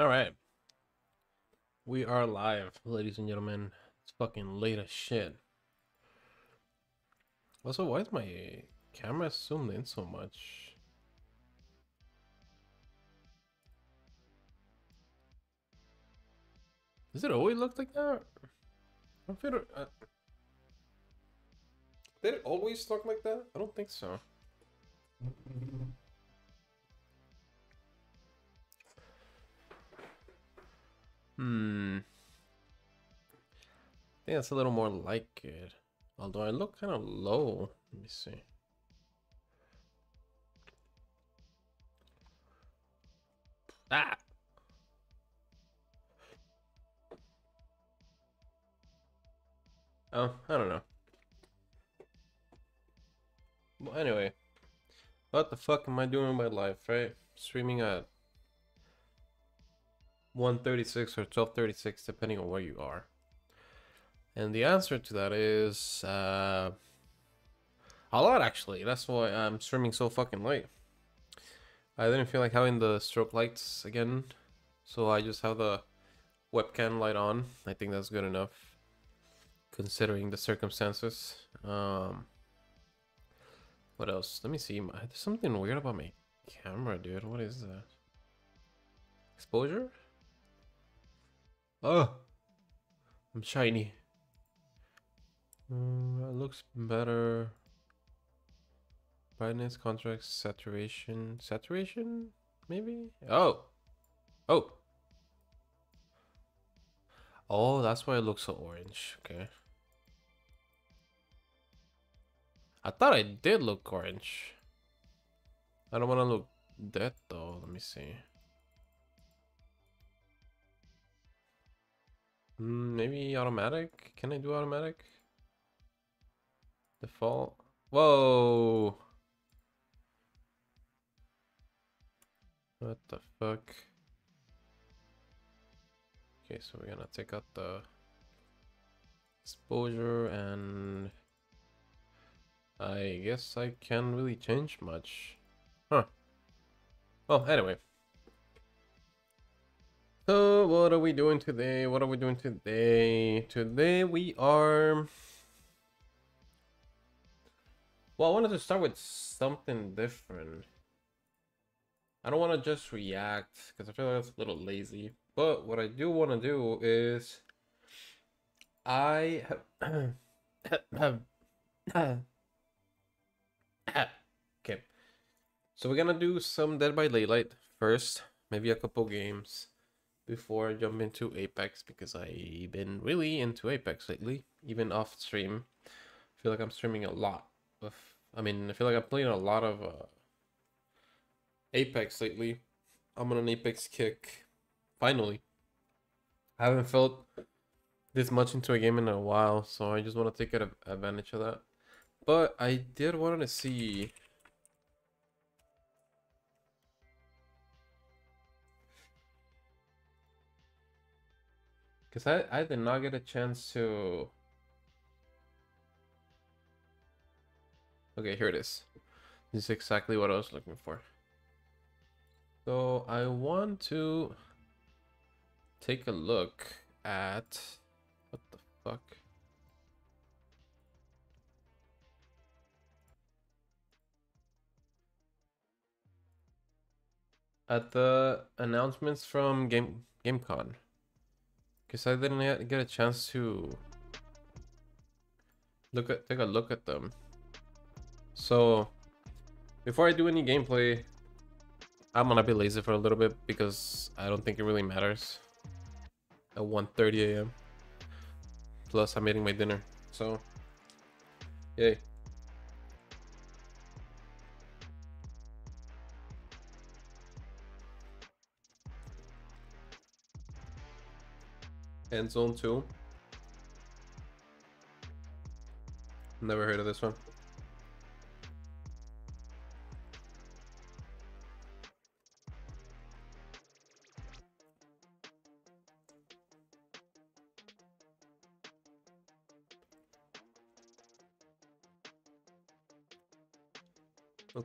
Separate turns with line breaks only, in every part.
All right. We are live, ladies and gentlemen. It's fucking late as shit. Also, why is my camera zoomed in so much? Does it always look like that? I feel, uh, did it always look like that? I don't think so. that's a little more like it. Although I look kind of low. Let me see. Ah! Oh, I don't know. Well, anyway. What the fuck am I doing with my life, right? Streaming at 136 or 1236, depending on where you are. And the answer to that is uh, a lot, actually. That's why I'm streaming so fucking late. I didn't feel like having the strobe lights again, so I just have the webcam light on. I think that's good enough, considering the circumstances. Um, what else? Let me see. There's something weird about my camera, dude. What is that? Exposure? Oh! I'm shiny. Mm, it looks better. Binance contract saturation. Saturation? Maybe? Oh! Oh! Oh, that's why it looks so orange. Okay. I thought I did look orange. I don't want to look dead though. Let me see. Mm, maybe automatic? Can I do automatic? Default. Whoa! What the fuck? Okay, so we're gonna take out the exposure and I guess I can't really change much. Huh. Well, anyway. So, what are we doing today? What are we doing today? Today we are... Well, I wanted to start with something different. I don't want to just react because I feel like that's a little lazy. But what I do want to do is I have, okay. So we're gonna do some Dead by Daylight first, maybe a couple games before I jump into Apex because I've been really into Apex lately, even off stream. I feel like I'm streaming a lot of I mean, I feel like I'm playing a lot of uh, Apex lately. I'm on an Apex kick. Finally. I haven't felt this much into a game in a while, so I just want to take advantage of that. But I did want to see... Because I, I did not get a chance to Okay, here it is. This is exactly what I was looking for. So I want to take a look at what the fuck. At the announcements from Game GameCon, because I didn't get a chance to look at take a look at them. So, before I do any gameplay, I'm gonna be lazy for a little bit because I don't think it really matters at 1.30 a.m. Plus, I'm eating my dinner. So, yay. End zone 2. Never heard of this one.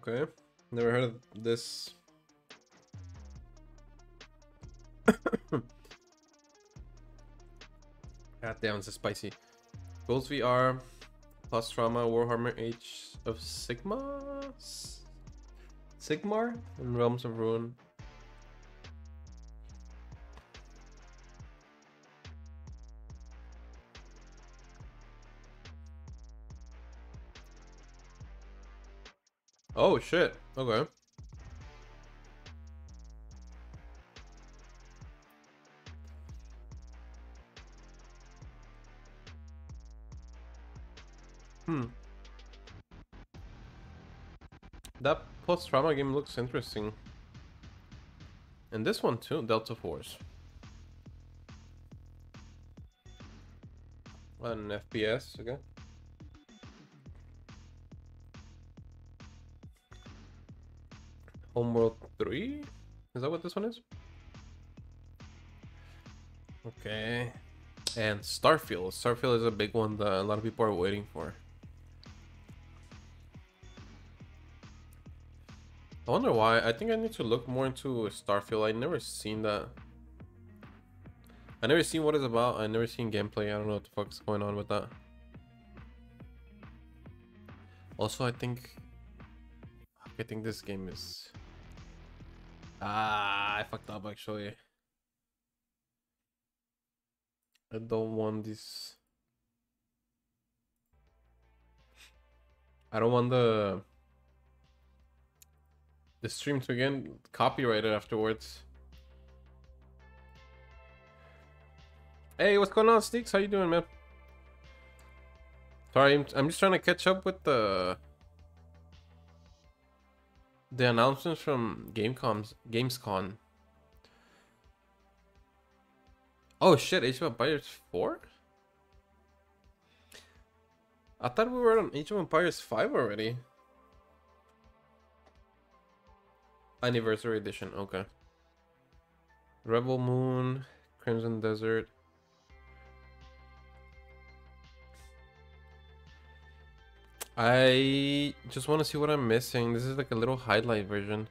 Okay. Never heard of this. God damn, it's spicy. Ghost VR plus trauma Warhammer Age of Sigma? Sigmar and Realms of Ruin Oh, shit. Okay. Hmm. That post-trauma game looks interesting. And this one too, Delta Force. An FPS, okay. Homeworld 3? Is that what this one is? Okay. And Starfield. Starfield is a big one that a lot of people are waiting for. I wonder why. I think I need to look more into Starfield. I never seen that. I never seen what it's about. I never seen gameplay. I don't know what the fuck's going on with that. Also, I think I think this game is Ah, I fucked up actually. I don't want this. I don't want the the stream to again copyrighted afterwards. Hey, what's going on, Sneaks? How you doing, man? Sorry, I'm just trying to catch up with the the announcements from Gamecom's Gamescon. Oh shit, Age of Empires 4? I thought we were on Age of Empires 5 already. Anniversary edition, okay. Rebel Moon, Crimson Desert. I just want to see what I'm missing. This is like a little highlight version.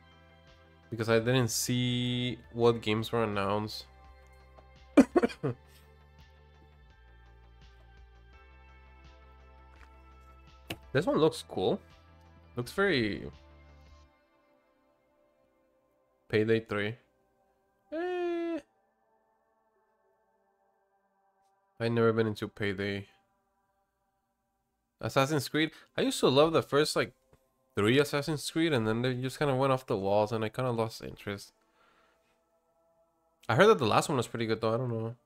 Because I didn't see what games were announced. this one looks cool. Looks very... Payday 3. Eh. I've never been into Payday. Assassin's Creed. I used to love the first like three Assassin's Creed, and then they just kind of went off the walls, and I kind of lost interest. I heard that the last one was pretty good though. I don't know.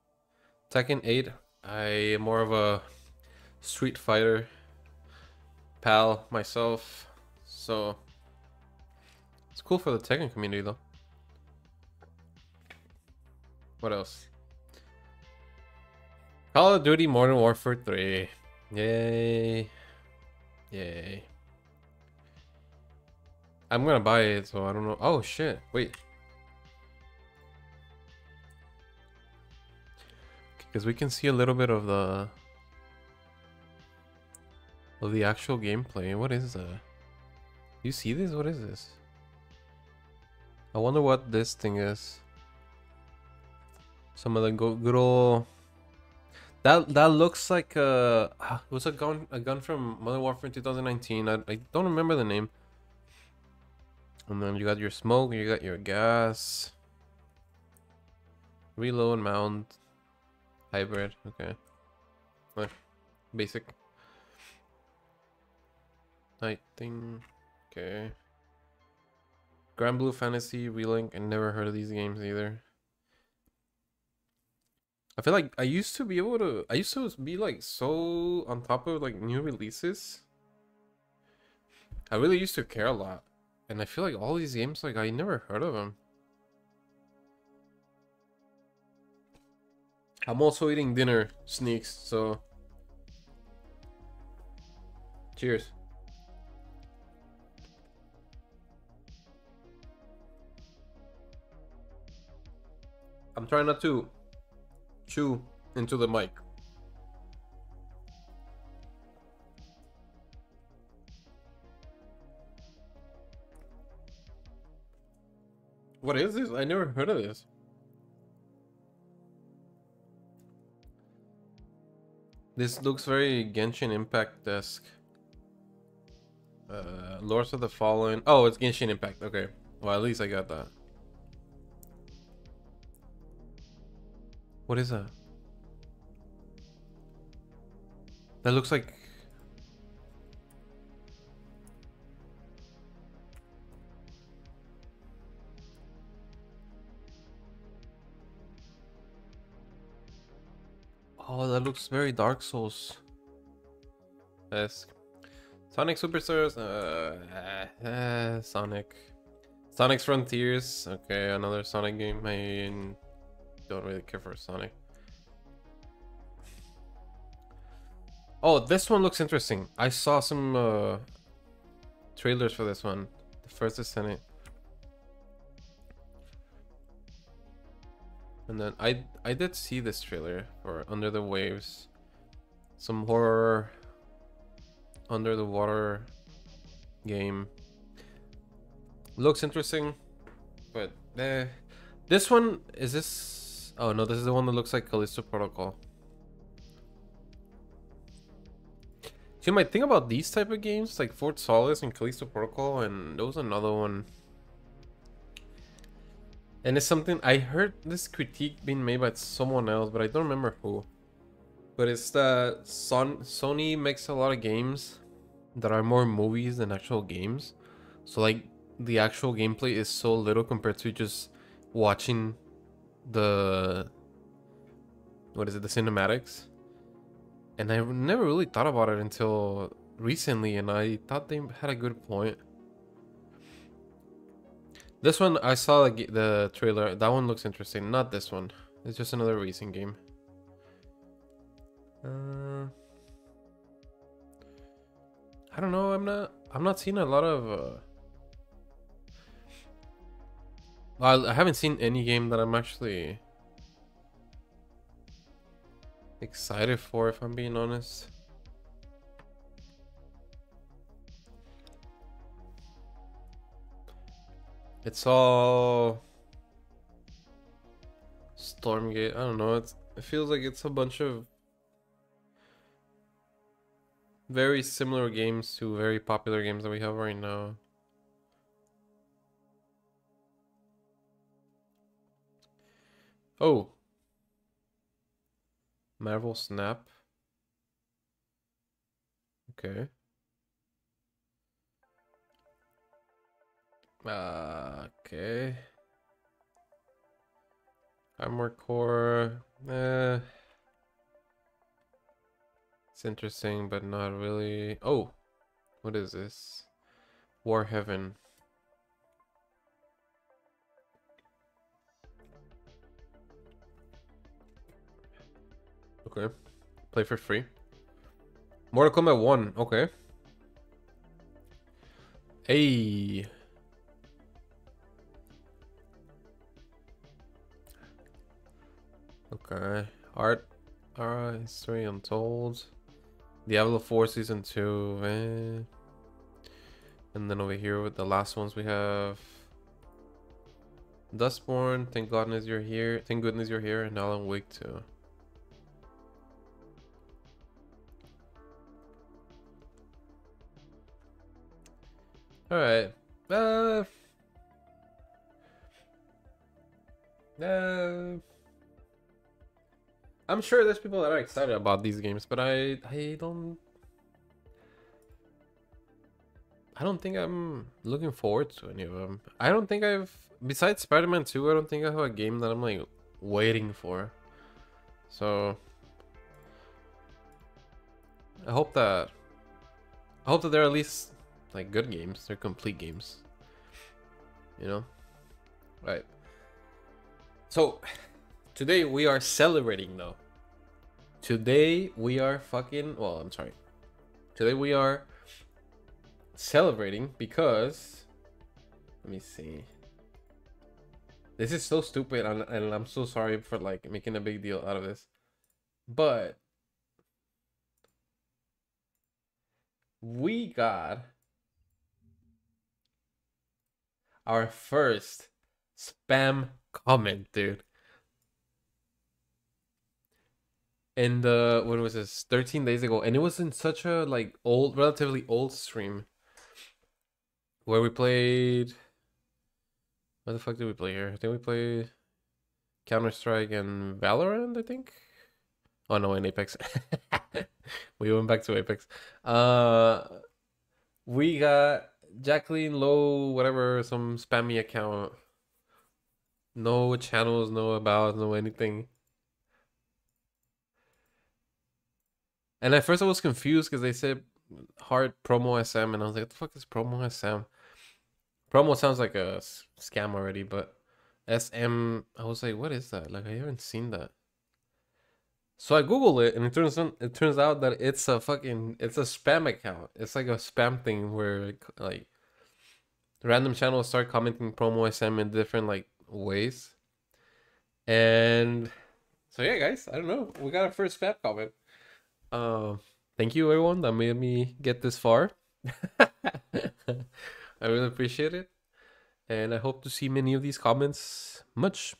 Tekken 8. I am more of a Street Fighter pal myself, so it's cool for the Tekken community though. What else? Call of Duty Modern Warfare 3. Yay. Yay. I'm gonna buy it, so I don't know. Oh shit, wait. Because we can see a little bit of the... Of the actual gameplay. What is that? You see this? What is this? I wonder what this thing is. Some of the good old that that looks like a uh, it was a gun a gun from Modern Warfare 2019. I, I don't remember the name. And then you got your smoke, you got your gas. Reload, mount, hybrid, okay. basic. Night thing, okay. Grand Blue Fantasy, Relink, I never heard of these games either. I feel like I used to be able to, I used to be like so on top of like new releases. I really used to care a lot. And I feel like all these games, like I never heard of them. I'm also eating dinner sneaks, so cheers. I'm trying not to chew into the mic. What is this? I never heard of this. This looks very Genshin Impact esque. Uh, Lords of the Fallen. Oh, it's Genshin Impact. Okay. Well, at least I got that. What is that? That looks like... Oh, that looks very Dark Souls. Esque. Sonic Superstars. Uh, uh, Sonic. Sonic's Frontiers. Okay, another Sonic game. I don't really care for Sonic. Oh, this one looks interesting. I saw some uh, trailers for this one. The first is Sonic, And then I I did see this trailer for Under the Waves. Some horror under the water game. Looks interesting, but eh. this one is this Oh no, this is the one that looks like Callisto Protocol. See, my thing about these type of games, like Fort Solace and Callisto Protocol, and there was another one. And it's something, I heard this critique being made by someone else, but I don't remember who. But it's that Son Sony makes a lot of games that are more movies than actual games. So like, the actual gameplay is so little compared to just watching the what is it the cinematics and i never really thought about it until recently and i thought they had a good point this one i saw the, the trailer that one looks interesting not this one it's just another racing game uh, i don't know i'm not i'm not seeing a lot of uh, I haven't seen any game that I'm actually excited for, if I'm being honest. It's all Stormgate. I don't know. It's, it feels like it's a bunch of very similar games to very popular games that we have right now. Oh. Marvel Snap. Okay. Uh, okay. Armor core. Uh, it's interesting, but not really. Oh, what is this? War Heaven. Okay. Play for free. Mortal Kombat 1. Okay. Hey. Okay. Art. Alright. History Untold. Diablo 4 Season 2. Eh. And then over here with the last ones we have... Dustborn, thank goodness you're here. Thank goodness you're here, and Alan Wake too. Alright. Uh... Uh... I'm sure there's people that are excited about these games, but I I don't I don't think I'm looking forward to any of them. I don't think I've besides Spider-Man 2, I don't think I have a game that I'm like waiting for. So I hope that I hope that they're at least like good games. They're complete games. You know? Right. So today we are celebrating though. Today we are fucking well, I'm sorry. Today we are celebrating because let me see. This is so stupid and, and I'm so sorry for like making a big deal out of this. But we got our first spam comment, dude. And uh, what was this? 13 days ago. And it was in such a like old, relatively old stream where we played. What the fuck did we play here? I think we played Counter Strike and Valorant, I think. Oh no, in Apex. we went back to Apex. Uh, we got Jacqueline Low, whatever, some spammy account. No channels, no about, no anything. And at first I was confused because they said hard promo SM, and I was like, what the fuck is promo SM? Promo sounds like a scam already, but SM, I was like, what is that? Like, I haven't seen that. So I Google it, and it turns on, it turns out that it's a fucking it's a spam account. It's like a spam thing where like random channels start commenting promo SM in different like ways. And so yeah, guys, I don't know. We got our first spam comment. uh, thank you everyone that made me get this far. I really appreciate it, and I hope to see many of these comments, much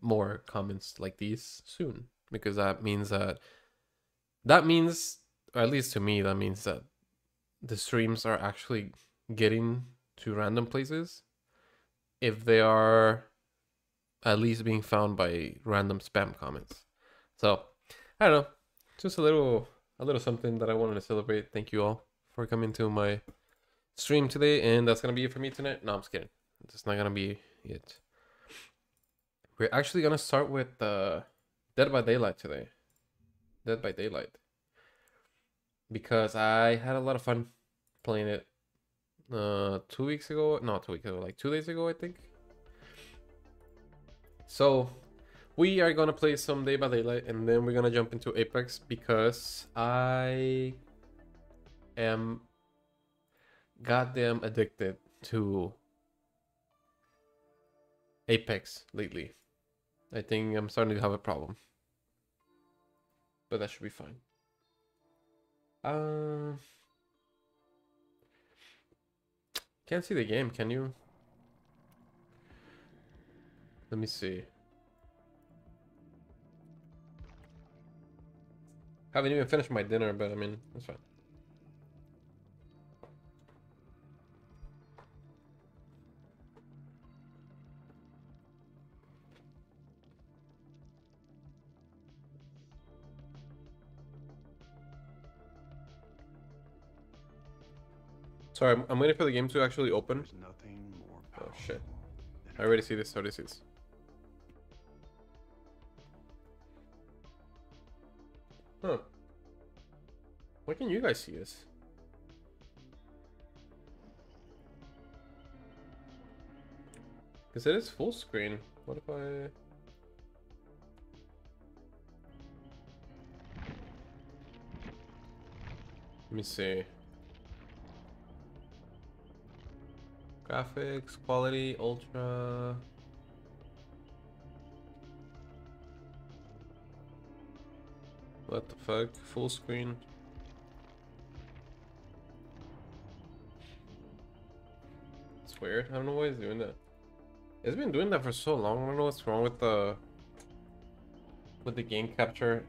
more comments like these soon because that means that that means or at least to me that means that the streams are actually getting to random places if they are at least being found by random spam comments. So, I don't know. Just a little a little something that I wanted to celebrate. Thank you all for coming to my stream today and that's going to be it for me tonight. No, I'm just kidding. It's not going to be it. We're actually going to start with the uh, Dead by Daylight today. Dead by Daylight. Because I had a lot of fun playing it uh, two weeks ago. Not two weeks ago, like two days ago, I think. So, we are gonna play some Day by Daylight and then we're gonna jump into Apex because I am goddamn addicted to Apex lately. I think I'm starting to have a problem. But that should be fine. Uh, can't see the game, can you? Let me see. Haven't even finished my dinner, but I mean, it's fine. Sorry, I'm, I'm waiting for the game to actually open. Oh shit. I already see this, So this is. Huh. Why can you guys see this? Because it is full screen. What if I... Let me see. Graphics, quality, ultra. What the fuck? Full screen. It's weird. I don't know why it's doing that. It's been doing that for so long. I don't know what's wrong with the with the game capture.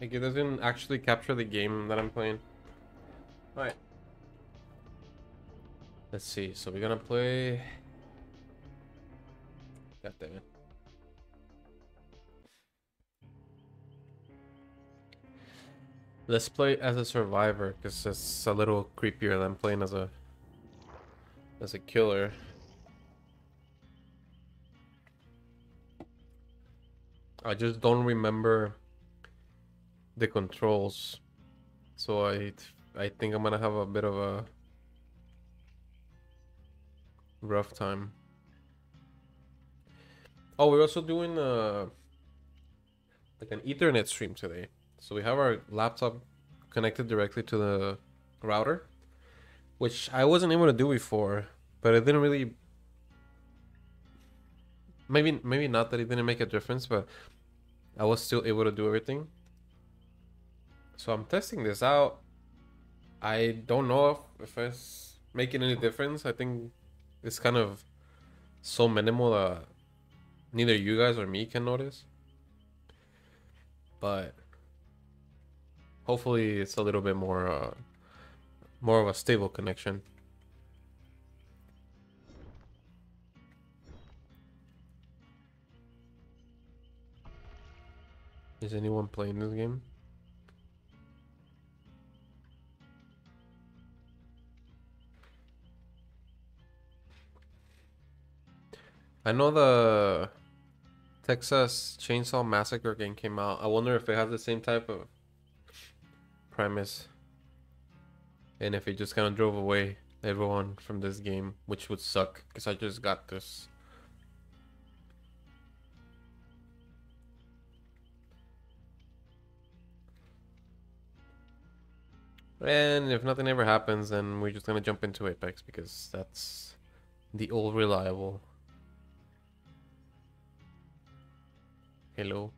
Like it doesn't actually capture the game that I'm playing. Alright. Let's see. So we're gonna play. God damn it. Let's play as a survivor because it's a little creepier than playing as a as a killer. I just don't remember the controls, so I I think I'm gonna have a bit of a rough time. Oh, we're also doing uh, like an Ethernet stream today. So we have our laptop connected directly to the router, which I wasn't able to do before, but it didn't really. Maybe maybe not that it didn't make a difference, but I was still able to do everything. So I'm testing this out. I don't know if, if it's making any difference. I think it's kind of so minimal that neither you guys or me can notice. But hopefully, it's a little bit more uh, more of a stable connection. Is anyone playing this game? I know the Texas Chainsaw Massacre game came out. I wonder if it has the same type of premise. And if it just kind of drove away everyone from this game, which would suck because I just got this. And if nothing ever happens, then we're just going to jump into Apex because that's the old reliable. Hello.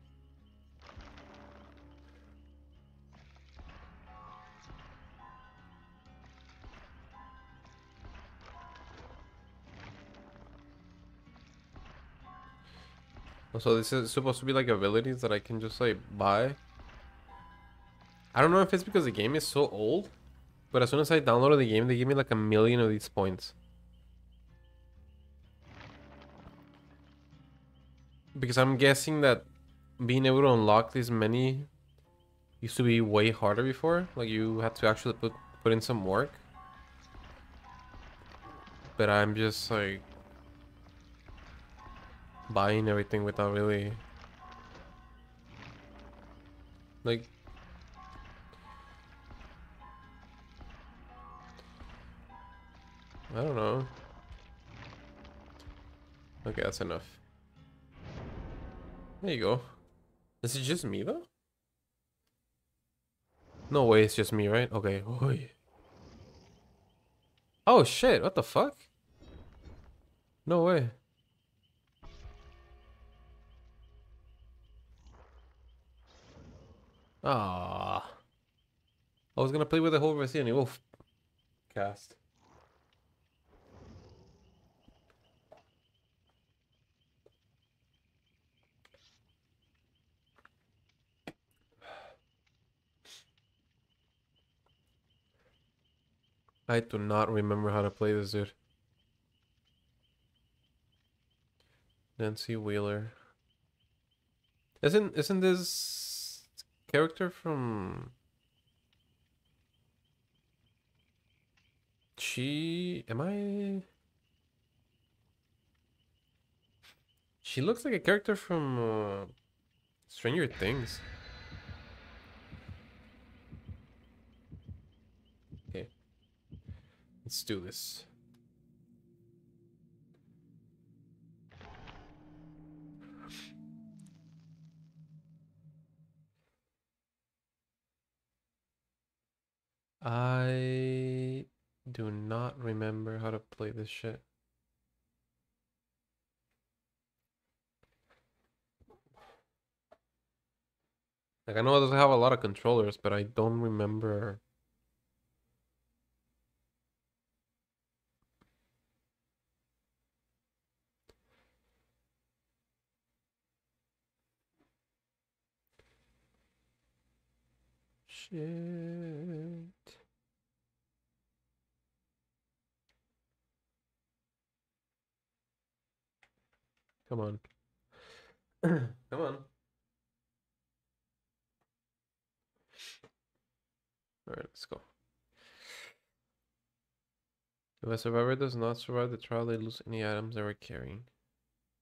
So this is supposed to be like abilities that I can just like buy. I don't know if it's because the game is so old, but as soon as I downloaded the game, they gave me like a million of these points. Because I'm guessing that being able to unlock this many used to be way harder before. Like you had to actually put put in some work. But I'm just like buying everything without really like I don't know. Okay, that's enough. There you go. Is it just me though? No way, it's just me, right? Okay. Oy. Oh shit, what the fuck? No way. Ah. I was gonna play with the whole Resident Evil cast. I do not remember how to play this dude. Nancy Wheeler. Isn't isn't this character from She am I She looks like a character from uh, Stranger Things. Let's do this. I do not remember how to play this shit. Like I know it doesn't have a lot of controllers, but I don't remember shit. Come on. Come on. All right, let's go. If a survivor does not survive the trial, they lose any items they were carrying.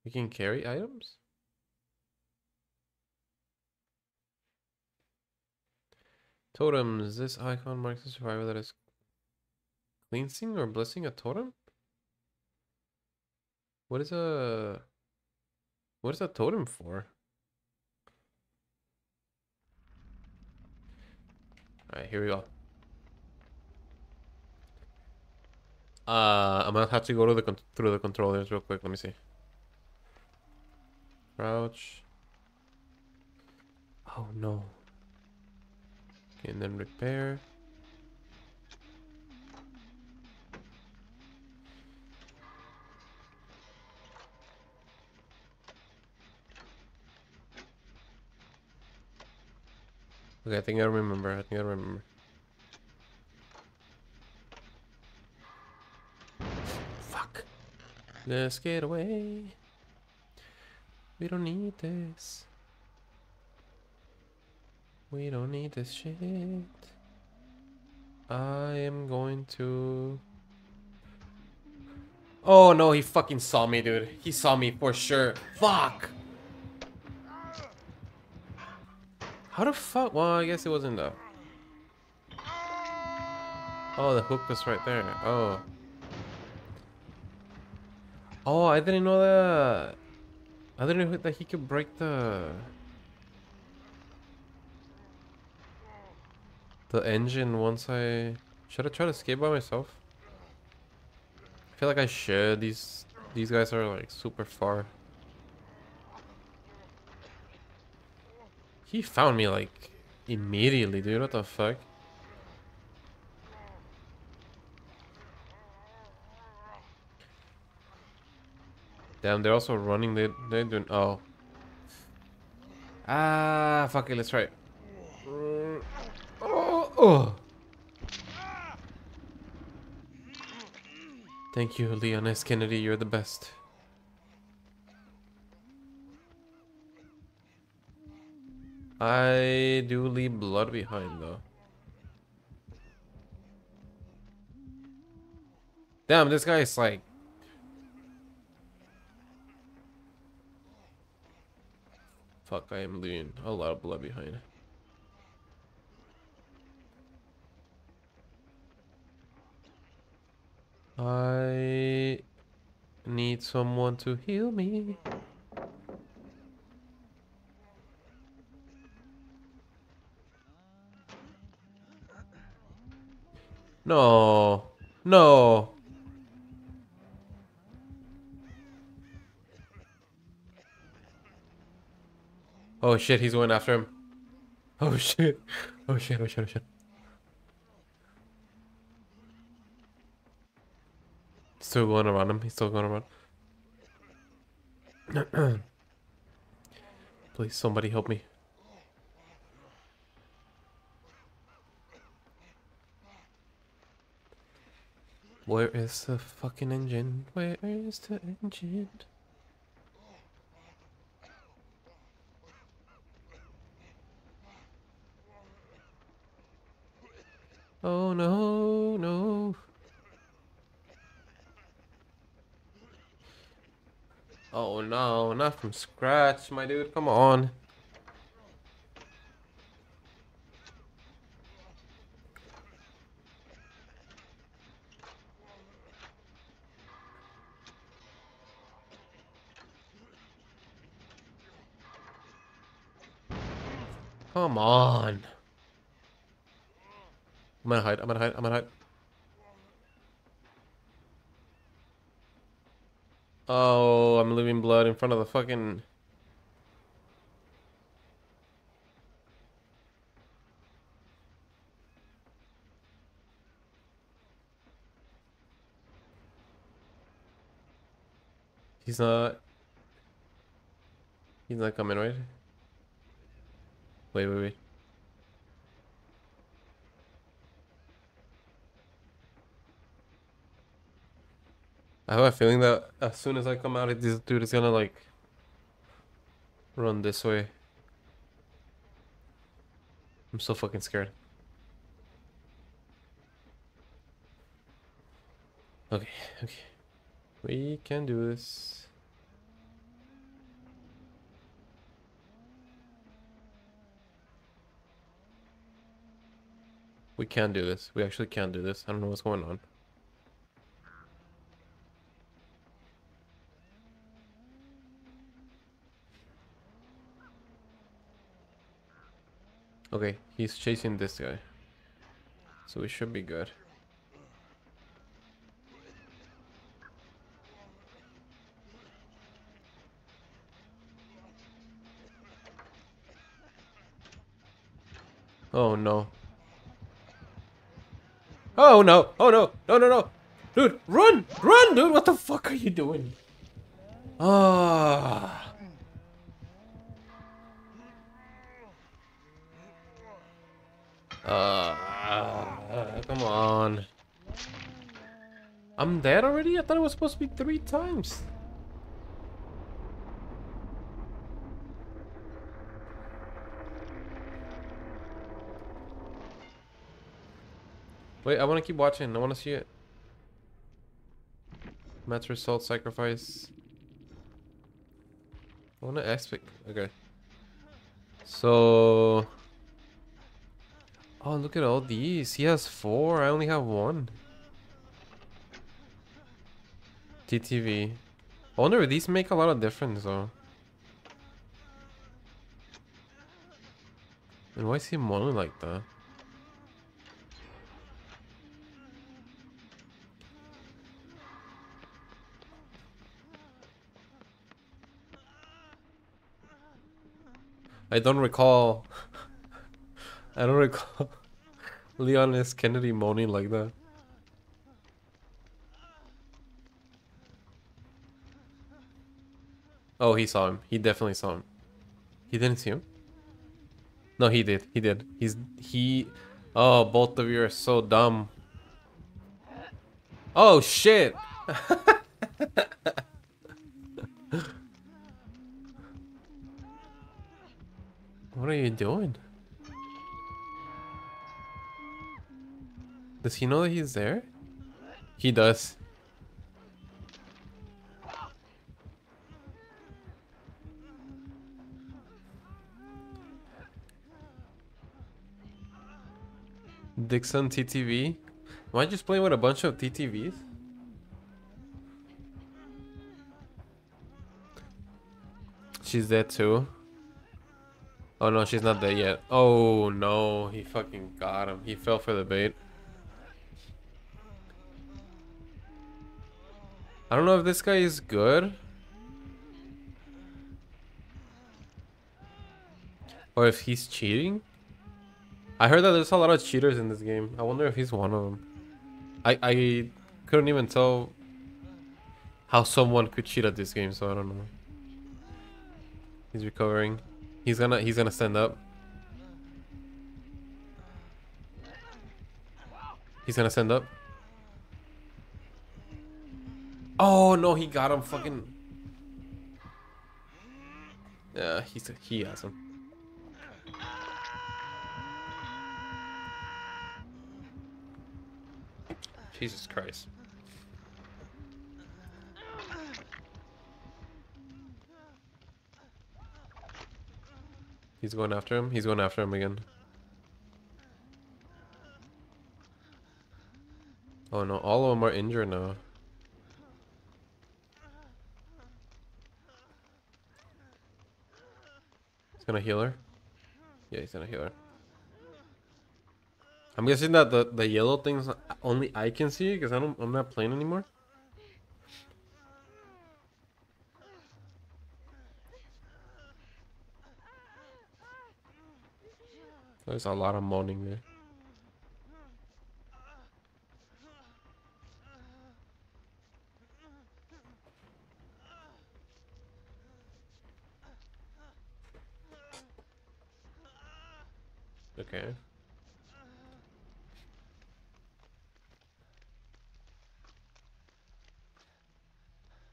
You can carry items? Totems. This icon marks a survivor that is cleansing or blessing a totem? What is a... What is a totem for? Alright, here we go. Uh, I'm gonna have to go to the through the controllers real quick. Let me see. Crouch. Oh no and then repair. Okay, I think I remember. I think I remember. Fuck. Let's get away. We don't need this. We don't need this shit. I am going to... Oh no, he fucking saw me, dude. He saw me for sure. Fuck! How the fuck? Well, I guess it wasn't the. Oh, the hook was right there. Oh. Oh, I didn't know that. I didn't know that he could break the... the engine once I... Should I try to escape by myself? I feel like I should. These, these guys are like super far. He found me like immediately, dude. What the fuck? Damn, they're also running. They they doing. Oh. Ah, fuck it. Let's try it. Oh. Thank you, Leon S. Kennedy. You're the best. I do leave blood behind, though. Damn, this guy is like... Fuck, I am leaving a lot of blood behind. I need someone to heal me. No. No. Oh shit, he's going after him. Oh shit. Oh shit, oh shit, oh shit. still going to run him. He's still going to run. Please, somebody help me. Where is the fucking engine? Where is the engine? Oh no, no. Oh no, not from scratch, my dude, come on. Come on. I'm gonna hide, I'm gonna hide, I'm gonna hide. Oh, I'm leaving blood in front of the fucking... He's not... He's not coming, right? Wait, wait, wait. I have a feeling that as soon as I come out of this dude is gonna like run this way. I'm so fucking scared. Okay, okay. We can do this. We can do this. We actually can do this. I don't know what's going on. Okay, he's chasing this guy. So we should be good. Oh no. Oh no. Oh no. No no no. Dude, run! Run, dude! What the fuck are you doing? Ah. Uh, uh, come on. I'm dead already? I thought it was supposed to be three times. Wait, I want to keep watching. I want to see it. Match result, sacrifice. I want to expect. Okay. So... Oh, look at all these. He has four. I only have one. TTV. I wonder if these make a lot of difference, though. And why is he mono like that? I don't recall. I don't recall Leon S. Kennedy moaning like that. Oh, he saw him. He definitely saw him. He didn't see him? No, he did. He did. He's... He... Oh, both of you are so dumb. Oh, shit! what are you doing? Does he know that he's there? He does. Dixon TTV. Am I just playing with a bunch of TTVs? She's dead too. Oh no, she's not dead yet. Oh no, he fucking got him. He fell for the bait. I don't know if this guy is good. Or if he's cheating. I heard that there's a lot of cheaters in this game. I wonder if he's one of them. I, I couldn't even tell how someone could cheat at this game, so I don't know. He's recovering. He's gonna he's gonna stand up. He's gonna stand up. Oh no, he got him fucking. Yeah, he's he has him. Jesus Christ. He's going after him. He's going after him again. Oh no, all of them are injured now. gonna heal her. Yeah, he's gonna heal her. I'm guessing that the, the yellow things only I can see because I don't I'm not playing anymore. There's a lot of moaning there. Okay.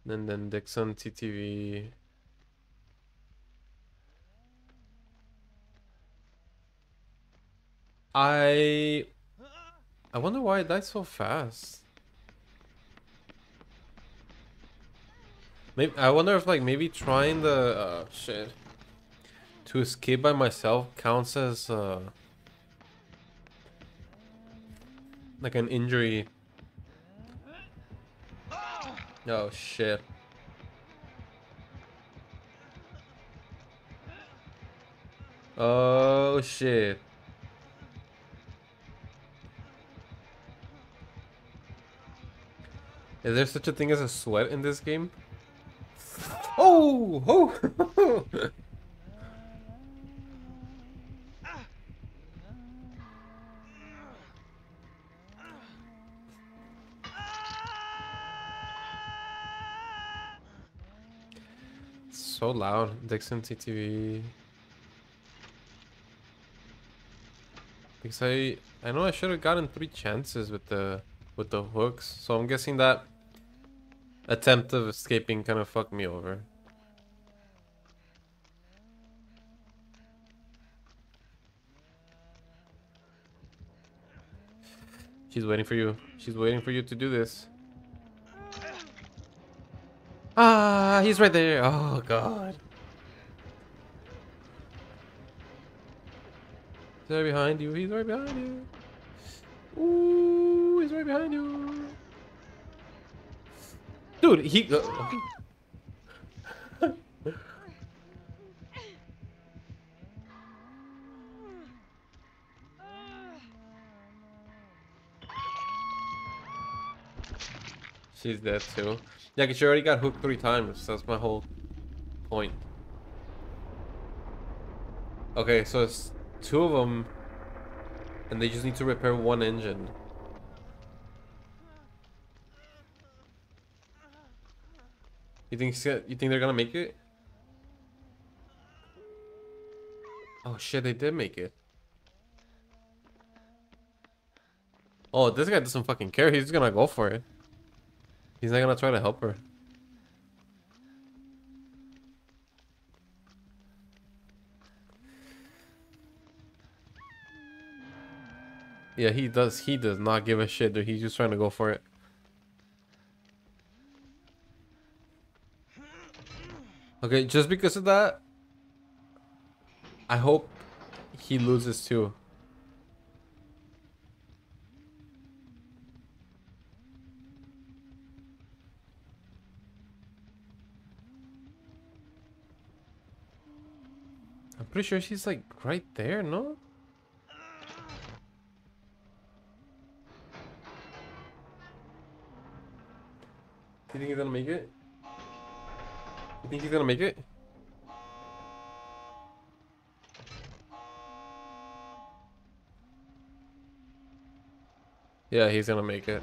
And then Dexon TTV. I... I wonder why it died so fast. Maybe, I wonder if like maybe trying the... Uh, shit. To escape by myself counts as... Uh, like an injury. Oh shit. Oh shit. Is there such a thing as a sweat in this game? Oh! Oh! so loud, Dixon TTV. Because I I know I should have gotten three chances with the with the hooks, so I'm guessing that attempt of escaping kind of fucked me over. She's waiting for you. She's waiting for you to do this. Ah, he's right there. Oh, God. He's right behind you. He's right behind you. Ooh, he's right behind you. Dude, he... Uh, She's dead too. Yeah, because you already got hooked three times. that's my whole point. Okay, so it's two of them, and they just need to repair one engine. You think you think they're gonna make it? Oh shit, they did make it. Oh, this guy doesn't fucking care. He's gonna go for it. He's not gonna try to help her. Yeah, he does. He does not give a shit, dude. He's just trying to go for it. Okay, just because of that, I hope he loses too. Pretty sure she's like right there, no? You think he's gonna make it? You think he's gonna make it? Yeah, he's gonna make it.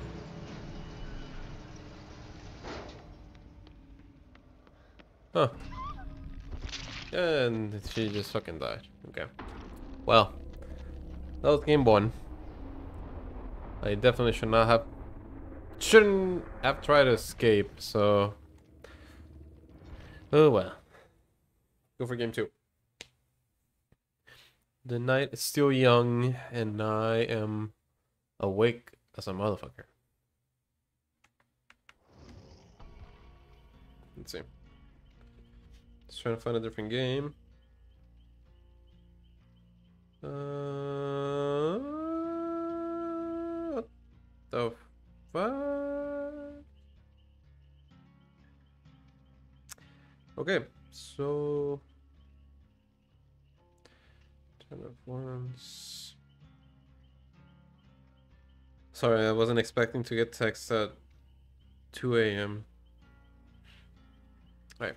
Huh. And she just fucking died. Okay. Well, that was game one. I definitely should not have... Shouldn't have tried to escape, so... Oh well. Go for game two. The night is still young, and I am awake as a motherfucker. Let's see. Just trying to find a different game. Uh, what the fuck? Okay, so... Ten of ones. Sorry, I wasn't expecting to get text at 2 a.m. Alright.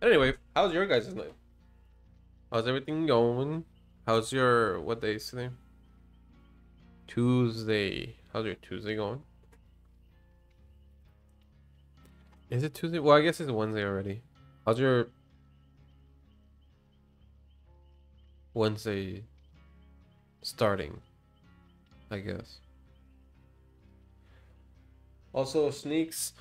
Anyway, how's your guys' night? How's everything going? How's your what day is today? Tuesday. How's your Tuesday going? Is it Tuesday? Well, I guess it's Wednesday already. How's your Wednesday starting? I guess. Also, sneaks.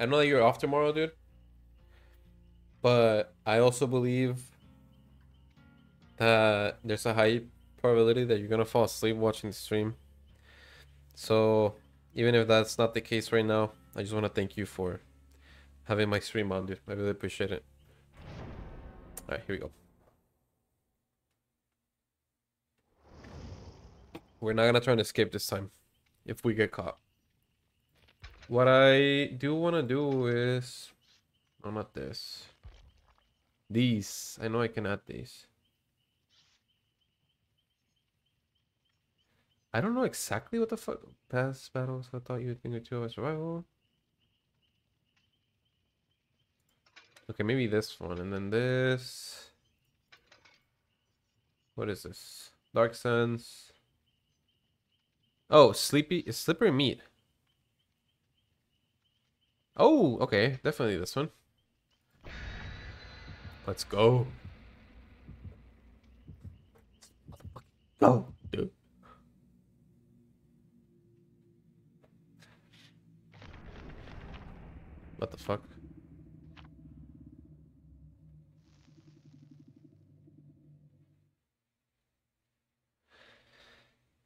I know that you're off tomorrow, dude. But I also believe that there's a high probability that you're gonna fall asleep watching the stream. So even if that's not the case right now, I just wanna thank you for having my stream on, dude. I really appreciate it. Alright, here we go. We're not gonna try and escape this time if we get caught. What I do want to do is... No, not this. These. I know I can add these. I don't know exactly what the fuck... Past battles, I thought you would think of two of survival. Okay, maybe this one, and then this. What is this? Dark Suns. Oh, Sleepy is Slippery Meat. Oh, okay. Definitely this one. Let's go. Go, dude. What the fuck?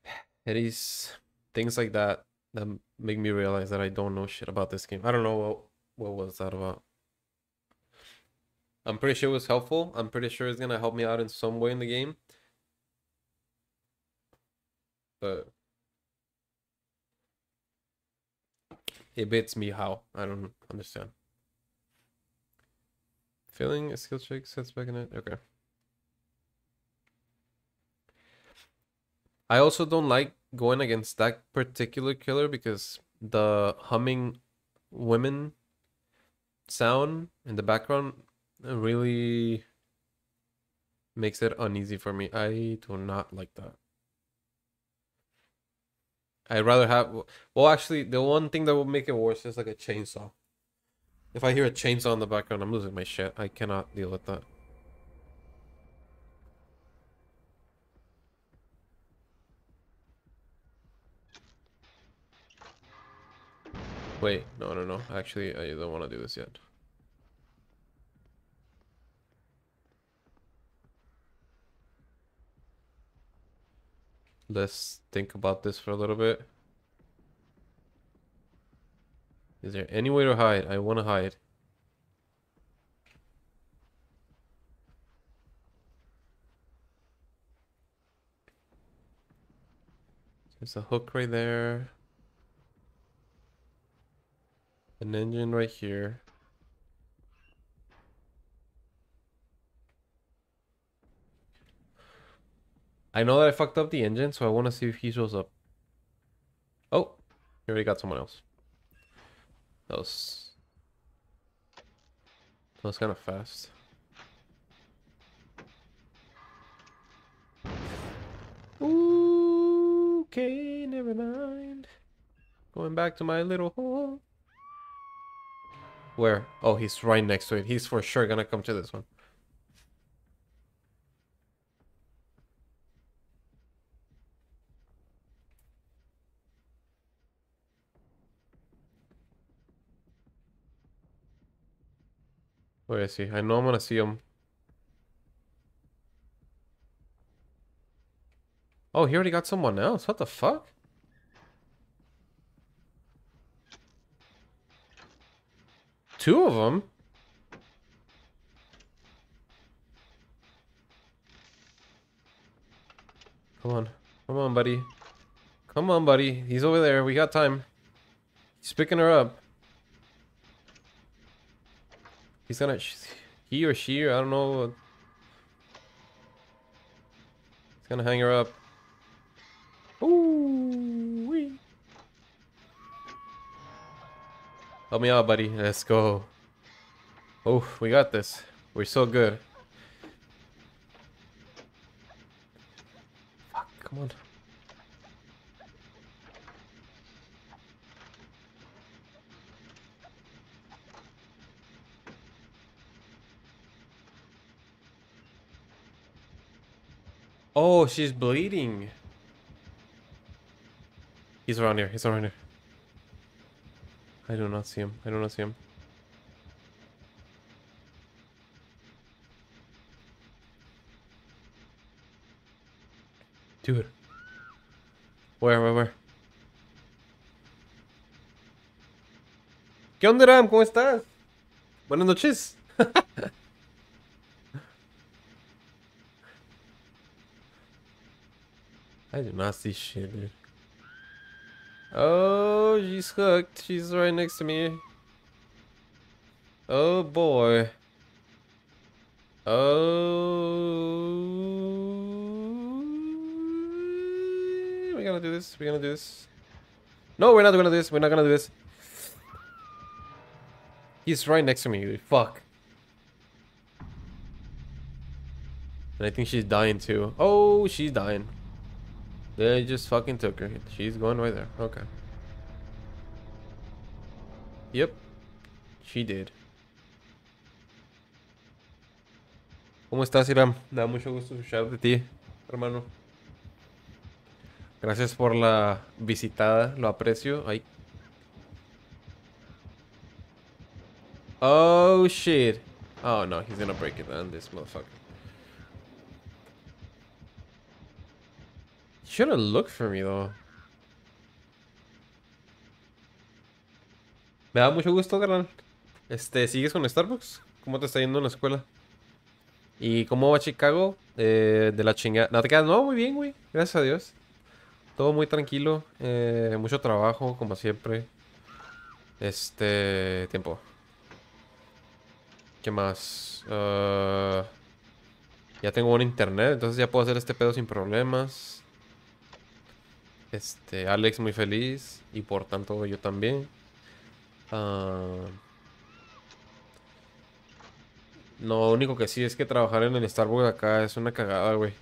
It is things like that that make me realize that I don't know shit about this game. I don't know what what was that about. I'm pretty sure it was helpful. I'm pretty sure it's gonna help me out in some way in the game. But it beats me how. I don't understand. Feeling a skill check sets back in it. Okay. I also don't like going against that particular killer because the humming women sound in the background really makes it uneasy for me. I do not like that. I'd rather have. Well, actually, the one thing that would make it worse is like a chainsaw. If I hear a chainsaw in the background, I'm losing my shit. I cannot deal with that. Wait, no, no, no. Actually, I don't want to do this yet. Let's think about this for a little bit. Is there any way to hide? I want to hide. There's a hook right there an engine right here. I know that I fucked up the engine, so I want to see if he shows up. Oh, he already got someone else. That was... That was kind of fast. Okay, never mind. Going back to my little hole. Where? Oh, he's right next to it. He's for sure gonna come to this one. Where is he? I know I'm gonna see him. Oh, he already got someone else. What the fuck? Two of them? Come on. Come on, buddy. Come on, buddy. He's over there. We got time. He's picking her up. He's gonna... He or she, I don't know. He's gonna hang her up. Ooh. Help me out, buddy. Let's go. Oh, we got this. We're so good. Fuck, come on. Oh, she's bleeding. He's around here. He's around here. I do not see him. I do not see him. Dude. Where, where, where? ¿Qué onda, Ram? ¿Cómo estás? Buenas noches. I do not see shit, dude. Oh, she's hooked. She's right next to me. Oh boy. Oh. We're gonna do this. We're gonna do this. No, we're not gonna do this. We're not gonna do this. He's right next to me. Fuck. And I think she's dying too. Oh, she's dying. They just fucking took her. She's going right there. Okay. Yep. She did. ¿Cómo estás, Iram? Da mucho gusto escuchar de ti, hermano. Gracias por la visitada, lo aprecio. Ay. Oh shit. Oh no, he's gonna break it on this motherfucker. for me, though. Me da mucho gusto, carnal. Este, ¿sigues con Starbucks? ¿Cómo te está yendo en la escuela? ¿Y cómo va Chicago? Eh, de la chingada. No muy bien, güey. Gracias a Dios. Todo muy tranquilo. Eh, mucho trabajo, como siempre. Este. Tiempo. ¿Qué más? Ah, ya tengo buen internet, entonces ya puedo hacer este pedo sin problemas. Este, Alex muy feliz y por tanto yo también. no, ah, único que sí es que trabajar en el Starbucks acá es una cagada, güey.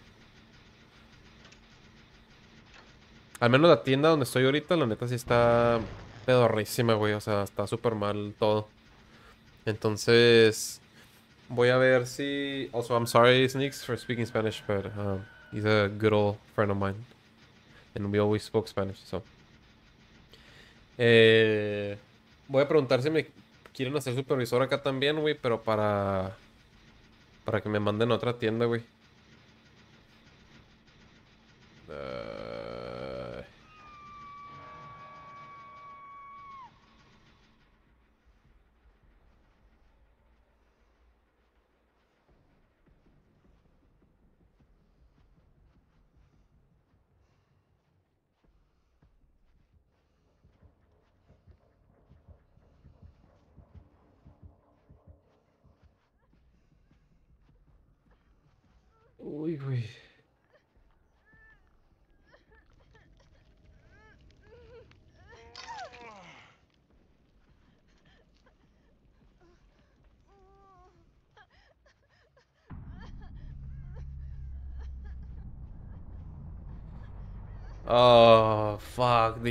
Al menos la tienda donde estoy ahorita, la neta sí está pedorrísima, güey. O sea, está súper mal todo. Entonces, voy a ver si... Also, I'm sorry, Sneaks, for speaking Spanish, but um, he's a good old friend of mine. And we always spoke Spanish, so. Eh, voy a preguntar si me quieren hacer supervisor acá también, güey, pero para. Para que me manden a otra tienda, güey. Ah,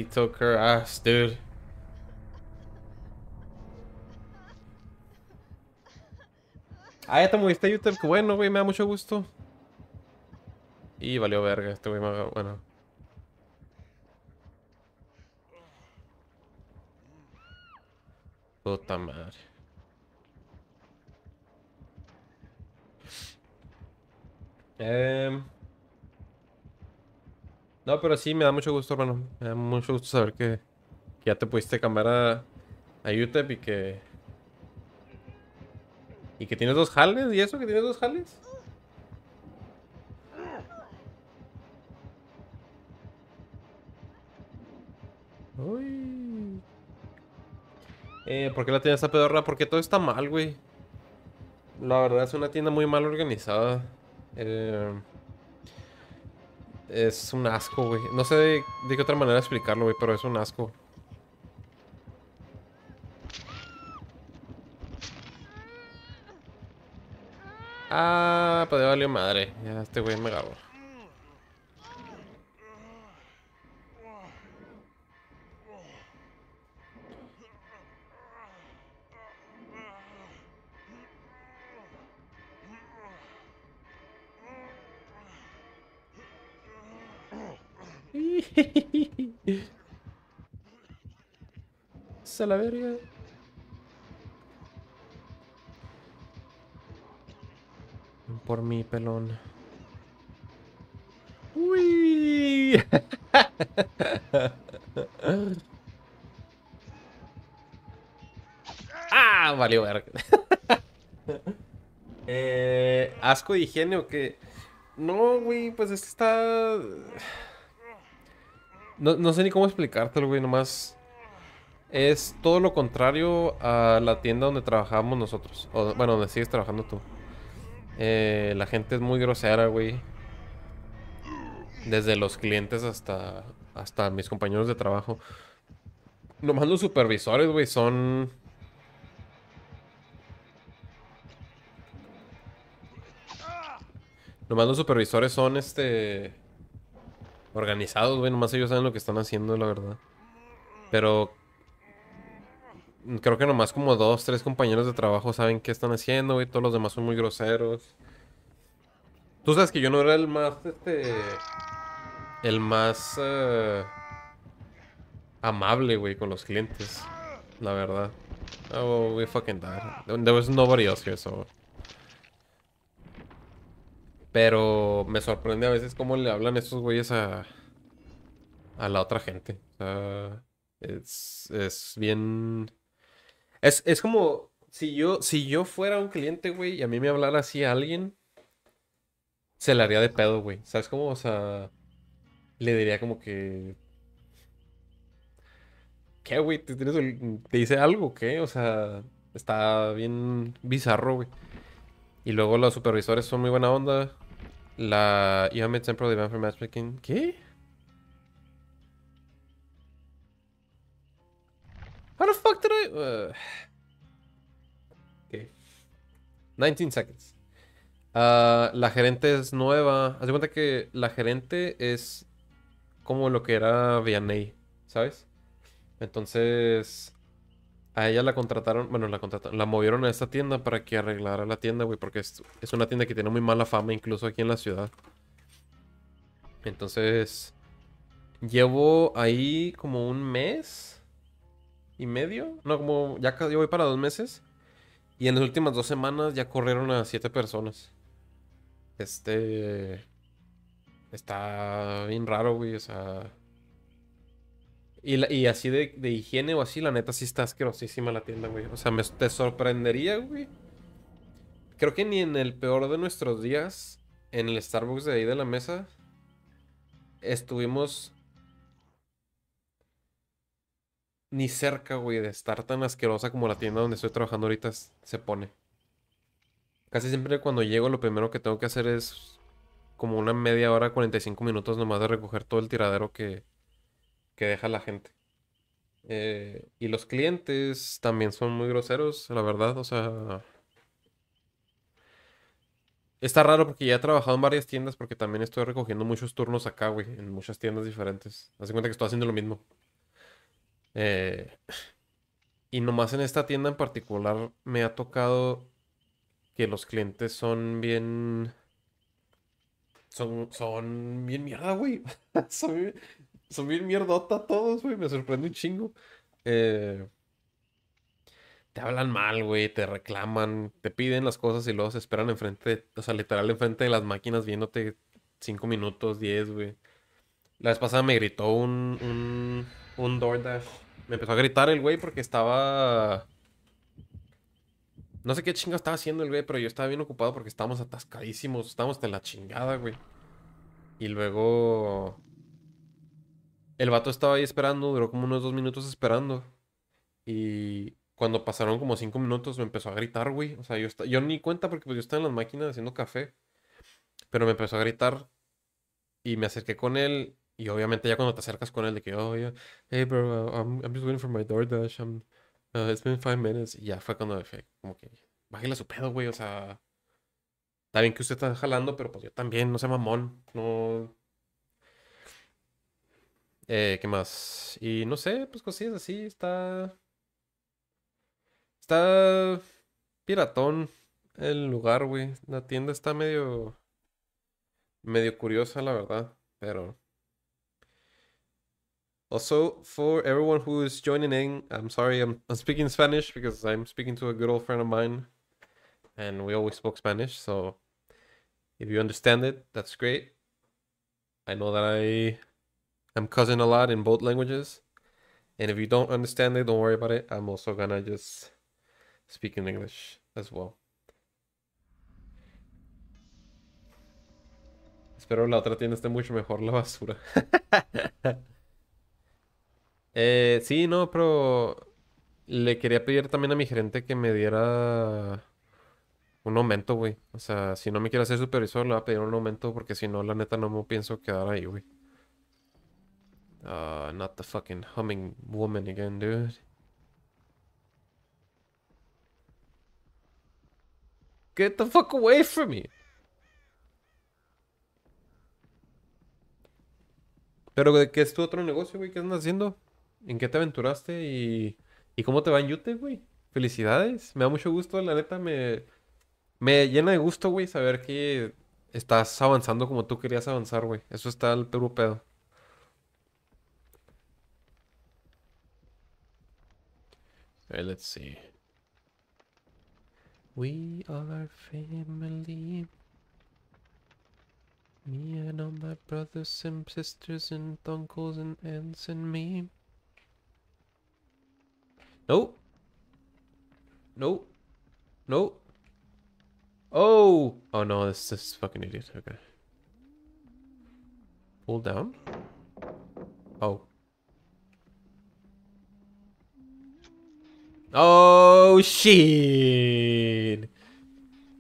literally took her ass, dude. Ah, ya te moviste a YouTube. Bueno, güey, me da mucho gusto. Y valió verga, este güey. Bueno. Puta madre. Eh... No, pero sí, me da mucho gusto, hermano. Me da mucho gusto saber que, que ya te pudiste cambiar a, UTEP y que... Y que tienes dos jales, ¿y eso? ¿Que tienes dos jales? Uy. Eh, ¿Por qué la tienda está pedorra? Porque todo está mal, güey. La verdad es una tienda muy mal organizada. Eh... Es un asco, güey. No sé de, qué otra manera explicarlo, güey, pero es un asco. Ah, pues valió madre. Ya este güey me agarró. a la verga. Por mi pelón. Uy. ah, valió verga. eh, asco de higiene o qué. No, güey, pues está. No, no sé ni cómo explicártelo, güey, nomás es todo lo contrario a la tienda donde trabajamos nosotros. bueno, donde sigues trabajando tú. Eh, la gente es muy grosera, güey. Desde los clientes hasta, hasta mis compañeros de trabajo. Nomás los supervisores, güey, son... Nomás los supervisores son, este... Organizados, güey. Nomás ellos saben lo que están haciendo, la verdad. Pero creo que nomás como dos, tres compañeros de trabajo saben qué están haciendo, güey. Todos los demás son muy groseros. Tú sabes que yo no era el más, este... El más... Eh, amable, güey, con los clientes. La verdad. Oh, we fucking died. There was nobody else here, so... Pero me sorprende a veces cómo le hablan estos güeyes a... A la otra gente. Es, es bien es, como si yo, si yo fuera un cliente, güey, y a mí me hablara así a alguien, se le haría de pedo, güey. ¿Sabes cómo? O sea, le diría como que... ¿Qué, güey? ¿Te, dice algo? ¿Qué? O sea, está bien bizarro, güey. Y luego los supervisores son muy buena onda. La me de Matchmaking. ¿Qué? How the fuck did I... 19 uh, seconds. Uh, la gerente es nueva. Haz de cuenta que la gerente es como lo que era Vianney, ¿sabes? Entonces... A ella la contrataron, bueno, la contrataron, la movieron a esta tienda para que arreglara la tienda, güey, porque es, es, una tienda que tiene muy mala fama, incluso aquí en la ciudad. Entonces, llevo ahí como un mes, y medio. No, como ya yo voy para dos meses. Y en las últimas dos semanas ya corrieron a siete personas. Este. Está bien raro, güey. O sea. Y, así de, de, higiene o así, la neta sí está asquerosísima la tienda, güey. O sea, me, te sorprendería, güey. Creo que ni en el peor de nuestros días, en el Starbucks de ahí de la mesa, estuvimos ni cerca, güey, de estar tan asquerosa como la tienda donde estoy trabajando ahorita se pone. Casi siempre cuando llego lo primero que tengo que hacer es como una media hora, 45 minutos nomás de recoger todo el tiradero que, que deja la gente. Eh, y los clientes también son muy groseros, la verdad, o sea... Está raro porque ya he trabajado en varias tiendas porque también estoy recogiendo muchos turnos acá, güey, en muchas tiendas diferentes. Hace cuenta que estoy haciendo lo mismo. Eh, y nomás en esta tienda en particular me ha tocado que los clientes son bien... Son, bien mierda, güey. son, bien, mierdota todos, güey. Me sorprende un chingo. Eh, te hablan mal, güey. Te reclaman. Te piden las cosas y luego se esperan enfrente. o sea, literal enfrente de las máquinas viéndote 5 minutos, 10, güey. La vez pasada me gritó un, un, un DoorDash me empezó a gritar el güey porque estaba... No sé qué chinga estaba haciendo el güey, pero yo estaba bien ocupado porque estábamos atascadísimos. Estábamos hasta la chingada, güey. Y luego... El vato estaba ahí esperando, duró como unos dos minutos esperando. Y cuando pasaron como cinco minutos me empezó a gritar, güey. O sea, yo, yo ni cuenta porque pues, yo estaba en las máquinas haciendo café. Pero me empezó a gritar. Y me acerqué con él y obviamente ya cuando te acercas con él de que, oh, yeah, hey, bro, I'm, just waiting for my DoorDash, uh, it's been five minutes. Y ya fue cuando fue como que, bájale su pedo, güey, o sea, está bien que usted está jalando, pero pues yo también, no sé mamón, no... Eh, ¿Qué más? Y no sé, pues es así, está... Está piratón el lugar, güey. La tienda está medio... medio curiosa, la verdad, pero... Also, for everyone who is joining in, I'm sorry I'm, I'm speaking Spanish because I'm speaking to a good old friend of mine and we always spoke Spanish. So if you understand it, that's great. I know that I am cousin a lot in both languages. And if you don't understand it, don't worry about it. I'm also gonna just speak in English as well. Espero la otra tienda esté mucho mejor la basura. Eh, sí, no, pero le quería pedir también a mi gerente que me diera un aumento, güey. O sea, si no me quiere hacer supervisor, le voy a pedir un aumento porque si no, la neta, no me pienso quedar ahí, güey. Ah, not the fucking humming woman again, dude. Get the fuck away from me. Pero, ¿qué es tu otro negocio, güey? ¿Qué andas haciendo? en qué te aventuraste y, y cómo te va en YouTube, güey. Felicidades, me da mucho gusto, la neta, me, llena de gusto, güey, saber que estás avanzando como tú querías avanzar, güey. Eso está al puro pedo. Right, eh, let's see. We are family. Me and all my brothers and sisters and uncles and aunts and me. Nope. Nope. Nope. Oh! Oh no, this this fucking idiot. Okay. Pull down. Oh. Oh shit!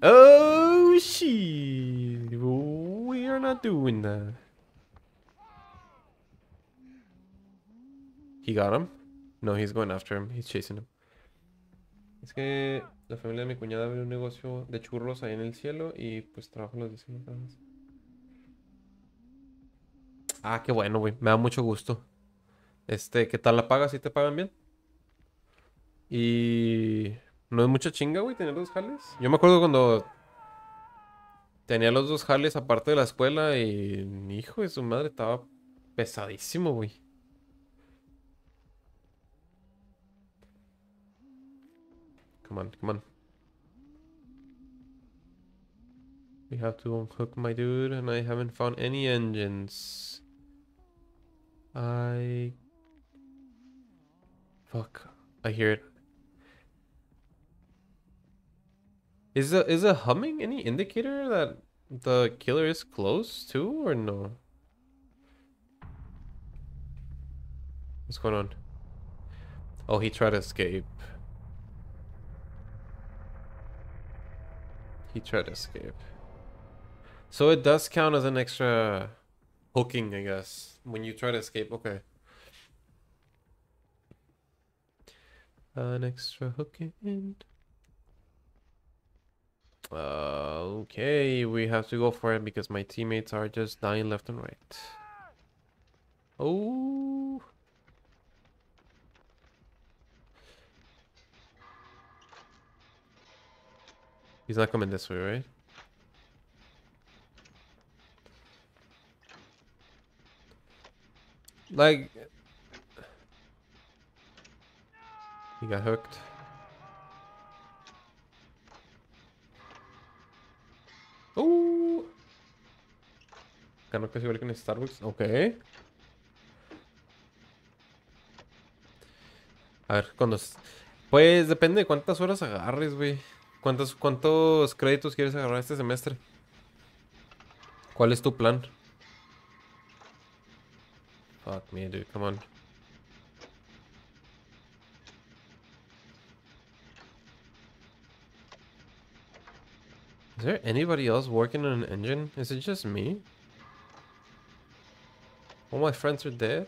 Oh shit! We are not doing that. He got him. No, he's going after him. He's chasing him. Es que la familia de mi cuñada abrió un negocio de churros ahí en el cielo y pues trabajo los vecinos Ah, qué bueno, güey. Me da mucho gusto. Este, ¿qué tal la paga? ¿Sí te pagan bien? Y... No es mucha chinga, güey, tener dos jales. Yo me acuerdo cuando tenía los dos jales aparte de la escuela y... Hijo de su madre, estaba pesadísimo, güey. Come on, come on. We have to unhook my dude, and I haven't found any engines. I... Fuck. I hear it. Is a is a humming any indicator that the killer is close to or no? What's going on? Oh, he tried to escape. He tried to escape. So it does count as an extra hooking, I guess, when you try to escape. Okay. An extra hooking. Uh, okay, we have to go for it because my teammates are just dying left and right. Oh. He's not coming this way, right? Like... He got hooked. ¡Uh! que casi igual que en Starbucks. Ok. A ver, cuando... Pues depende de cuántas horas agarres, güey. ¿Cuántos, ¿Cuántos créditos quieres agarrar este semestre? ¿Cuál es tu plan? Fuck me, dude, come on. Is there anybody else working on an engine? Is it just me? All my friends are dead?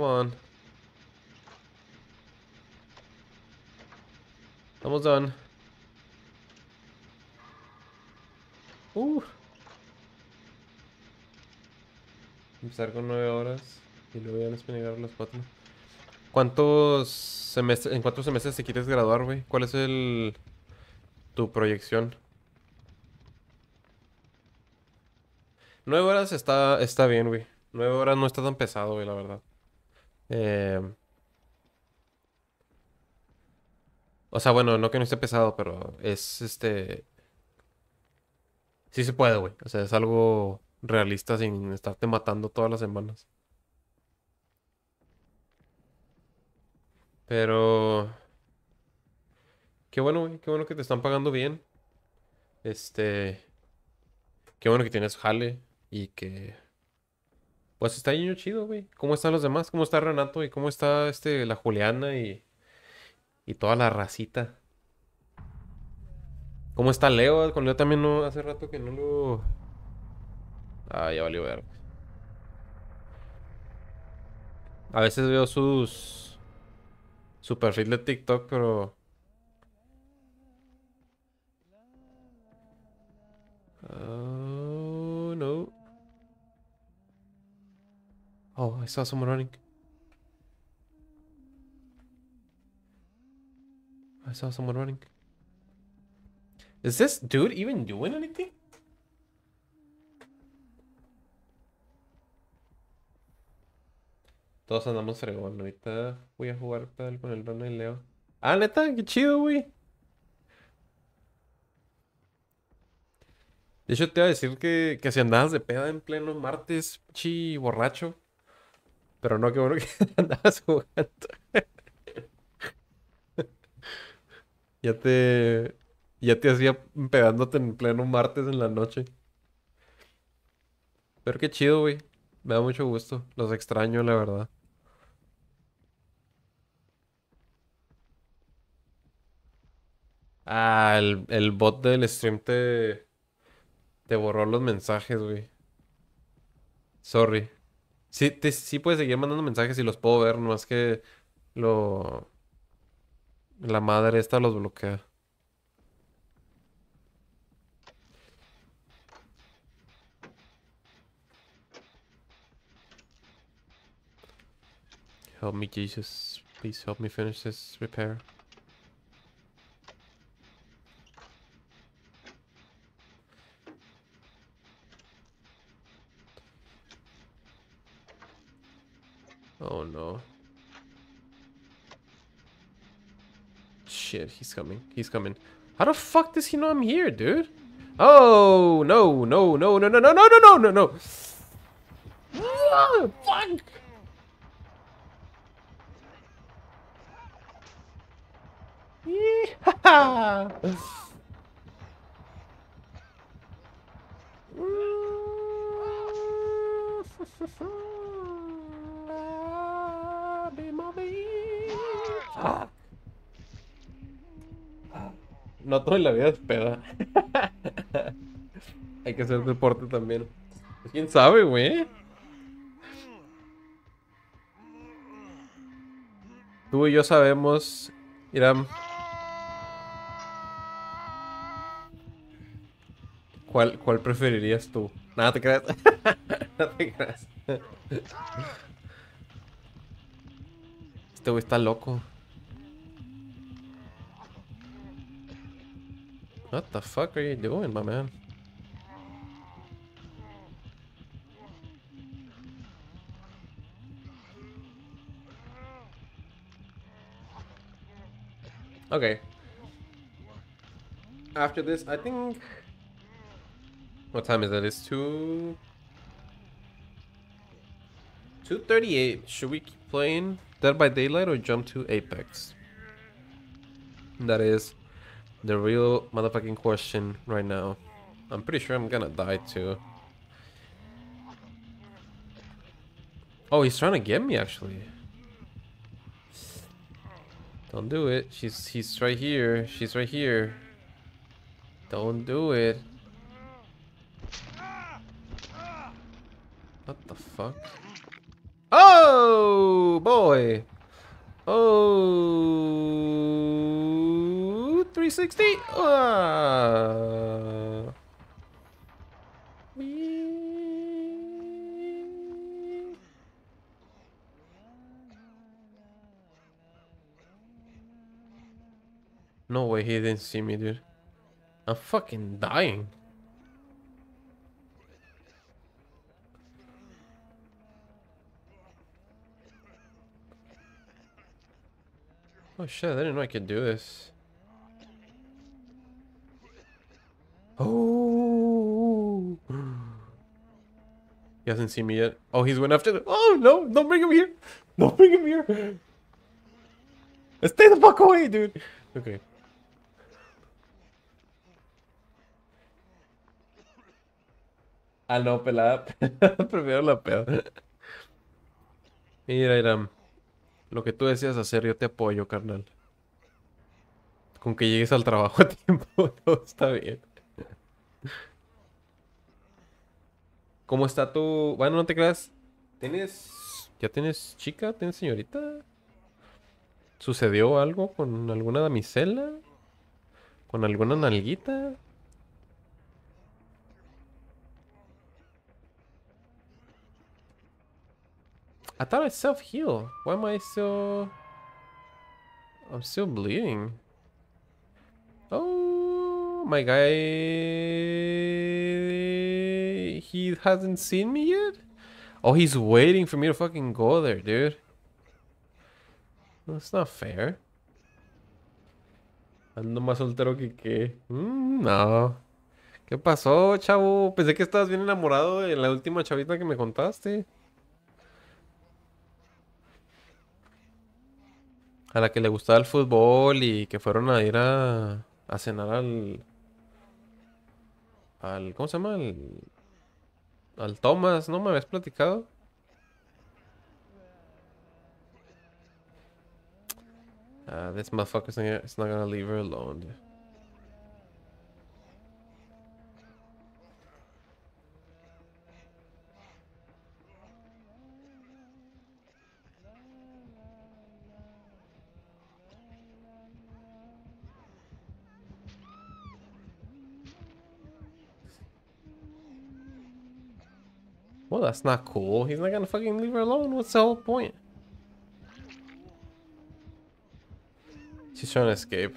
Vamos on. Vamos Empezar con nueve horas y luego ya nos pueden a las 4. ¿Cuántos semestres, en cuántos semestres te quieres graduar, güey? ¿Cuál es el tu proyección? Nueve horas está, está bien, güey. Nueve horas no está tan pesado, güey, la verdad. Eh, o sea, bueno, no que no esté pesado, pero es este. Sí se puede, güey. O sea, es algo realista sin estarte matando todas las semanas. Pero. Qué bueno, güey. Qué bueno que te están pagando bien. Este. Qué bueno que tienes jale y que pues está niño chido, güey. ¿Cómo están los demás? ¿Cómo está Renato? ¿Y cómo está este, la Juliana y, y toda la racita? ¿Cómo está Leo? Con Leo también no, hace rato que no lo... Ah, ya valió ver. A veces veo sus... Su perfil de TikTok, pero... Oh, no. Oh, I saw someone running. I saw someone running. Is this dude even doing anything? Todos andamos fregón. Ahorita voy a jugar pedal con el ron y Leo. Ah, neta, qué chido, güey. De hecho, te iba a decir que, que si andabas de peda en pleno martes, chi borracho, pero no, que bueno que andabas jugando. ya te. Ya te hacía pegándote en pleno martes en la noche. Pero qué chido, güey. Me da mucho gusto. Los extraño, la verdad. Ah, el, el bot del stream te. Te borró los mensajes, güey. Sorry. Sí, te, puedes seguir mandando mensajes y los puedo ver, no es que lo... La madre esta los bloquea. Help me, Jesus. Please help me finish this repair. Oh no. Shit, he's coming. He's coming. How the fuck does he know I'm here, dude? Oh, no, no, no, no, no, no, no, no, no, no, no. Ah, fuck! Yeah. No todo en la vida es peda. Hay que hacer deporte también. ¿Quién sabe, güey? Tú y yo sabemos, Irán. ¿Cuál, cuál preferirías tú? Nada te creas. Nada te creas. este güey está loco. What the fuck are you doing, my man? Okay. After this, I think... What time is it? It's 2... 2.38. Should we keep playing? Dead by Daylight or jump to Apex? That is the real motherfucking question right now. I'm pretty sure I'm gonna die too. Oh, he's trying to get me actually. Don't do it. She's he's right here. She's right here. Don't do it. What the fuck? Oh, boy. Oh, 360. Uh, no way he didn't see me, dude. I'm fucking dying. Oh shit, I didn't know I could do this. Oh! He hasn't seen me yet. Oh, he's went after the- Oh no, don't bring him here! Don't bring him here! Stay the fuck away, dude! Okay. I ah, no, pelada. Primero la peor. Mira, Iram. Lo que tú decías hacer, yo te apoyo, carnal. Con que llegues al trabajo a tiempo, todo está bien. ¿Cómo está tu...? Bueno, no te creas. ¿Tienes... ¿Ya tienes chica? ¿Tienes señorita? ¿Sucedió algo con alguna damisela? ¿Con alguna nalguita? I thought I self-heal. Why am I still... I'm still bleeding. Oh, my guy... He hasn't seen me yet? Oh, he's waiting for me to fucking go there, dude. That's not fair. Ando más soltero que qué. Mm, no. ¿Qué pasó, chavo? Pensé que estabas bien enamorado de la última chavita que me contaste. a la que le gustaba el fútbol y que fueron a ir a, cenar al, al ¿cómo se llama? Al, al Thomas, ¿no me habías platicado? Ah this motherfucker's not, it's not gonna leave her alone. Well, that's not cool. He's not gonna fucking leave her alone. What's the whole point? She's trying to escape.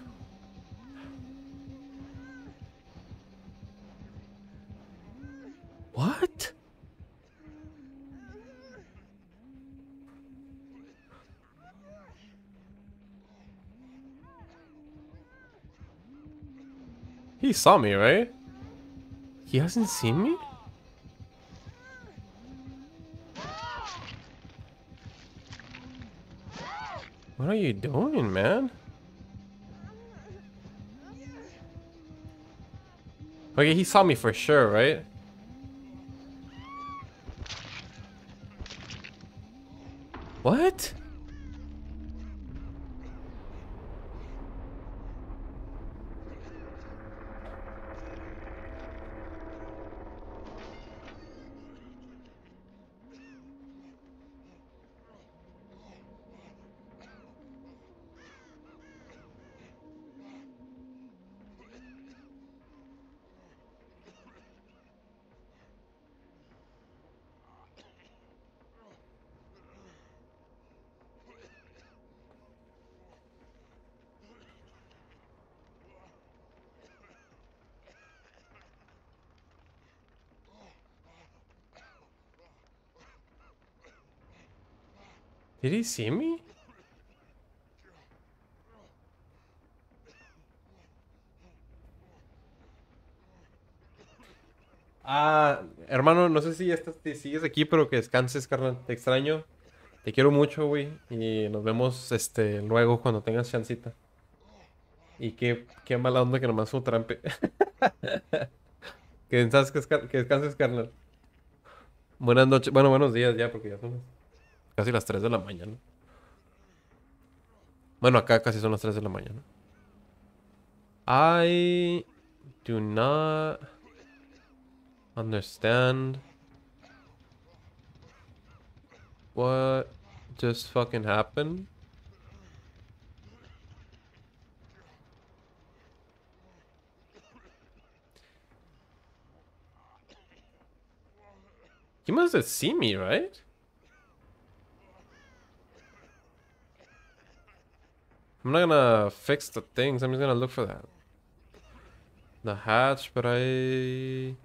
What? He saw me, right? He hasn't seen me? What are you doing, man? Okay, he saw me for sure, right? What? Did Ah, hermano, no sé si estás, te sigues aquí, pero que descanses, carnal. Te extraño. Te quiero mucho, güey. Y nos vemos este, luego cuando tengas chancita. Y qué, qué mala onda que nomás un trampe. que, descanses, que carnal. Buenas noches. Bueno, buenos días ya, porque ya son casi las 3 de la mañana. Bueno, acá casi son las 3 de la mañana. I do not understand what just fucking happened. You must have seen me, right? I'm not gonna fix the things. I'm just gonna look for that. The hatch, but I...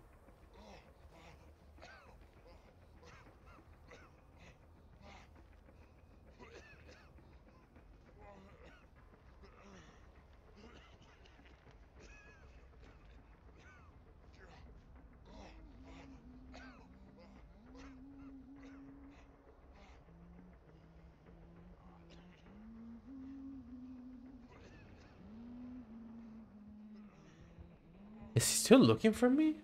still looking for me?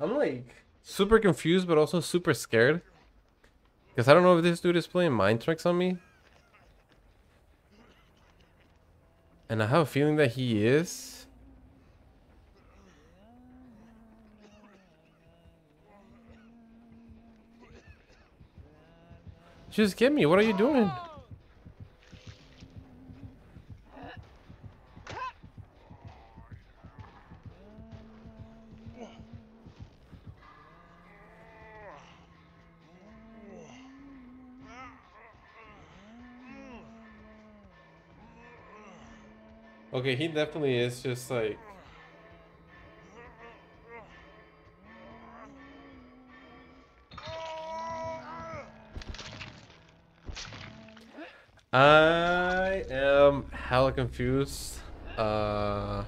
I'm like super confused, but also super scared. Because I don't know if this dude is playing mind tricks on me. And I have a feeling that he is. Just get me. What are you doing? Okay, he definitely is just like I am hella confused. Uh...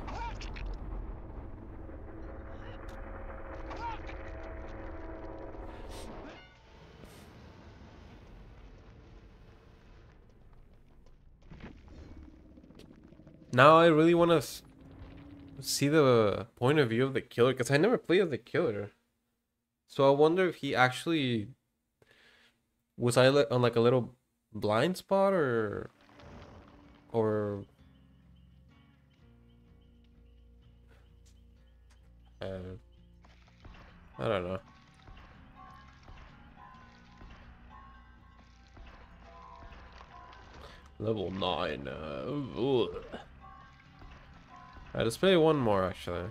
Now I really want to see the point of view of the killer because I never played as the killer. So I wonder if he actually was I on like a little blind spot or or uh, I don't know. Level nine. Uh, I play one more actually.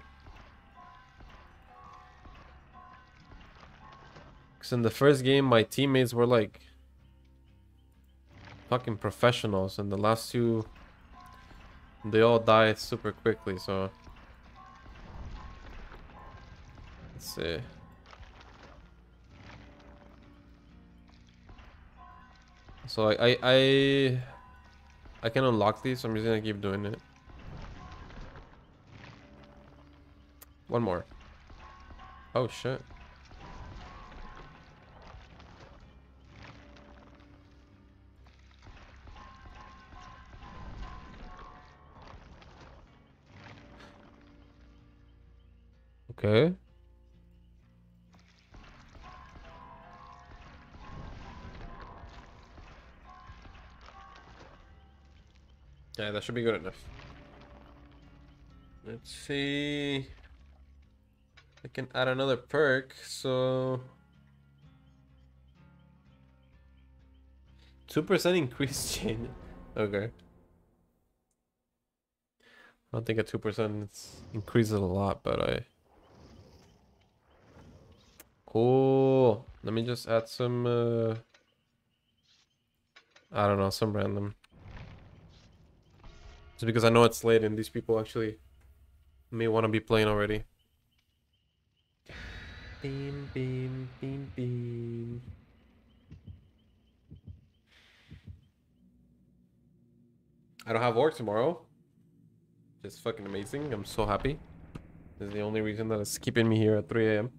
Cause in the first game, my teammates were like fucking professionals, and the last two, they all died super quickly, so... Let's see. So I, I, I, I can unlock these, so I'm just gonna keep doing it. One more. Oh shit. Okay. Yeah, that should be good enough. Let's see. I can add another perk, so... 2% increase chain. Okay. I don't think a 2% increases a lot, but I... Cool. Let me just add some, uh, I don't know, some random. Just because I know it's late and these people actually may want to be playing already. Beam, beam, beam, beam. I don't have work tomorrow. Just fucking amazing. I'm so happy. This is the only reason that is keeping me here at 3 a.m.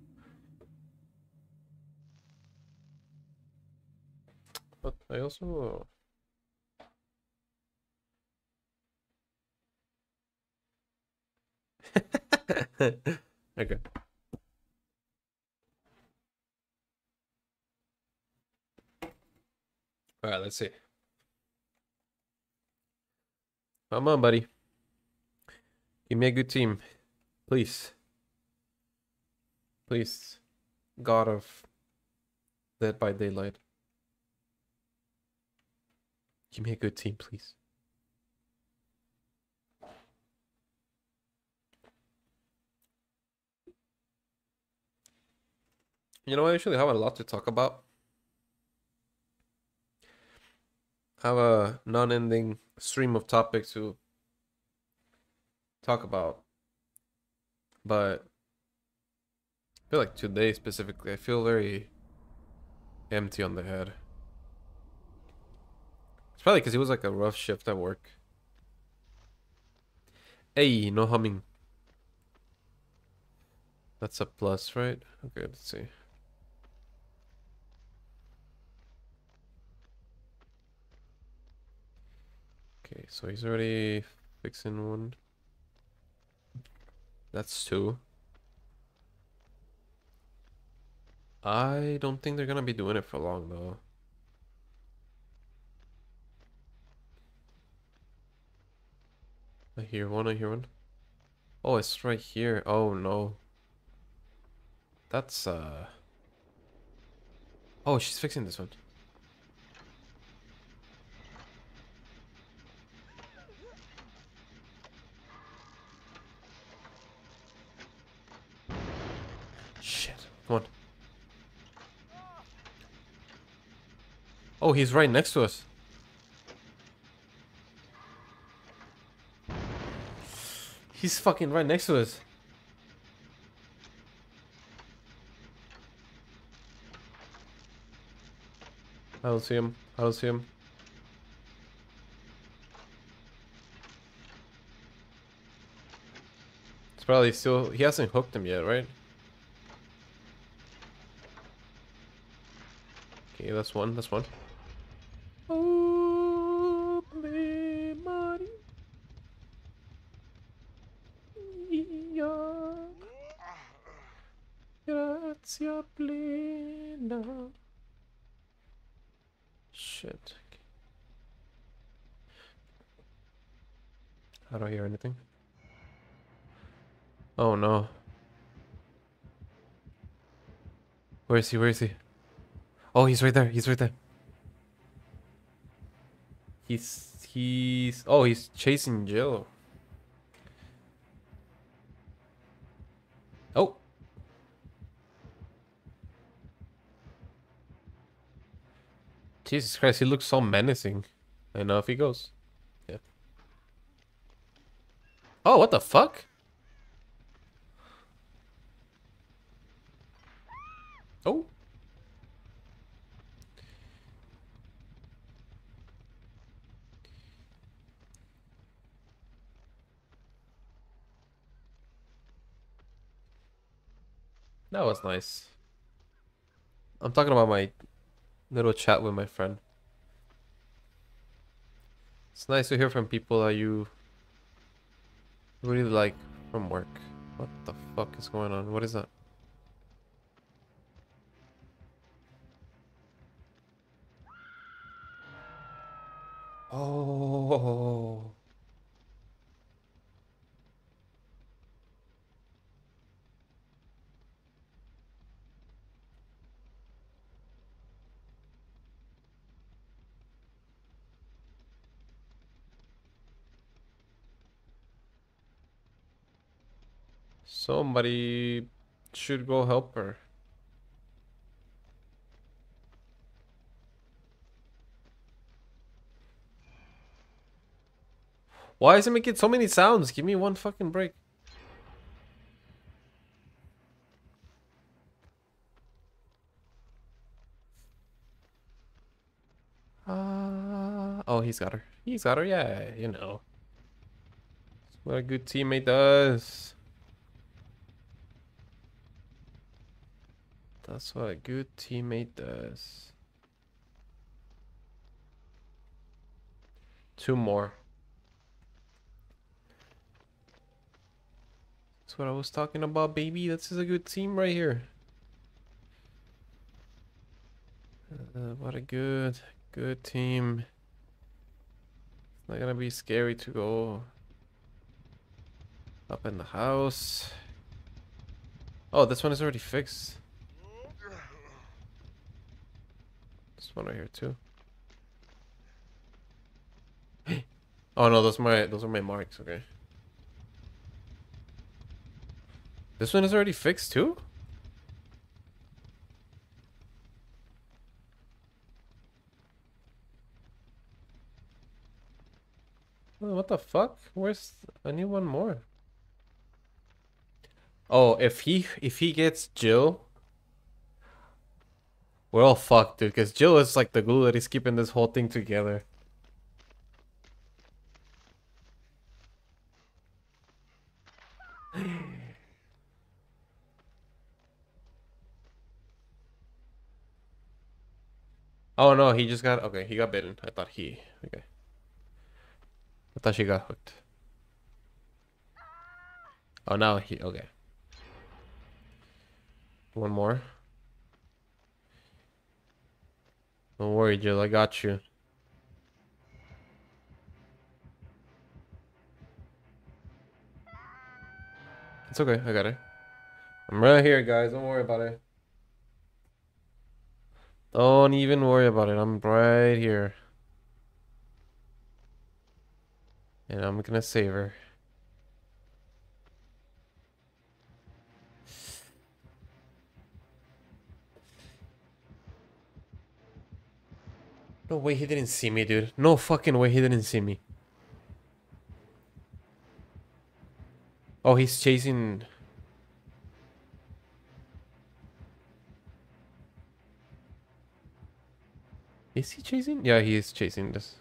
But I also uh, okay. All right, let's see. Come on, buddy. Give me a good team. Please. Please. God of Dead by Daylight. Give me a good team, please. You know, I actually have a lot to talk about. Have a non-ending stream of topics to talk about. But I feel like today specifically, I feel very empty on the head. It's probably because it was like a rough shift at work. Hey, no humming. That's a plus, right? Okay, let's see. Okay, so he's already fixing one. That's two. I don't think they're gonna be doing it for long, though. I hear one, I hear one. Oh, it's right here. Oh, no. That's, uh... Oh, she's fixing this one. Shit. Come on. Oh, he's right next to us. He's fucking right next to us. I don't see him. I don't see him. It's probably still... He hasn't hooked him yet, right? Okay, that's one. That's one. Where is he? Where is he? Oh, he's right there. He's right there. He's... He's... Oh, he's chasing Jill. Oh. Jesus Christ, he looks so menacing. And off he goes. Yeah. Oh, what the fuck? Oh! That was nice. I'm talking about my little chat with my friend. It's nice to hear from people that you really like from work. What the fuck is going on? What is that? Oh. Somebody should go help her. Why is it making so many sounds? Give me one fucking break. Uh, oh, he's got her. He's got her, yeah, you know. That's what a good teammate does. That's what a good teammate does. Two more. That's what I was talking about, baby. This is a good team right here. Uh, what a good, good team. It's not gonna be scary to go up in the house. Oh, this one is already fixed. This one right here too. oh no, those are my those are my marks. Okay. This one is already fixed too? What the fuck? Where's... I need one more. Oh, if he if he gets Jill, we're all fucked, dude. Because Jill is like the glue that is keeping this whole thing together. Oh no, he just got okay. He got bitten. I thought he okay. I thought she got hooked. Oh, now he okay. One more. Don't worry, Jill. I got you. It's okay. I got it. I'm right here, guys. Don't worry about it. Don't even worry about it. I'm right here. And I'm gonna save her. No way he didn't see me, dude. No fucking way he didn't see me. Oh, he's chasing... Is he chasing? Yeah, he is chasing this.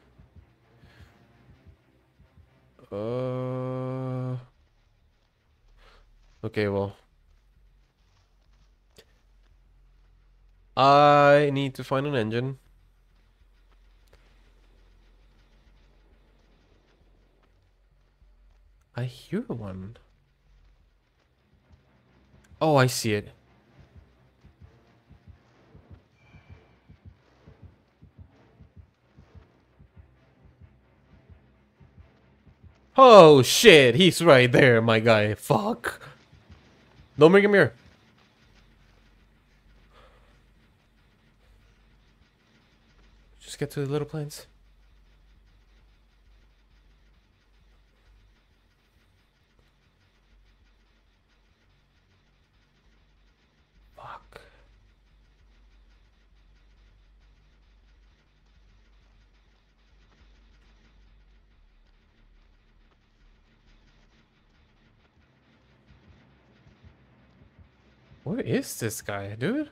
Uh. Okay, well. I need to find an engine. I hear one. Oh, I see it. Oh shit, he's right there, my guy. Fuck. Don't bring him here. Just get to the little planes. What is this guy, dude?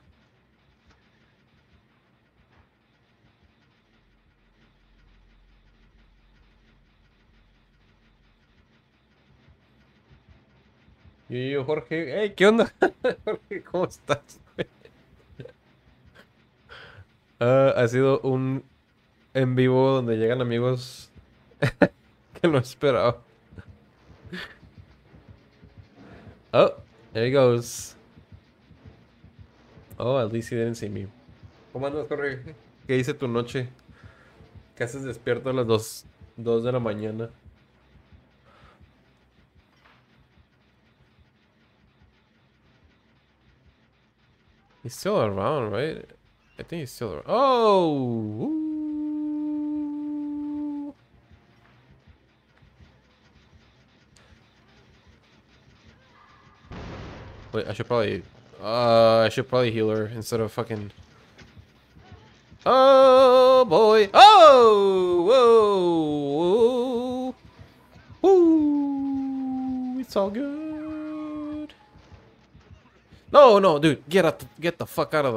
Yo, Jorge, hey, ¿qué onda? Jorge, ¿cómo estás? Ah, ha sido un en vivo donde llegan amigos que no esperaba. oh, there he goes. Oh, at least he didn't see me. ¿Cómo andas, Corre? ¿Qué hice tu noche? ¿Qué haces despierto a las 2, de la mañana? He's still around, right? I think he's still around. Oh! Ooh. Wait, I should probably Uh, I should probably heal her instead of fucking... Oh, boy. Oh! Whoa! Whoa! Woo! It's all good. No, no, dude. Get up. Get the fuck out of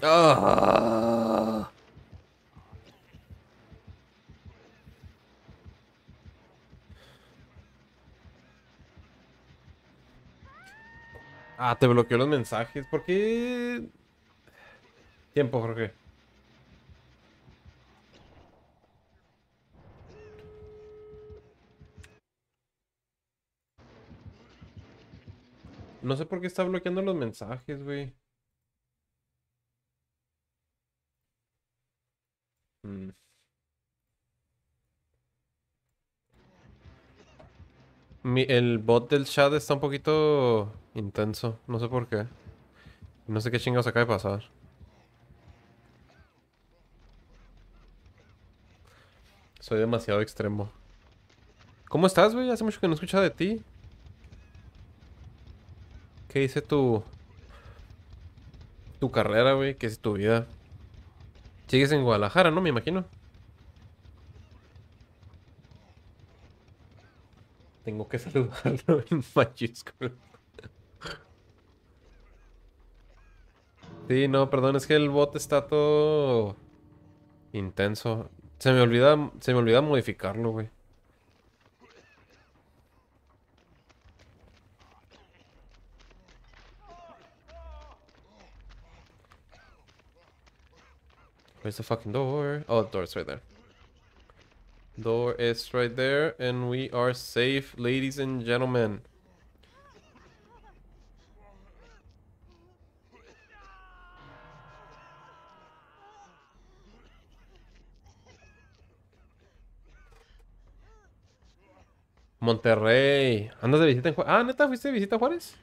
the... Ugh. Ah, te bloqueó los mensajes. ¿Por qué? Tiempo, Jorge. No sé por qué está bloqueando los mensajes, güey. Mm. Mi, el bot del chat está un poquito intenso, no sé por qué. No sé qué chingados acaba de pasar. Soy demasiado extremo. ¿Cómo estás, güey? Hace mucho que no escucho de ti. ¿Qué dice tu... Tu carrera, güey? ¿Qué es tu vida? Sigues en Guadalajara, ¿no? Me imagino. Tengo que saludarlo en mayúsculas. Sí, no, perdón, es que el bot está todo intenso. Se me olvida, se me olvida modificarlo, güey. Where's the fucking door? Oh, the door's right there. Door is right there, and we are safe, ladies and gentlemen. Monterrey. ¿Andas de visita en Juárez? Ah, ¿neta fuiste de visita a Juárez?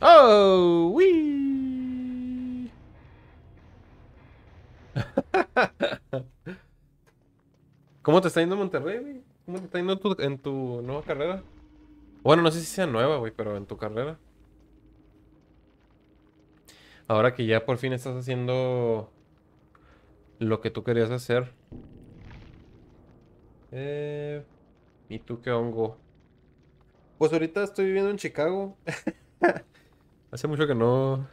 ¡Oh! ¡Wii! ¿Cómo te está yendo Monterrey, güey? ¿Cómo te está yendo en tu nueva carrera? Bueno, no sé si sea nueva, güey, pero en tu carrera. Ahora que ya por fin estás haciendo lo que tú querías hacer. Eh, ¿Y tú qué hongo? Pues ahorita estoy viviendo en Chicago. Hace mucho que no.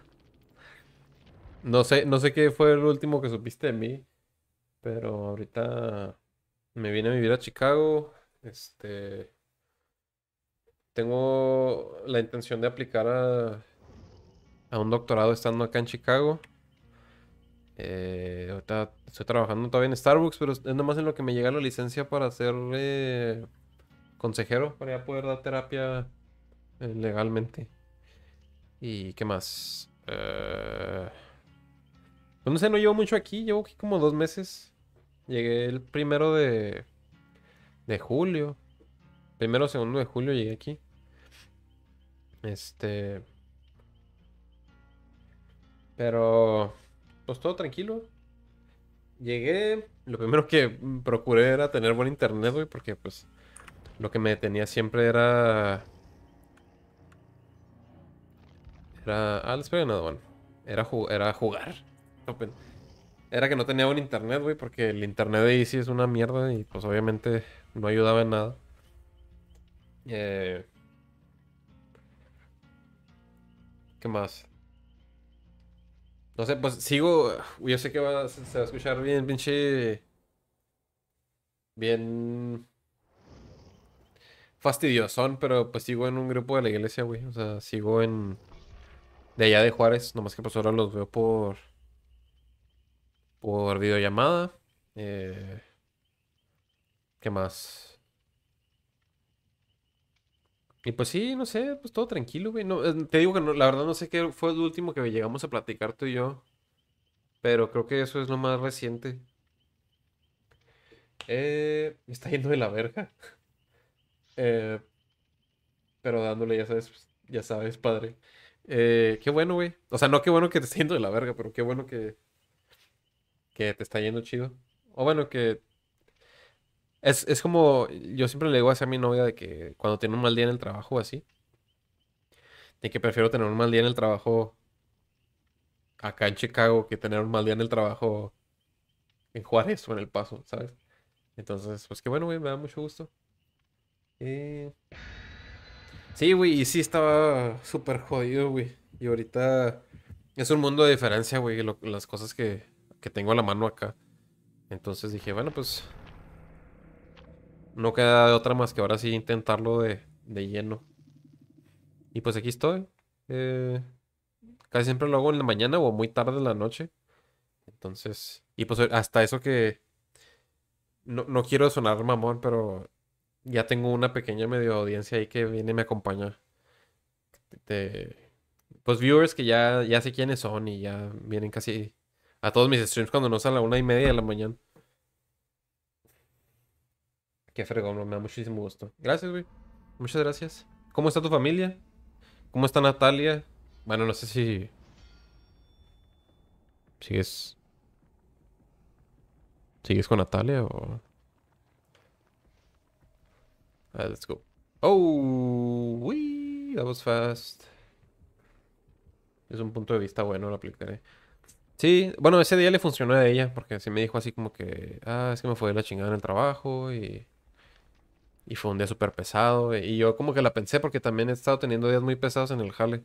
No sé, no sé qué fue el último que supiste de mí. Pero ahorita me vine a vivir a Chicago. Este. Tengo la intención de aplicar a, un doctorado estando acá en Chicago. Eh, ahorita estoy trabajando todavía en Starbucks, pero es nomás en lo que me llega la licencia para ser eh, consejero, para ya poder dar terapia eh, legalmente. ¿Y qué más? Eh, pues no sé, no llevo mucho aquí, llevo aquí como dos meses. Llegué el primero de, de julio. Primero o segundo de julio llegué aquí. Este. Pero. Pues todo tranquilo. Llegué. Lo primero que procuré era tener buen internet, güey, porque pues. Lo que me detenía siempre era Era. Ah, les bueno. Era, era jugar. Era que no tenía un internet, güey, porque el internet de Easy es una mierda y pues obviamente no ayudaba en nada. Eh, ¿Qué más? No sé, pues sigo. Yo sé que se, se va a escuchar bien, pinche. Bien. Fastidiosón, pero pues sigo en un grupo de la iglesia, güey. O sea, sigo en de allá de Juárez, nomás que pues ahora los veo por por videollamada. Eh, ¿Qué más? Y pues sí, no sé, pues todo tranquilo, güey. No, eh, te digo que la verdad no sé qué fue el último que llegamos a platicar tú y yo. Pero creo que eso es lo más reciente. Eh, está yendo de la verga. Eh, pero dándole, ya sabes, ya sabes, padre. Eh, qué bueno, güey. O sea, no qué bueno que te esté yendo de la verga, pero qué bueno que, que te está yendo chido. O bueno, que es, como, yo siempre le digo así a mi novia de que cuando tiene un mal día en el trabajo, así, de que prefiero tener un mal día en el trabajo acá en Chicago que tener un mal día en el trabajo en Juárez o en El Paso, ¿sabes? Entonces, pues qué bueno, güey, me da mucho gusto. Eh... Sí, güey, y sí estaba súper jodido, güey. Y ahorita es un mundo de diferencia, güey, las cosas que, tengo a la mano acá. Entonces dije, bueno, pues no queda de otra más que ahora sí intentarlo de, de lleno. Y pues aquí estoy. Eh, casi siempre lo hago en la mañana o muy tarde en la noche. Entonces, y pues hasta eso que no, no quiero sonar mamón, pero ya tengo una pequeña medio audiencia ahí que viene y me acompaña. pues viewers que ya, ya sé quiénes son y ya vienen casi a todos mis streams cuando no son a la una y media de la mañana. Qué fregón, me da muchísimo gusto. Gracias, güey. Muchas gracias. ¿Cómo está tu familia? ¿Cómo está Natalia? Bueno, no sé si... ¿Sigues... ¿Sigues con Natalia o...? Ah, let's go. Oh, that was fast. Es un punto de vista bueno, lo aplicaré. Sí, bueno, ese día le funcionó a ella, porque sí me dijo así como que, ah, es que me fue de la chingada en el trabajo y, y fue un día súper pesado. Y yo como que la pensé porque también he estado teniendo días muy pesados en el jale.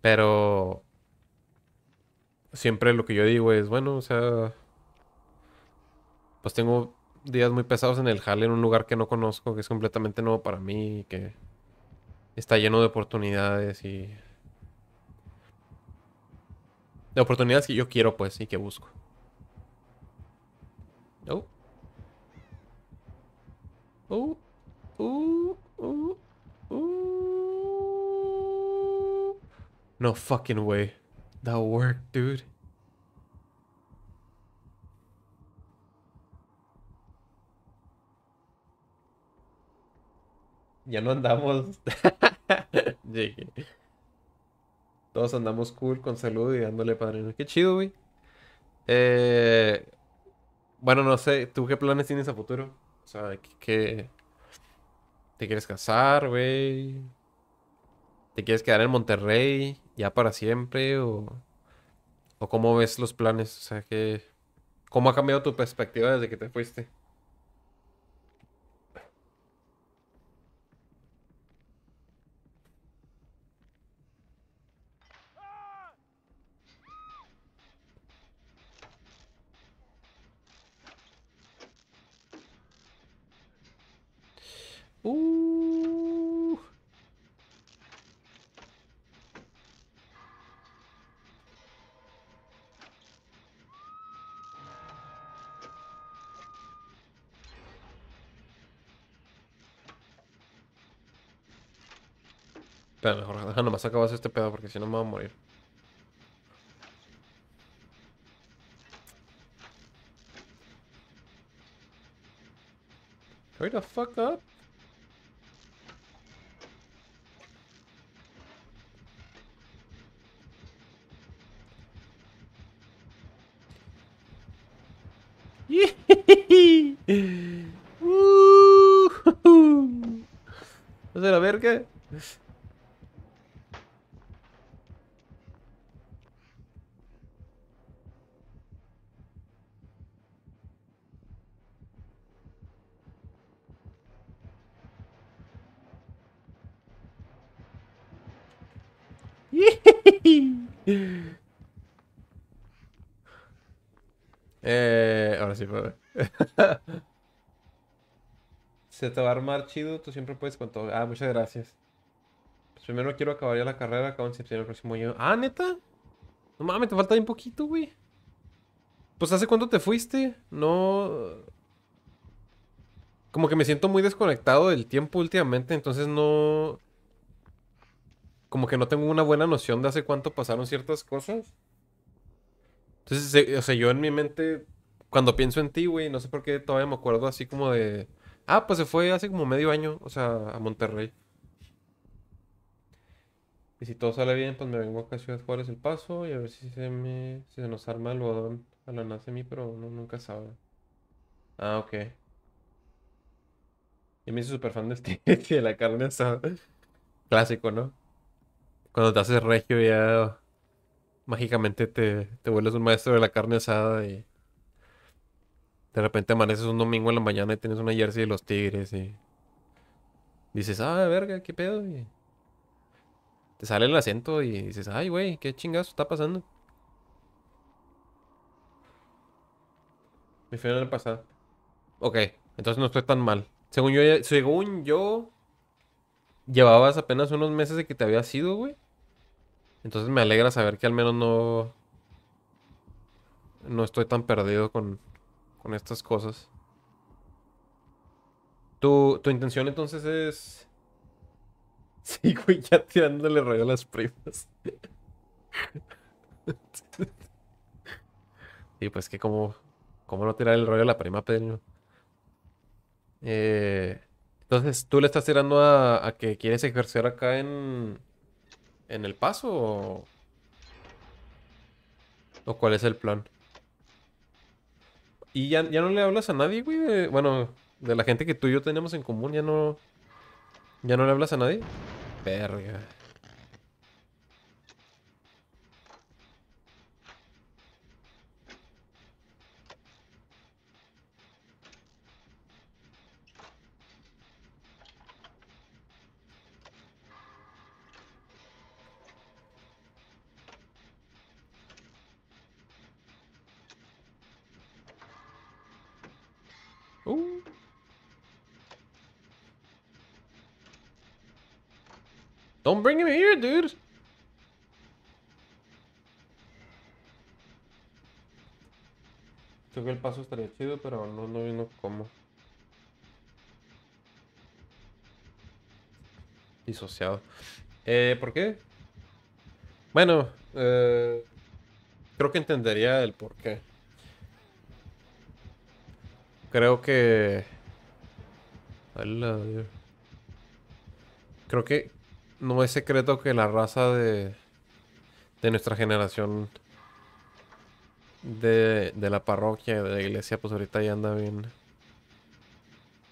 Pero siempre lo que yo digo es, bueno, o sea, pues tengo días muy pesados en el jale, en un lugar que no conozco, que es completamente nuevo para mí que está lleno de oportunidades y... De oportunidades que yo quiero, pues, y que busco. Oh. oh. oh. oh. No fucking way. That worked, dude. ya no andamos. Todos andamos cool, con salud y dándole padre. Qué chido, güey. Eh, bueno, no sé, ¿tú qué planes tienes a futuro? O sea, ¿qué, te quieres casar, güey? ¿Te quieres quedar en Monterrey ya para siempre? ¿O, o cómo ves los planes? O sea, que ¿cómo ha cambiado tu perspectiva desde que te fuiste? Uh. Espera, mejor deja más acabas este pedo porque si no me voy a morir. Hurry the fuck up. uh, uh, a te va a armar chido, tú siempre puedes con todo. Ah, muchas gracias. Pues primero quiero acabar ya la carrera, acabo en el próximo año. Ah, neta. No mames, te falta bien poquito, güey. Pues hace cuánto te fuiste? No. Como que me siento muy desconectado del tiempo últimamente, entonces no. Como que no tengo una buena noción de hace cuánto pasaron ciertas cosas. Entonces, o sea, yo en mi mente, cuando pienso en ti, güey, no sé por qué todavía me acuerdo así como de. Ah, pues se fue hace como medio año, o sea, a Monterrey. Y si todo sale bien, pues me vengo acá a Ciudad Juárez el paso y a ver si se me si se nos arma el bodón a la mí, pero uno nunca sabe. Ah, ok. Yo me hice súper fan este, de este de la carne asada. Clásico, ¿no? Cuando te haces regio ya mágicamente te, te vuelves un maestro de la carne asada y de repente amaneces un domingo en la mañana y tienes una jersey de los Tigres y dices, ah, verga, qué pedo. te sale el acento y dices, ay, güey, qué chingazo está pasando. Me Mi el pasado. Ok, entonces no estoy tan mal. Según yo, según yo, llevabas apenas unos meses de que te había ido, güey. Entonces me alegra saber que al menos no. No estoy tan perdido con, con estas cosas. Tu, intención entonces es... Sigo ya tirándole rollo a las primas. Y pues que como... ¿Cómo no tirar el rollo a la prima, Pedro? Eh, entonces, ¿tú le estás tirando a, que quieres ejercer acá en, en el paso o, o cuál es el plan? ¿Y ya, no le hablas a nadie, güey? bueno, de la gente que tú y yo tenemos en común, ya no. ¿Ya no le hablas a nadie? Verga. Don't bring him here, dude. Creo que el paso estaría chido, pero no, no vino como Disociado. Eh, ¿Por qué? Bueno, eh, creo que entendería el por qué. Creo que... Creo que no es secreto que la raza de, de nuestra generación de, de la parroquia, de la iglesia, pues ahorita ya anda bien.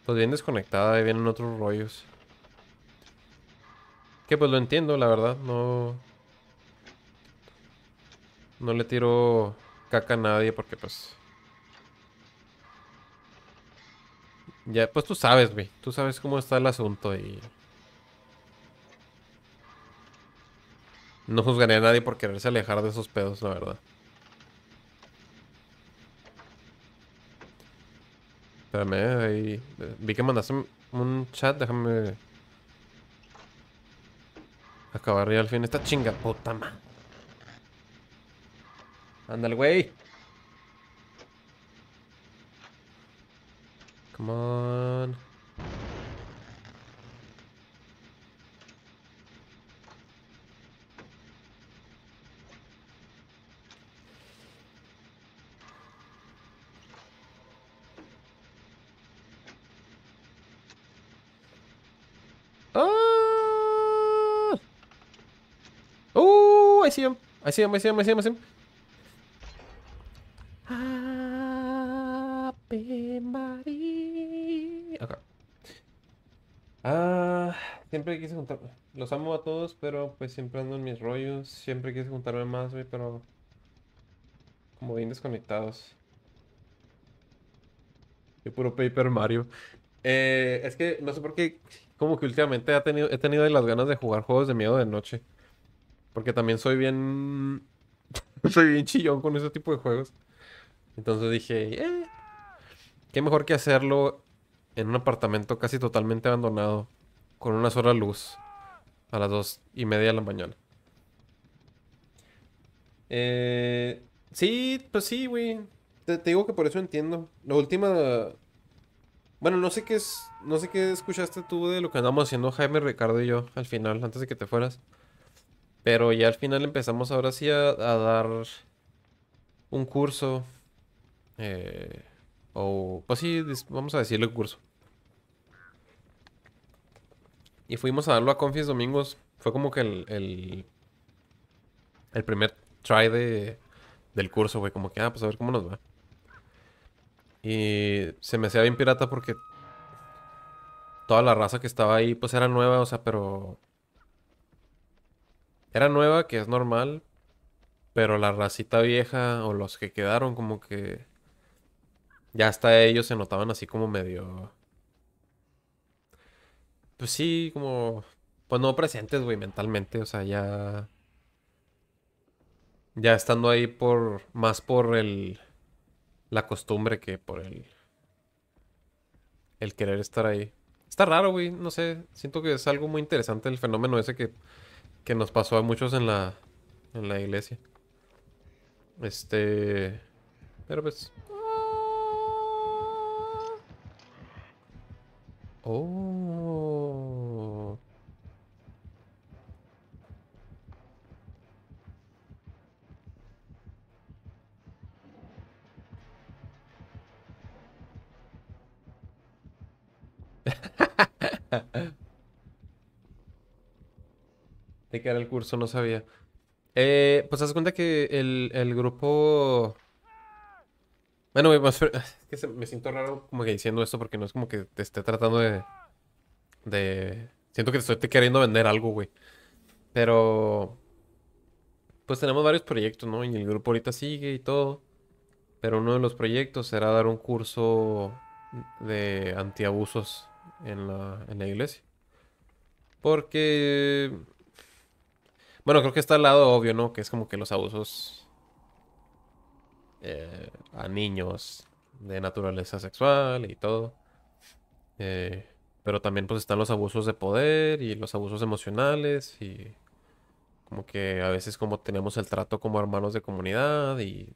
Pues bien desconectada, y vienen otros rollos. Que pues lo entiendo, la verdad, no. No le tiro caca a nadie porque pues. Ya, pues tú sabes, güey. Tú sabes cómo está el asunto y. No juzgaría a nadie por quererse alejar de esos pedos, la verdad. Espérame, ahí. Eh, vi que mandaste un chat, déjame. Acabar ya al fin esta chinga puta ¡Anda Ándale, güey. Come on. see him. I see him, I see Ah, siempre quise juntarme. Los amo a todos, pero pues siempre ando en mis rollos. Siempre quise juntarme más, pero. Como bien desconectados. Yo puro Paper Mario. Eh, es que no sé por qué. Como que últimamente he tenido las ganas de jugar juegos de miedo de noche. Porque también soy bien. soy bien chillón con ese tipo de juegos. Entonces dije, eh, qué mejor que hacerlo en un apartamento casi totalmente abandonado, con una sola luz, a las dos y media de la mañana. Eh, sí, pues sí, güey. Te, digo que por eso entiendo. La última. Bueno, no sé qué es. No sé qué escuchaste tú de lo que andamos haciendo Jaime, Ricardo y yo al final, antes de que te fueras. Pero ya al final empezamos ahora sí a, dar un curso. Eh, o, pues sí, vamos a decirle curso. Y fuimos a darlo a Confies Domingos. Fue como que el, el, el primer try de, del curso, güey. Como que, ah, pues a ver cómo nos va. Y se me hacía bien pirata porque toda la raza que estaba ahí, pues era nueva, o sea, pero era nueva, que es normal, pero la racita vieja o los que quedaron como que ya hasta ellos se notaban así como medio... Pues sí, como... Pues no presentes, güey, mentalmente, o sea, ya... Ya estando ahí por... Más por el... La costumbre que por el... El querer estar ahí. Está raro, güey, no sé. Siento que es algo muy interesante el fenómeno ese que que nos pasó a muchos en la, en la iglesia. Este... Pero pues... Ah. Oh. que era el curso, no sabía. Eh, pues haz cuenta que el, grupo... Bueno, me, es que me siento raro como que diciendo esto porque no es como que te esté tratando de... Siento que te estoy queriendo vender algo, güey. Pero... Pues tenemos varios proyectos, ¿no? Y el grupo ahorita sigue y todo. Pero uno de los proyectos será dar un curso de antiabusos en la, en la iglesia. Porque bueno, creo que está al lado obvio, ¿no? Que es como que los abusos eh, a niños de naturaleza sexual y todo. Eh, pero también pues están los abusos de poder y los abusos emocionales y como que a veces como tenemos el trato como hermanos de comunidad y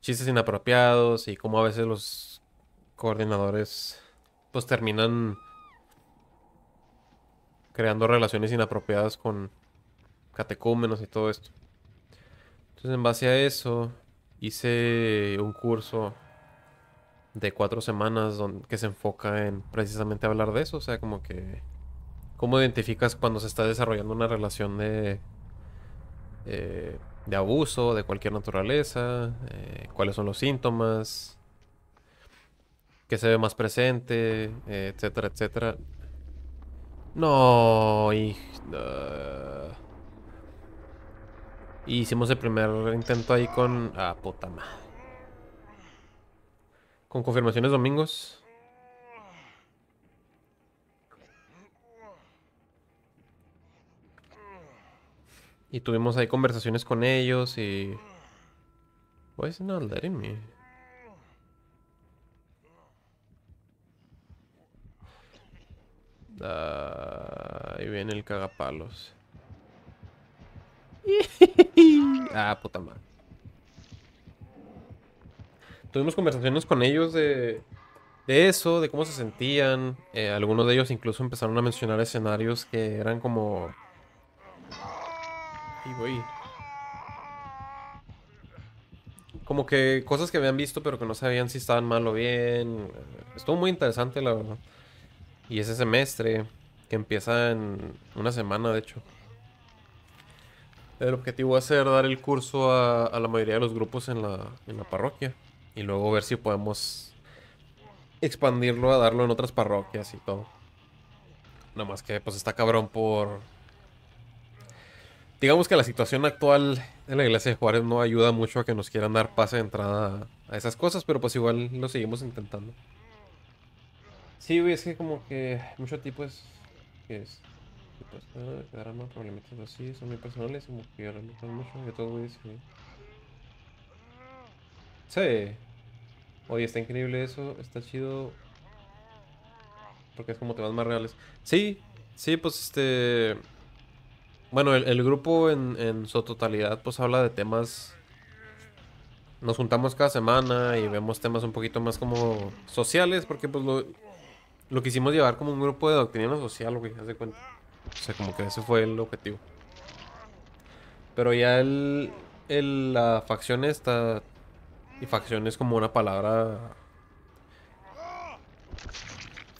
chistes inapropiados y como a veces los coordinadores pues terminan creando relaciones inapropiadas con catecúmenos y todo esto. Entonces en base a eso hice un curso de cuatro semanas donde, que se enfoca en precisamente hablar de eso, o sea, como que cómo identificas cuando se está desarrollando una relación de, eh, de abuso de cualquier naturaleza, eh, cuáles son los síntomas, qué se ve más presente, eh, etcétera, etcétera. No, y... Y hicimos el primer intento ahí con... Ah, puta Con confirmaciones domingos. Y tuvimos ahí conversaciones con ellos y... Why is it not letting ah, ahí viene el cagapalos. ah, puta madre. Tuvimos conversaciones con ellos de, eso, de cómo se sentían. Eh, algunos de ellos incluso empezaron a mencionar escenarios que eran como... Como que cosas que habían visto pero que no sabían si estaban mal o bien. Estuvo muy interesante, la verdad. Y ese semestre, que empieza en una semana, de hecho. El objetivo es ser dar el curso a, la mayoría de los grupos en la, parroquia y luego ver si podemos expandirlo a darlo en otras parroquias y todo. Nada más que pues está cabrón por... Digamos que la situación actual en la iglesia de Juárez no ayuda mucho a que nos quieran dar pase de entrada a esas cosas, pero pues igual lo seguimos intentando. Sí, es que como que mucho tipo es... es más problemitas así, son muy personales, como que mucho todo voy muy decir. Sí. Oye, está increíble eso, está chido. Porque es como temas más reales. Sí, sí, pues este... Bueno, el, grupo en, su totalidad pues habla de temas... Nos juntamos cada semana y vemos temas un poquito más como sociales, porque pues lo, lo quisimos llevar como un grupo de doctrina social, güey, haz de cuenta. O sea, como que ese fue el objetivo. Pero ya el, la facción está Y facción es como una palabra...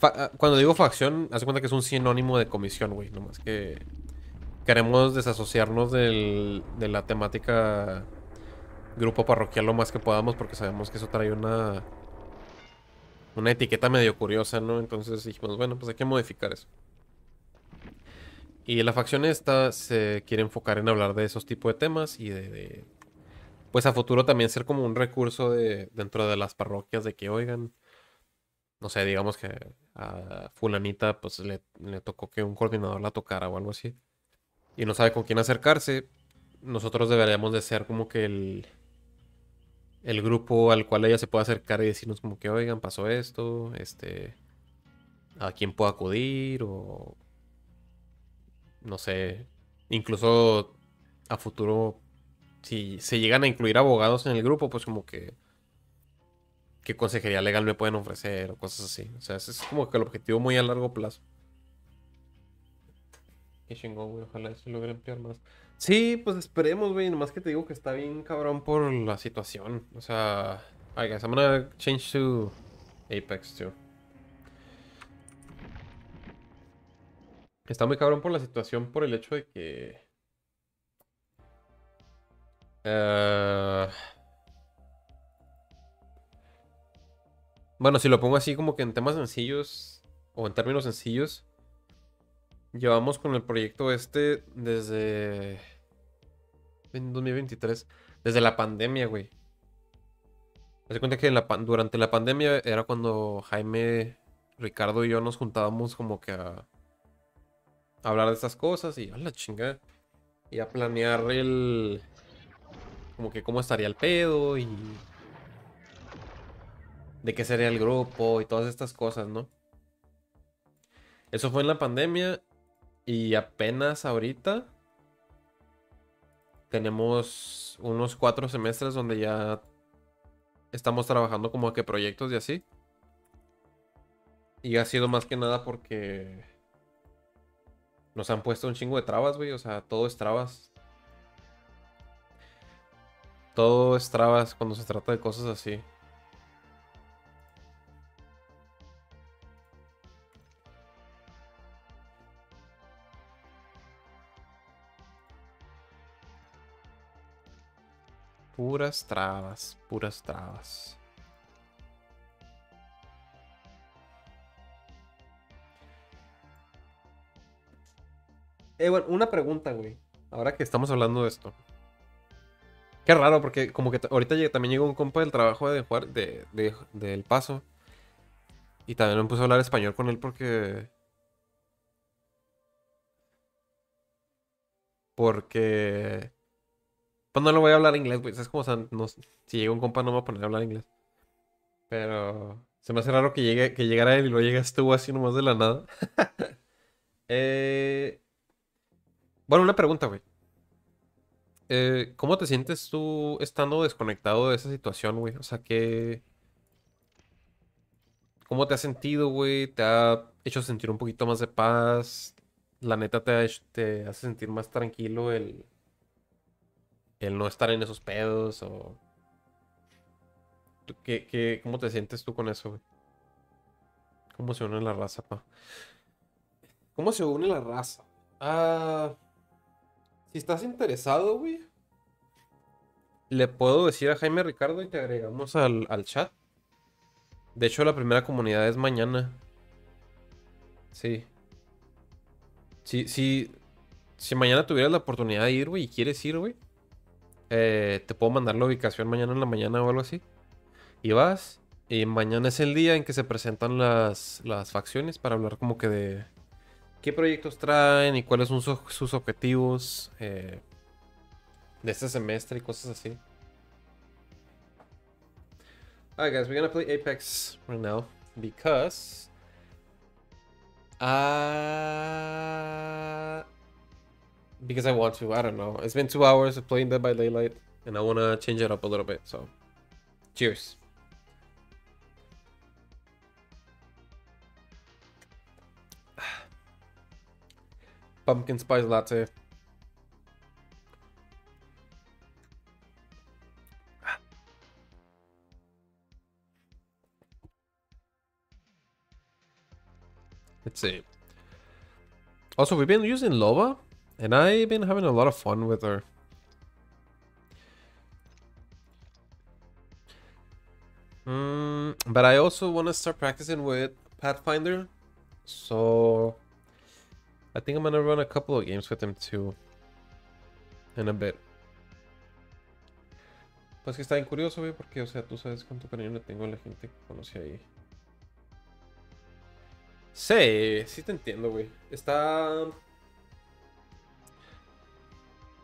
Ah, cuando digo facción, hace cuenta que es un sinónimo de comisión, güey. Nomás que queremos desasociarnos de la temática grupo parroquial lo más que podamos porque sabemos que eso trae una una etiqueta medio curiosa, ¿no? Entonces dijimos, bueno, pues hay que modificar eso. Y la facción esta se quiere enfocar en hablar de esos tipos de temas y de, pues a futuro también ser como un recurso de, dentro de las parroquias de que oigan, no sé, digamos que a fulanita pues le, tocó que un coordinador la tocara o algo así y no sabe con quién acercarse, nosotros deberíamos de ser como que el, el grupo al cual ella se puede acercar y decirnos como que, oigan, pasó esto, este, a quién puedo acudir o no sé, incluso a futuro, si se llegan a incluir abogados en el grupo, pues como que, ¿qué consejería legal me pueden ofrecer o cosas así? O sea, ese es como que el objetivo muy a largo plazo. Qué chingón, güey, ojalá se logre ampliar más. Sí, pues esperemos, güey, nomás que te digo que está bien cabrón por la situación. O sea, I guess I'm gonna change to Apex too. Está muy cabrón por la situación, por el hecho de que... Eh, bueno, si lo pongo así como que en temas sencillos, o en términos sencillos, llevamos con el proyecto este desde... En 2023, desde la pandemia, güey. Me cuenta que durante la pandemia era cuando Jaime, Ricardo y yo nos juntábamos como que a hablar de estas cosas y a la Y a planear el. Como que cómo estaría el pedo y. De qué sería el grupo y todas estas cosas, ¿no? Eso fue en la pandemia. Y apenas ahorita. Tenemos unos cuatro semestres donde ya. Estamos trabajando como que proyectos y así. Y ha sido más que nada porque nos han puesto un chingo de trabas, güey. O sea, todo es trabas. Todo es trabas cuando se trata de cosas así. Puras trabas, puras trabas. Eh, bueno, una pregunta, güey. Ahora que estamos hablando de esto. Qué raro, porque como que ahorita también llegó un compa del trabajo de jugar de, Paso. Y también me puse a hablar español con él porque. Porque. Pues no lo voy a hablar inglés, güey. Es como, o sea, si llega un compa no me voy a poner a hablar inglés. Pero. Se me hace raro que, llegue, que llegara él y lo llegas tú así nomás de la nada. eh. Bueno, una pregunta, güey. Eh, ¿Cómo te sientes tú estando desconectado de esa situación, güey? O sea, ¿qué... ¿Cómo te has sentido, güey? ¿Te ha hecho sentir un poquito más de paz? ¿La neta te, ha te hace sentir más tranquilo el, el no estar en esos pedos? O... cómo te sientes tú con eso, güey? ¿Cómo se une la raza, pa? ¿Cómo se une la raza? Ah... Si estás interesado, güey, le puedo decir a Jaime Ricardo y te agregamos al, chat. De hecho, la primera comunidad es mañana. Sí. Si mañana tuvieras la oportunidad de ir, güey, y quieres ir, güey, eh, te puedo mandar la ubicación mañana en la mañana o algo así. Y vas. Y mañana es el día en que se presentan las facciones para hablar como que de, qué proyectos traen y cuáles son sus, sus objetivos eh, de este semestre y cosas así. Alright guys, we're gonna play Apex right now because uh because I want to, I don't know. It's been two hours of playing Dead by Daylight and I wanna change it up a little bit, so cheers. pumpkin spice latte. Let's see. Also, we've been using Loba, and I've been having a lot of fun with her. Mm, but I also want to start practicing with Pathfinder, so I think I'm gonna run a couple of games with him too. en a bit. Pues que está bien curioso, güey, porque, o sea, tú sabes cuánto cariño le tengo a la gente que conocí ahí. Sí, sí te entiendo, güey. Está...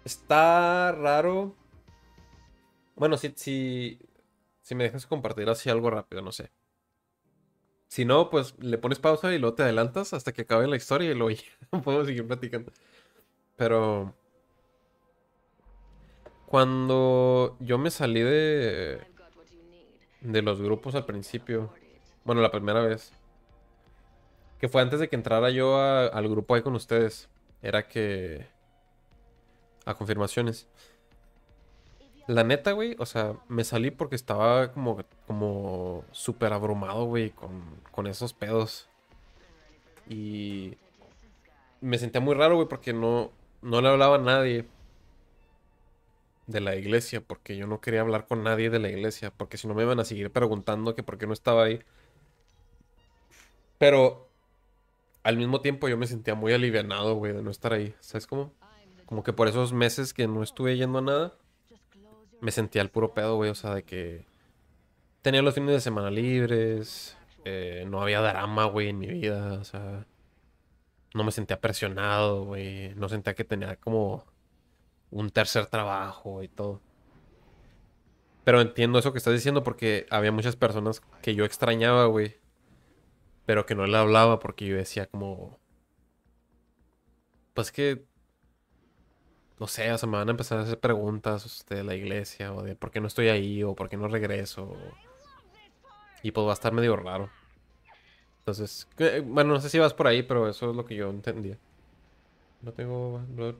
Está raro. Bueno, si, si, si me dejas compartir así algo rápido, no sé. Si no, pues le pones pausa y luego te adelantas hasta que acabe la historia y luego podemos seguir platicando. Pero. Cuando yo me salí de. de los grupos al principio. Bueno, la primera vez. Que fue antes de que entrara yo al grupo ahí con ustedes. Era que. A confirmaciones. La neta, güey, o sea, me salí porque estaba como, como súper abrumado, güey, con, con esos pedos. Y me sentía muy raro, güey, porque no, no le hablaba a nadie de la iglesia, porque yo no quería hablar con nadie de la iglesia, porque si no me iban a seguir preguntando que por qué no estaba ahí. Pero al mismo tiempo yo me sentía muy alivianado, güey, de no estar ahí. ¿Sabes cómo? Como que por esos meses que no estuve yendo a nada, me sentía al puro pedo, güey. O sea, de que tenía los fines de semana libres. Eh, no había drama, güey, en mi vida. O sea, no me sentía presionado, güey. No sentía que tenía como un tercer trabajo y todo. Pero entiendo eso que estás diciendo porque había muchas personas que yo extrañaba, güey. Pero que no le hablaba porque yo decía como... Pues que no sé, o sea, me van a empezar a hacer preguntas este, de la iglesia o de por qué no estoy ahí o por qué no regreso. Y pues va a estar medio raro. Entonces, bueno, no sé si vas por ahí, pero eso es lo que yo entendía. No tengo de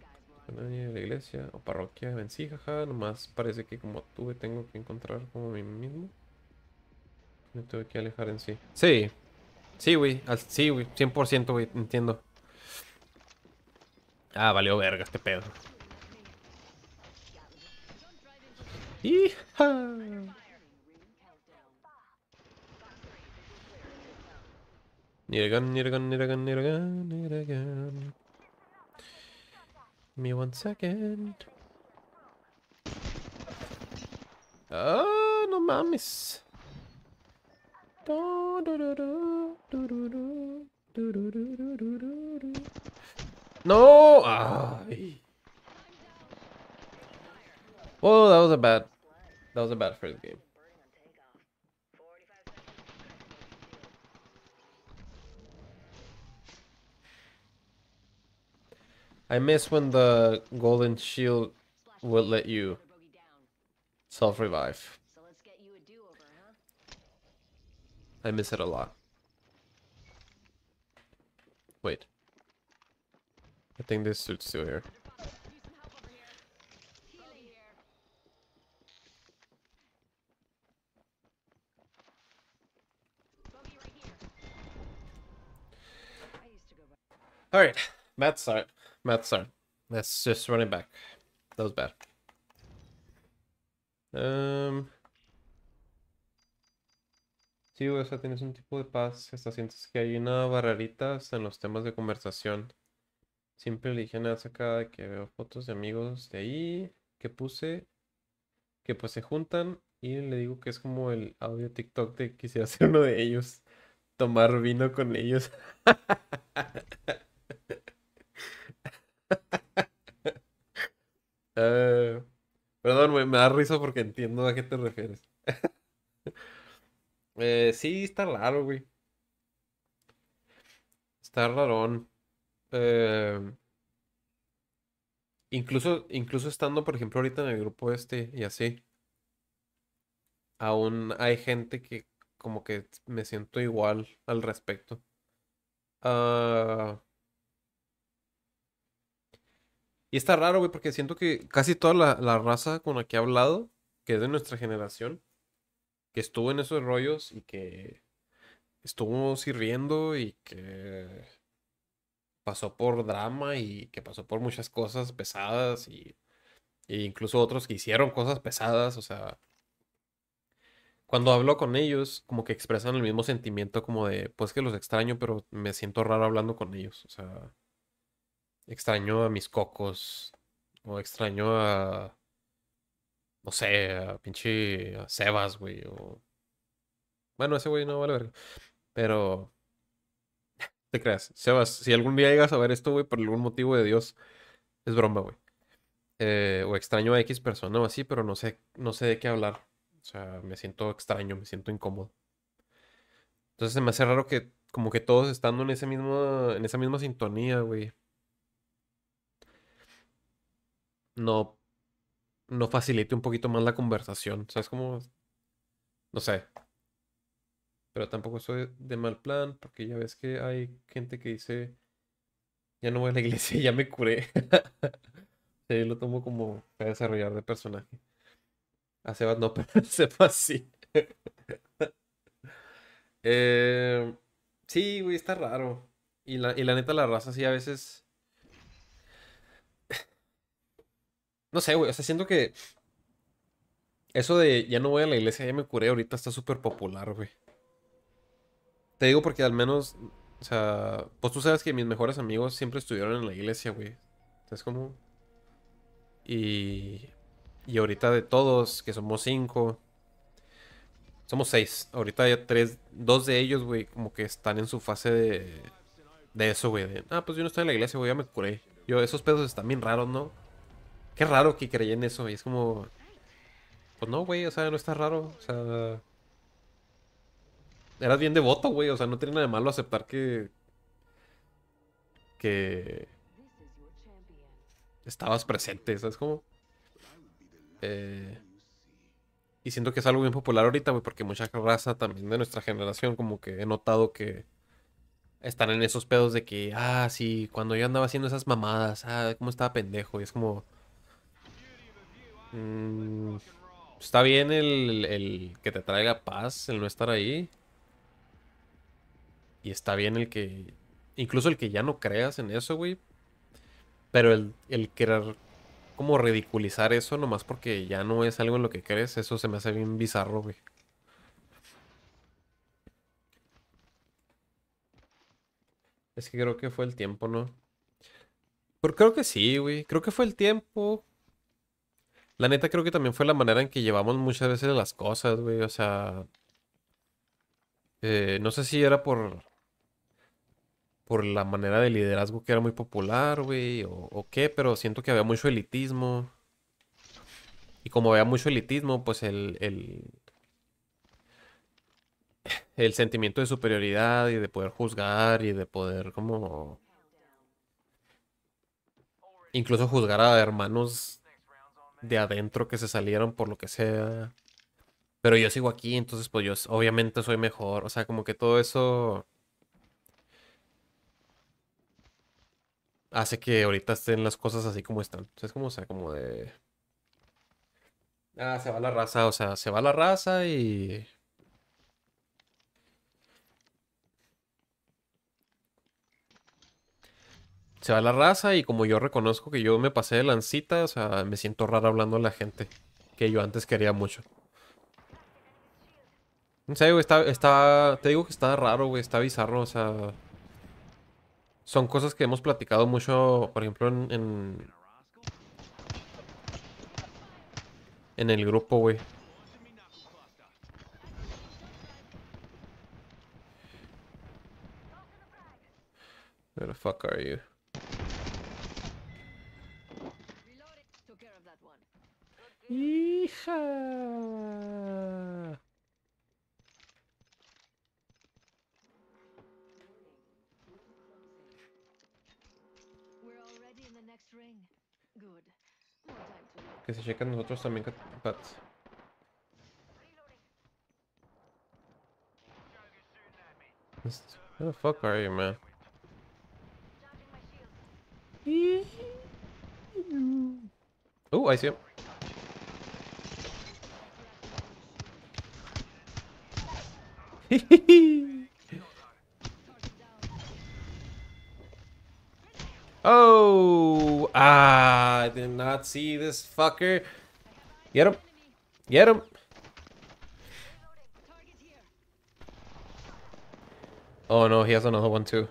la iglesia o parroquia en sí, jaja. Nomás parece que como tuve, tengo que encontrar como mí mismo. Me tuve que alejar en sí. Sí, sí, güey. Sí, güey. 100%, güey. Entiendo. Ah, valió verga este pedo. Yeehaw! Need a gun, need a gun, need a gun, need a gun, need a gun. Give me one second. Oh, no mames. No! Ay. Oh, that was a bad. That was a bad first game. I miss when the golden shield would let you self revive. I miss it a lot. Wait. I think this suit's still here. Alright, right, start, bad start. Let's just run it back. That was bad. Um, sí, o sea, tienes un tipo de paz, hasta sientes que hay una barrerita en los temas de conversación. Siempre eligen a acá de que veo fotos de amigos de ahí que puse, que pues se juntan y le digo que es como el audio TikTok de quisiera ser uno de ellos, tomar vino con ellos. Eh, perdón, me, da risa porque entiendo a qué te refieres. Eh, sí, está raro, güey. Está rarón. Eh, incluso, incluso estando, por ejemplo, ahorita en el grupo este y así, aún hay gente que como que me siento igual al respecto. Ah, y está raro, güey, porque siento que casi toda la, raza con la que he hablado, que es de nuestra generación, que estuvo en esos rollos y que estuvo sirviendo y que pasó por drama y que pasó por muchas cosas pesadas y, e incluso otros que hicieron cosas pesadas, o sea, cuando hablo con ellos, como que expresan el mismo sentimiento como de, pues que los extraño, pero me siento raro hablando con ellos, o sea extraño a mis cocos. O extraño a. No sé, a pinche a Sebas, güey. O... Bueno, ese güey no vale verga. Pero. Te creas. Sebas, si algún día llegas a ver esto, güey, por algún motivo de Dios, es broma, güey. Eh, o extraño a X persona o así, pero no sé, no sé de qué hablar. O sea, me siento extraño, me siento incómodo. Entonces me hace raro que como que todos estando en ese mismo, en esa misma sintonía, güey. no, no facilite un poquito más la conversación. sabes como, no sé. Pero tampoco soy de mal plan, porque ya ves que hay gente que dice, ya no voy a la iglesia, ya me curé. sí, lo tomo como para desarrollar de personaje. A Sebas no, pero se sí. Eh, sí, güey, está raro. Y la, y la neta, la raza sí a veces No sé, güey. O sea, siento que. Eso de ya no voy a la iglesia, ya me curé, ahorita está súper popular, güey. Te digo porque al menos. O sea, pues tú sabes que mis mejores amigos siempre estuvieron en la iglesia, güey. Es como. Y. Y ahorita de todos, que somos cinco. Somos seis. Ahorita ya tres. Dos de ellos, güey, como que están en su fase de. De eso, güey. ah, pues yo no estoy en la iglesia, güey, ya me curé. Yo, esos pedos están bien raros, ¿no? Qué raro que creía en eso. Y es como. Pues no, güey, o sea, no está raro. O sea. Eras bien devoto, güey. O sea, no tiene nada de malo aceptar que. Que. Estabas presente, ¿sabes como, Eh, y siento que es algo bien popular ahorita, güey, porque mucha raza también de nuestra generación, como que he notado que están en esos pedos de que, ah, sí, cuando yo andaba haciendo esas mamadas, ah, cómo estaba pendejo. Y es como, Mm, está bien el, que te traiga paz, el no estar ahí. Y está bien el que... Incluso el que ya no creas en eso, güey. Pero el, el querer como ridiculizar eso nomás porque ya no es algo en lo que crees, eso se me hace bien bizarro, güey. Es que creo que fue el tiempo, ¿no? Pero creo que sí, güey. Creo que fue el tiempo. La neta creo que también fue la manera en que llevamos muchas veces las cosas, güey. O sea... Eh, no sé si era por... Por la manera de liderazgo que era muy popular, güey. O, o qué, pero siento que había mucho elitismo. Y como había mucho elitismo, pues el, el, el, sentimiento de superioridad y de poder juzgar y de poder como... Incluso juzgar a hermanos de adentro que se salieron por lo que sea. Pero yo sigo aquí, entonces pues yo obviamente soy mejor. O sea, como que todo eso... Hace que ahorita estén las cosas así como están. entonces es como, o sea, como de... Ah, se va la raza, o sea, se va la raza y... se va la raza y como yo reconozco que yo me pasé de lancita, o sea, me siento raro hablando a la gente que yo antes quería mucho. No sé, güey, está, está, te digo que está raro, güey, está bizarro, o sea... Son cosas que hemos platicado mucho, por ejemplo, en... En, el grupo, güey. Where the fuck are you? Sé nosotros también... But... Where the fuck are you, man? Oh, I see him. Hehehe not see this fucker? Get him. Get him. Oh no, he has another one too.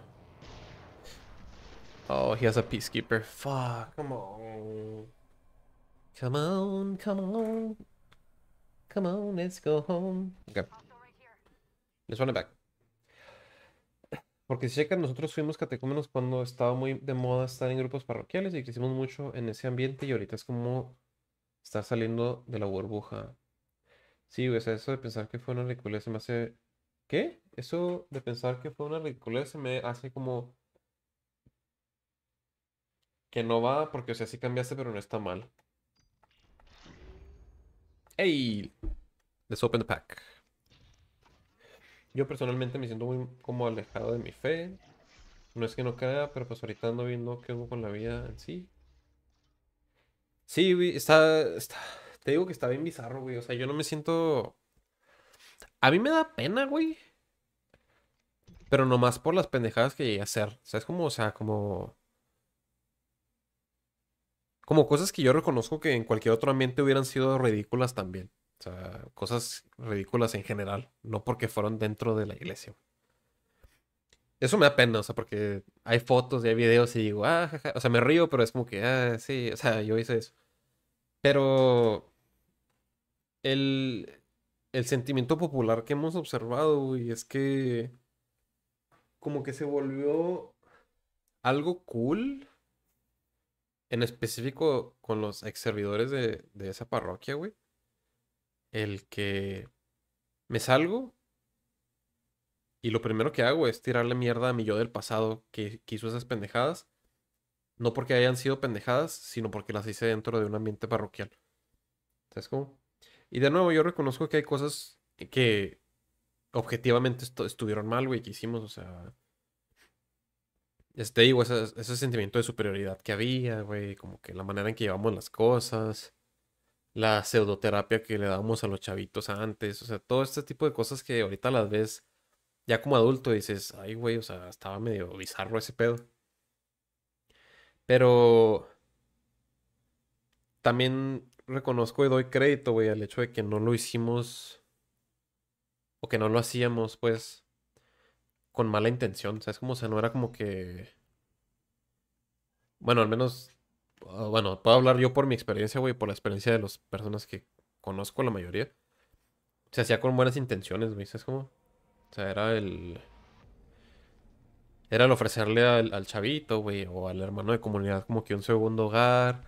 Oh, he has a peacekeeper. Fuck, come on. Come on, come on. Come on, let's go home. Okay. Let's run it back. Porque si que nosotros fuimos catecúmenos cuando estaba muy de moda estar en grupos parroquiales y crecimos mucho en ese ambiente y ahorita es como está saliendo de la burbuja. Sí, o sea, eso de pensar que fue una ridiculez se me hace... ¿Qué? Eso de pensar que fue una ridiculez se me hace como... Que no va porque, o sea, sí cambiaste, pero no está mal. ¡Ey! Let's open the pack. Yo personalmente me siento muy como alejado de mi fe. No es que no crea, pero pues ahorita ando viendo qué hago con la vida en sí. Sí, güey, está, Te digo que está bien bizarro, güey. O sea, yo no me siento... A mí me da pena, güey. Pero nomás por las pendejadas que llegué a hacer. O sea, es como, o sea, como... Como cosas que yo reconozco que en cualquier otro ambiente hubieran sido ridículas también. O sea, cosas ridículas en general, no porque fueron dentro de la iglesia. Eso me da pena, o sea, porque hay fotos y hay videos y digo, ah, jaja. o sea, me río, pero es como que, ah, sí, o sea, yo hice eso. Pero el, sentimiento popular que hemos observado, y es que como que se volvió algo cool, en específico con los ex servidores de, de esa parroquia, güey el que me salgo y lo primero que hago es tirarle mierda a mi yo del pasado que, hizo esas pendejadas. No porque hayan sido pendejadas, sino porque las hice dentro de un ambiente parroquial. ¿Sabes cómo? Y de nuevo, yo reconozco que hay cosas que objetivamente estuvieron mal, güey, que hicimos, o sea. Este, digo, ese, ese sentimiento de superioridad que había, güey, como que la manera en que llevamos las cosas la pseudoterapia que le dábamos a los chavitos antes, o sea, todo este tipo de cosas que ahorita las ves ya como adulto dices, ay güey, o sea, estaba medio bizarro ese pedo. Pero también reconozco y doy crédito, güey, al hecho de que no lo hicimos o que no lo hacíamos, pues, con mala intención, O sea, es Como, o sea, no era como que... Bueno, al menos Ah, bueno, puedo hablar yo por mi experiencia, güey, por la experiencia de las personas que conozco, la mayoría. Se hacía con buenas intenciones, güey, ¿sabes cómo? O sea, era el... Era el ofrecerle al, chavito, güey, o al hermano de comunidad como que un segundo hogar,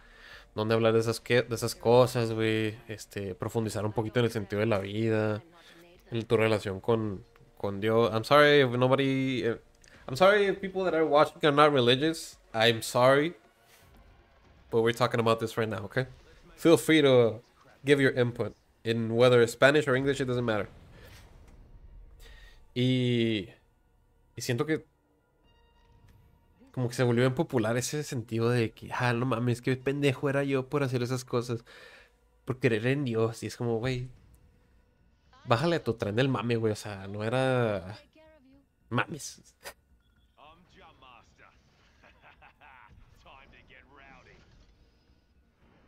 donde hablar de esas, que, de esas cosas, güey, este, profundizar un poquito en el sentido de la vida, en tu relación con, con Dios. I'm sorry if nobody... Eh, I'm sorry if people that are watching are not religious. I'm sorry but we're talking about this right now, okay? Feel free to give your input in whether it's Spanish or English, it doesn't matter. Y, y siento que como que se volvió en popular ese sentido de que, ah, no mames, qué pendejo era yo por hacer esas cosas, por creer en Dios. Y es como, güey, bájale a tu tren del mame, güey. O sea, no era... Mames.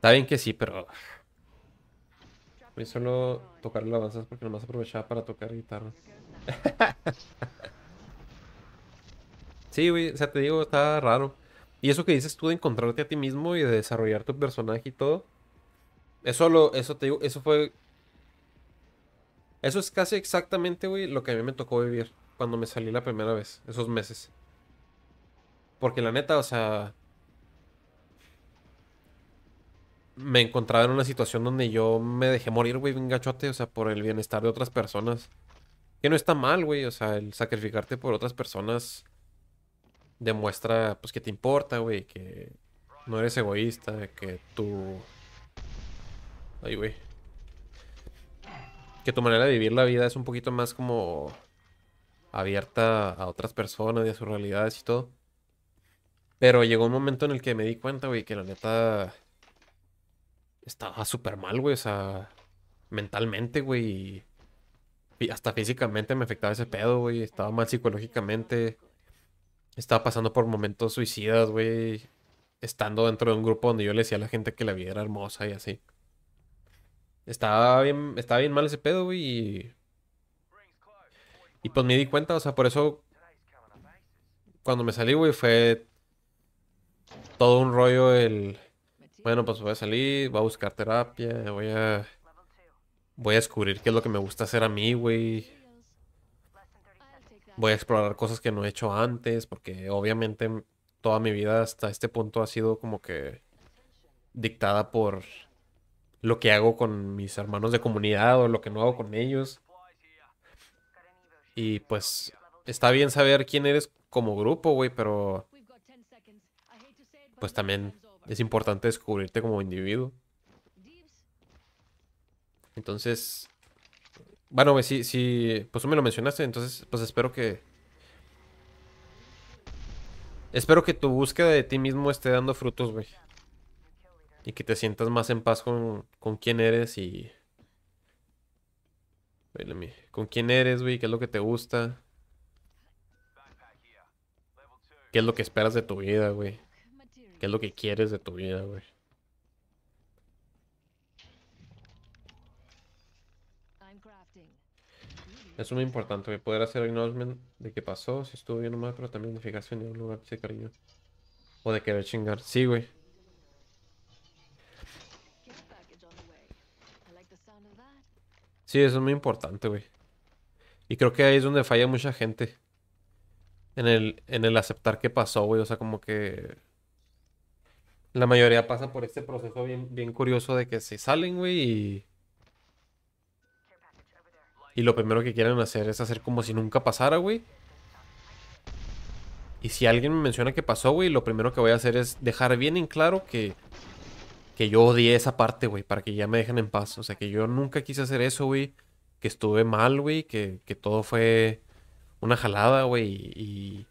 Está bien que sí, pero... Voy solo tocar el avanzas porque nomás aprovechaba para tocar guitarra. sí, güey, o sea, te digo, está raro. Y eso que dices tú de encontrarte a ti mismo y de desarrollar tu personaje y todo. Eso lo, eso te digo, eso fue... Eso es casi exactamente, güey, lo que a mí me tocó vivir cuando me salí la primera vez, esos meses. Porque la neta, o sea, me encontraba en una situación donde yo me dejé morir, güey, un gachote, o sea, por el bienestar de otras personas. Que no está mal, güey, o sea, el sacrificarte por otras personas demuestra, pues, que te importa, güey, que no eres egoísta, que tú... Ay, güey. Que tu manera de vivir la vida es un poquito más como abierta a otras personas y a sus realidades y todo. Pero llegó un momento en el que me di cuenta, güey, que la neta estaba súper mal, güey. O sea, mentalmente, güey. Y hasta físicamente me afectaba ese pedo, güey. Estaba mal psicológicamente. Estaba pasando por momentos suicidas, güey. Estando dentro de un grupo donde yo le decía a la gente que la vida era hermosa y así. Estaba bien, estaba bien mal ese pedo, güey. Y, y pues me di cuenta, o sea, por eso cuando me salí, güey, fue todo un rollo el bueno, pues voy a salir, voy a buscar terapia, voy a... Voy a descubrir qué es lo que me gusta hacer a mí, güey. Voy a explorar cosas que no he hecho antes, porque obviamente toda mi vida hasta este punto ha sido como que dictada por lo que hago con mis hermanos de comunidad o lo que no hago con ellos. Y pues está bien saber quién eres como grupo, güey, pero pues también es importante descubrirte como individuo. Entonces, bueno, si, si, pues tú me lo mencionaste, entonces, pues espero que... Espero que tu búsqueda de ti mismo esté dando frutos, güey. Y que te sientas más en paz con, con quién eres y... Con quién eres, güey, qué es lo que te gusta. ¿Qué es lo que esperas de tu vida, güey? ¿Qué es lo que quieres de tu vida, güey? Es muy importante güey, poder hacer acknowledgement de qué pasó, si estuvo bien o mal, pero también fijarse de un lugar de cariño. O de querer chingar. Sí, güey. Sí, eso es muy importante, güey. Y creo que ahí es donde falla mucha gente. En el, en el aceptar qué pasó, güey. O sea, como que la mayoría pasa por este proceso bien, bien curioso de que se salen, güey, y... Y lo primero que quieren hacer es hacer como si nunca pasara, güey. Y si alguien me menciona que pasó, güey, lo primero que voy a hacer es dejar bien en claro que... Que yo odié esa parte, güey, para que ya me dejen en paz. O sea, que yo nunca quise hacer eso, güey. Que estuve mal, güey. Que, que todo fue una jalada, güey. Y,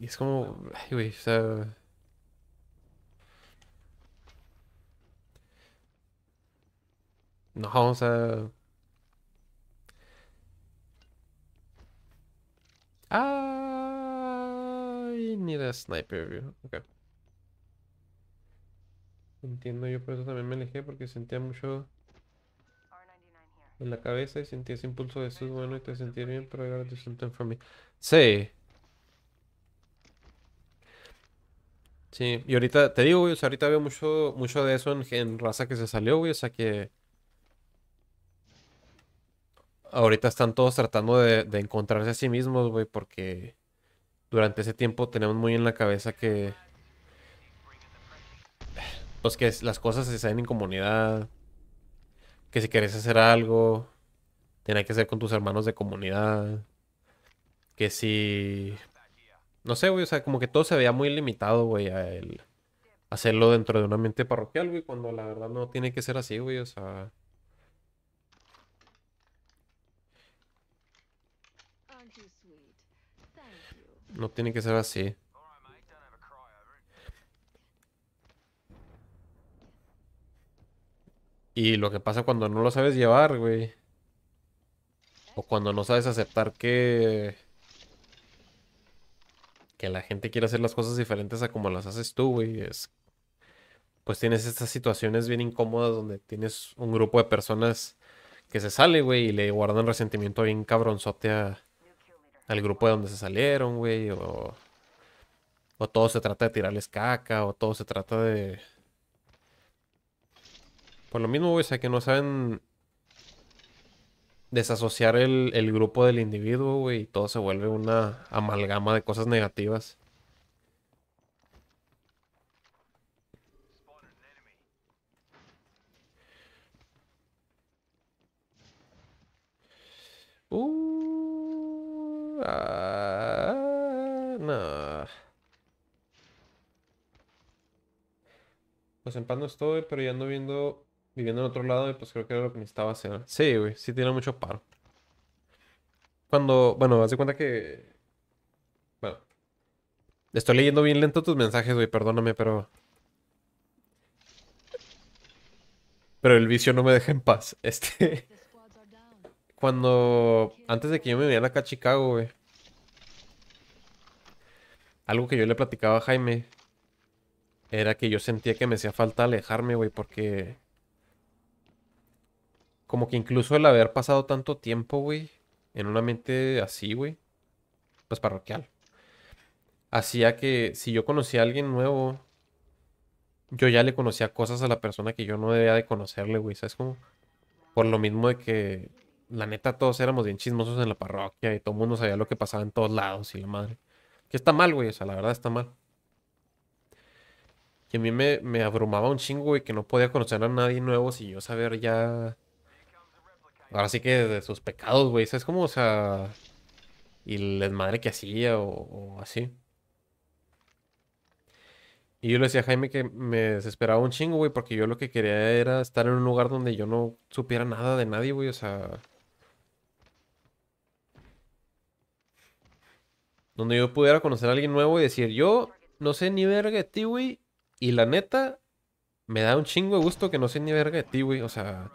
y, es como... Ay, güey, vamos a ah need a sniper view. Okay. Entiendo, yo por eso también me alejé porque sentía mucho en la cabeza y sentía ese impulso de eso bueno y te sentía bien, pero ahora te something for mí Sí. Sí, y ahorita te digo, güey, o sea, ahorita veo mucho, mucho de eso en, en raza que se salió, güey, o sea que ahorita están todos tratando de, encontrarse a sí mismos, güey, porque durante ese tiempo tenemos muy en la cabeza que... Pues que las cosas se hacen en comunidad, que si querés hacer algo, tiene que ser con tus hermanos de comunidad, que si... No sé, güey, o sea, como que todo se veía muy limitado, güey, a hacerlo dentro de una mente parroquial, güey, cuando la verdad no tiene que ser así, güey, o sea... No tiene que ser así. Y lo que pasa cuando no lo sabes llevar, güey. O cuando no sabes aceptar que... Que la gente quiere hacer las cosas diferentes a como las haces tú, güey. Es... Pues tienes estas situaciones bien incómodas donde tienes un grupo de personas que se sale, güey, y le guardan resentimiento bien cabronzote a, al grupo de donde se salieron, güey, o, o todo se trata de tirarles caca, o todo se trata de... Por lo mismo, güey, o sea, que no saben desasociar el, el grupo del individuo, güey, y todo se vuelve una amalgama de cosas negativas. Uh, Ah, no. Pues en paz no estoy, pero ya ando viendo, viviendo en otro lado y pues creo que era lo que necesitaba hacer. Sí, güey, sí tiene mucho paro. Cuando, bueno, haz de cuenta que... Bueno. Estoy leyendo bien lento tus mensajes, güey, perdóname, pero... Pero el vicio no me deja en paz. Este cuando. Antes de que yo me viniera acá a Chicago, güey. Algo que yo le platicaba a Jaime. Era que yo sentía que me hacía falta alejarme, güey, porque. Como que incluso el haber pasado tanto tiempo, güey, en una mente así, güey, pues parroquial, hacía que si yo conocía a alguien nuevo, yo ya le conocía cosas a la persona que yo no debía de conocerle, güey, ¿sabes cómo? Por lo mismo de que la neta todos éramos bien chismosos en la parroquia y todo el mundo sabía lo que pasaba en todos lados y la madre. Que está mal, güey, o sea, la verdad está mal. Que a mí me, abrumaba un chingo, güey, que no podía conocer a nadie nuevo si yo saber ya... Ahora sí que de sus pecados, güey, O sea, es como, O sea... Y les madre que hacía o, o así. Y yo le decía a Jaime que me desesperaba un chingo, güey, porque yo lo que quería era estar en un lugar donde yo no supiera nada de nadie, güey, o sea, donde yo pudiera conocer a alguien nuevo y decir, yo no sé ni verga de ti, y la neta, me da un chingo de gusto que no sé ni verga de ti, o sea...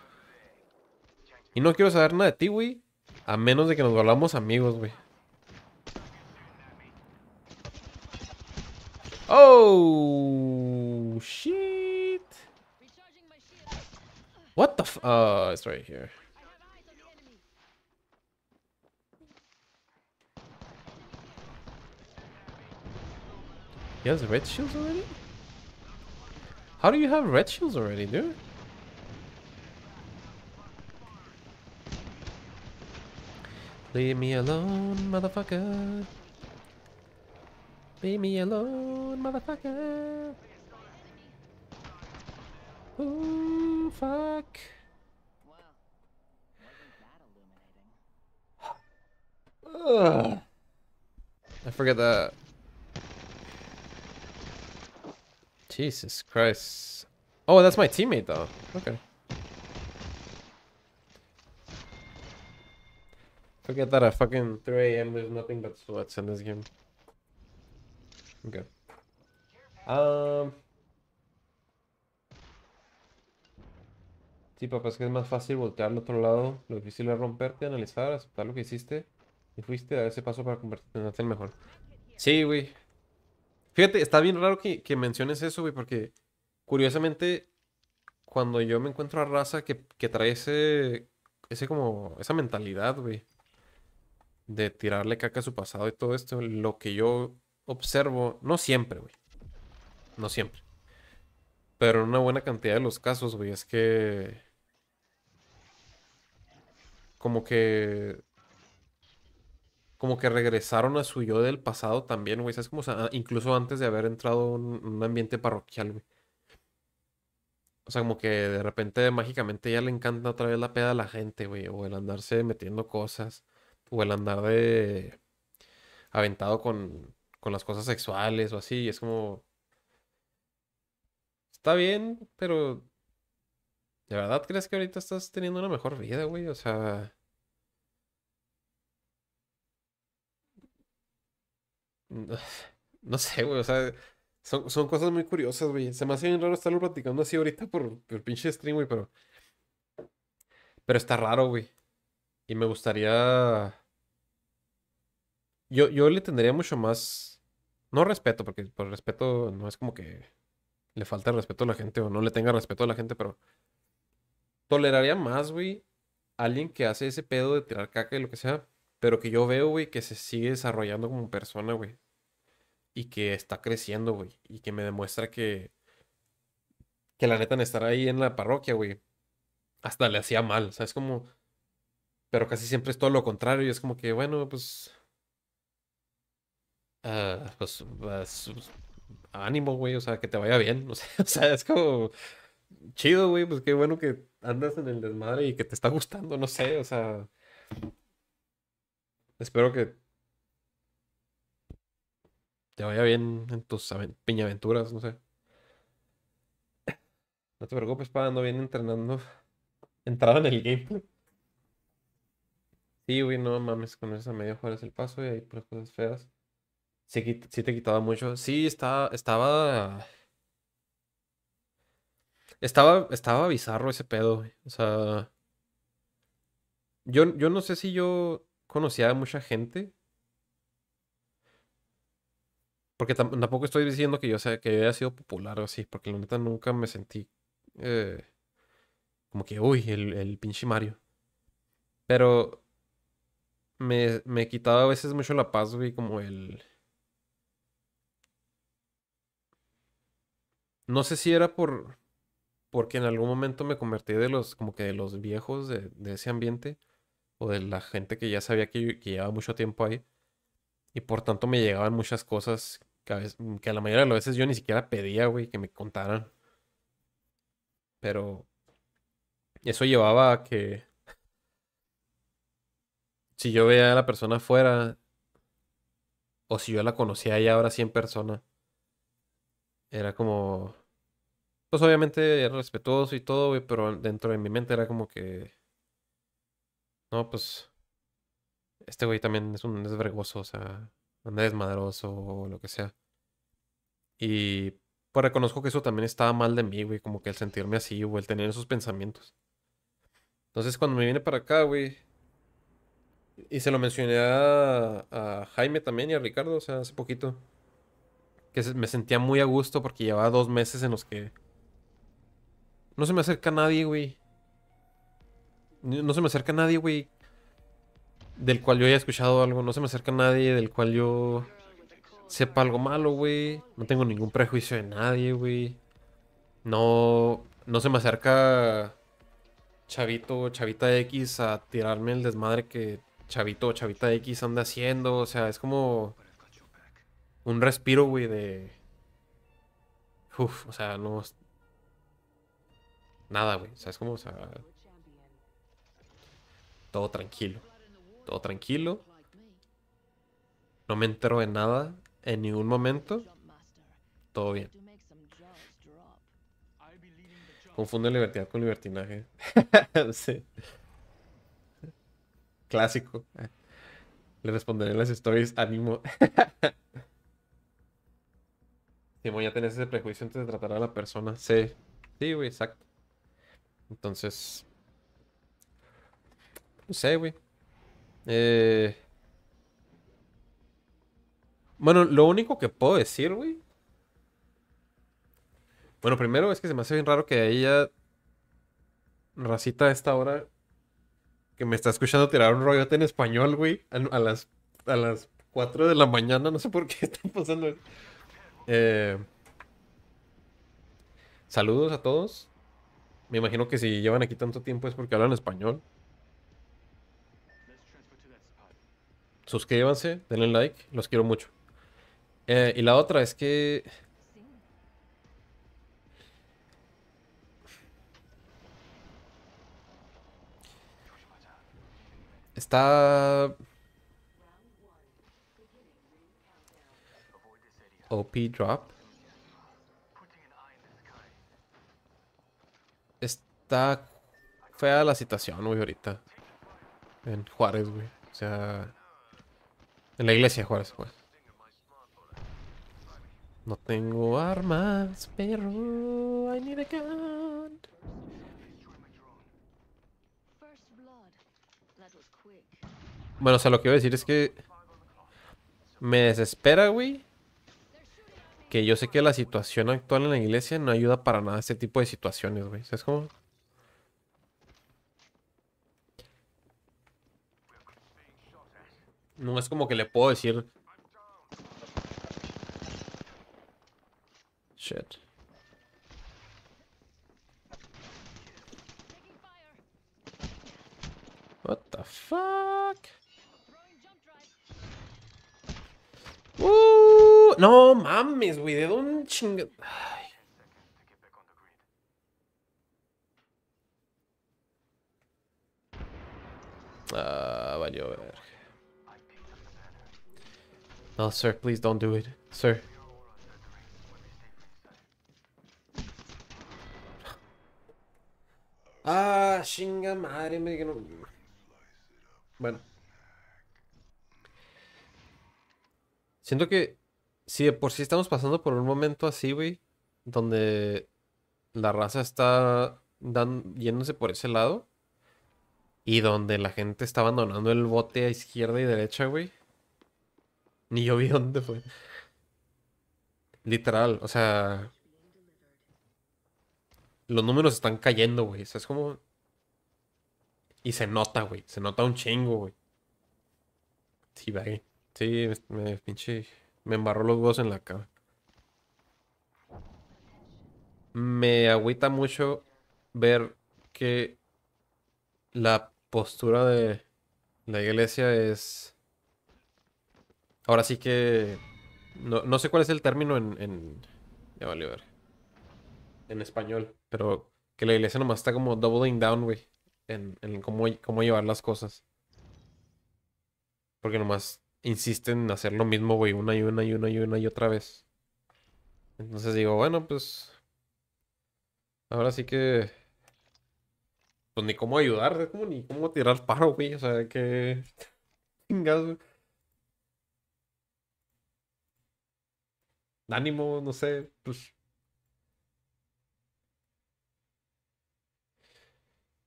Y no quiero saber nada de tiwi a menos de que nos volvamos amigos, güey. Oh, shit. What the f- Uh, it's here. He has red shields already? How do you have red shields already, dude? Leave me alone, motherfucker. Leave me alone, motherfucker. Ooh, fuck. Ugh. I forget that. Jesus Christ. Oh, that's my teammate, though. Okay. Forget that at fucking 3 a.m. There's nothing but sweats in this game. Okay. Um... Sí, papá, es que es más fácil voltear al otro lado. Lo difícil es romperte, analizar, aceptar lo que hiciste. Y fuiste a ese paso para convertirte en el mejor. Sí, güey. Fíjate, está bien raro que, menciones eso, güey, porque curiosamente, cuando yo me encuentro a raza que, que trae ese, ese como, esa mentalidad, güey, de tirarle caca a su pasado y todo esto, lo que yo observo, no siempre, güey, no siempre, pero en una buena cantidad de los casos, güey, es que como que como que regresaron a su yo del pasado también, güey. es Como, o sea, incluso antes de haber entrado en un, ambiente parroquial, güey. O sea, como que de repente mágicamente ya le encanta otra vez la peda a la gente, güey. O el andarse metiendo cosas. O el andar de. aventado con, con las cosas sexuales o así. Y es como. Está bien, pero. ¿De verdad crees que ahorita estás teniendo una mejor vida, güey? O sea. No, sé, güey, o sea, son, cosas muy curiosas, güey. Se me hace bien raro estarlo platicando así ahorita por, por pinche stream, güey, pero. Pero está raro, güey. Y me gustaría. Yo, yo le tendría mucho más. No respeto, porque por respeto no es como que le falta respeto a la gente o no le tenga respeto a la gente, pero. Toleraría más, güey, alguien que hace ese pedo de tirar caca y lo que sea, pero que yo veo, güey, que se sigue desarrollando como persona, güey y que está creciendo, güey. Y que me demuestra que, que la neta en estar ahí en la parroquia, güey, hasta le hacía mal, O sea, es Como, pero casi siempre es todo lo contrario y es como que, bueno, pues, ah, pues, pues, ánimo, güey, o sea, que te vaya bien, no sé o sea es como, chido, güey, pues qué bueno que andas en el desmadre y que te está gustando, no sé, o sea, espero que te vaya bien en tus piñaventuras, no sé. No te preocupes, para ando bien entrenando. Entrar en el gameplay. Sí, güey, no mames, con esa medio jueves el paso y hay puras cosas feas. Sí, te quitaba mucho. Sí, estaba, estaba. Estaba. Estaba bizarro ese pedo, O sea. Yo, yo no sé si yo conocía a mucha gente porque tampoco estoy diciendo que yo sea que yo haya sido popular o así, porque la neta nunca me sentí eh, como que, uy, el, el, pinche Mario. Pero me, me quitaba a veces mucho la paz, güey, como el... No sé si era por... Porque en algún momento me convertí de los, como que de los viejos de, ese ambiente, o de la gente que ya sabía que, que llevaba mucho tiempo ahí y por tanto me llegaban muchas cosas mm, que a, la mayoría de las veces yo ni siquiera pedía, güey, que me contaran. Pero eso llevaba a que si yo veía a la persona afuera o si yo la conocía ya ahora en persona... era como, pues obviamente era respetuoso y todo, güey, pero dentro de mi mente era como que, no, pues este güey también es un desvergoso, o sea, un desmadroso o lo que sea. Y pues reconozco que eso también estaba mal de mí, güey, como que el sentirme así o el tener esos pensamientos. Entonces cuando me vine para acá, güey, y se lo mencioné a, a, Jaime también y a Ricardo, o sea, hace poquito, que me sentía muy a gusto porque llevaba dos meses en los que no se me acerca nadie, güey. No se me acerca nadie, güey, del cual yo haya escuchado algo. No se me acerca nadie del cual yo sepa algo malo, güey. No tengo ningún prejuicio de nadie, güey. No, no se me acerca chavito o chavita X a tirarme el desmadre que chavito o chavita X anda haciendo. O sea, es como un respiro, güey, de... Uf, o sea, no... Nada, güey. O sea, es como, Todo tranquilo todo tranquilo. No me entero de nada en ningún momento. Todo bien. Confundo libertad con libertinaje. sí. Clásico. Le responderé en las stories, ánimo. Simón, ya tenés ese prejuicio antes de tratar a la persona. Sí. Sí, güey, exacto. Entonces. No sé, güey. Eh, bueno, lo único que puedo decir, güey. Bueno, primero es que se me hace bien raro que ella. Racita a esta hora. Que me está escuchando tirar un rollote en español, güey. A, las, a las 4 de la mañana. No sé por qué están pasando. Eh, saludos a todos. Me imagino que si llevan aquí tanto tiempo es porque hablan español. suscríbanse, denle like, los quiero mucho. Eh, y la otra es que... Está... OP Drop. Está fea la situación, güey, ahorita. En Juárez, güey. O sea... En la iglesia jugar ese pues. No tengo armas, pero I need a gun. Bueno, o sea, lo que iba a decir es que me desespera, güey. Que yo sé que la situación actual en la iglesia no ayuda para nada a este tipo de situaciones, güey. es como... no es como que le puedo decir... Shit. What the fuck? Uh, no mames, güey, de un chingo. Ah, valió ver. No, sir, please don't do it. Sir. Ah, chinga madre, me dijeron. Bueno. Siento que si de por si estamos pasando por un momento así, güey, donde la raza está dan, yéndose por ese lado y donde la gente está abandonando el bote a izquierda y derecha, güey. Ni yo vi dónde fue. Literal, o sea. Los números están cayendo, güey. O sea, es como. Y se nota, güey. Se nota un chingo, güey. Sí, güey. Sí, me pinche. Me embarró los huevos en la cara. Me agüita mucho ver que la postura de la iglesia es Ahora sí que. No, no sé cuál es el término en. en ya vale, ver. En español. Pero que la iglesia nomás está como doubling down, güey. En, en cómo, cómo llevar las cosas. Porque nomás insisten en hacer lo mismo, güey, una y una y una y una y otra vez. Entonces digo, bueno, pues. Ahora sí que. Pues ni cómo ayudar, como ni cómo tirar paro, güey. O sea, que. ánimo, no sé, pues.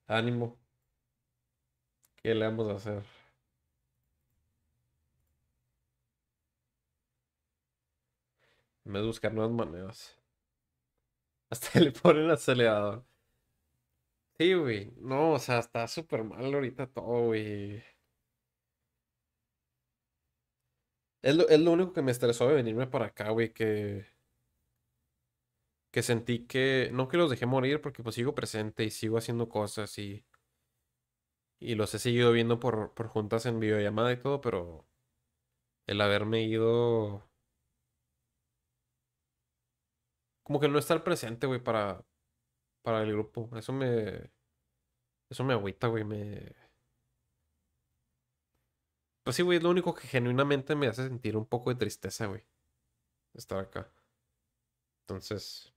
Ánimo. ¿Qué le vamos a hacer? Me buscar nuevas maneras. Hasta le ponen acelerador. Sí, güey. No, o sea, está súper mal ahorita todo, güey. Es lo, único que me estresó de venirme para acá, güey, que... Que sentí que... No que los dejé morir porque pues sigo presente y sigo haciendo cosas y... Y los he seguido viendo por, por juntas en videollamada y todo, pero... El haberme ido... Como que no estar presente, güey, para... Para el grupo. Eso me... Eso me agüita, güey, me pues sí, güey, es lo único que genuinamente me hace sentir un poco de tristeza, güey. Estar acá. Entonces.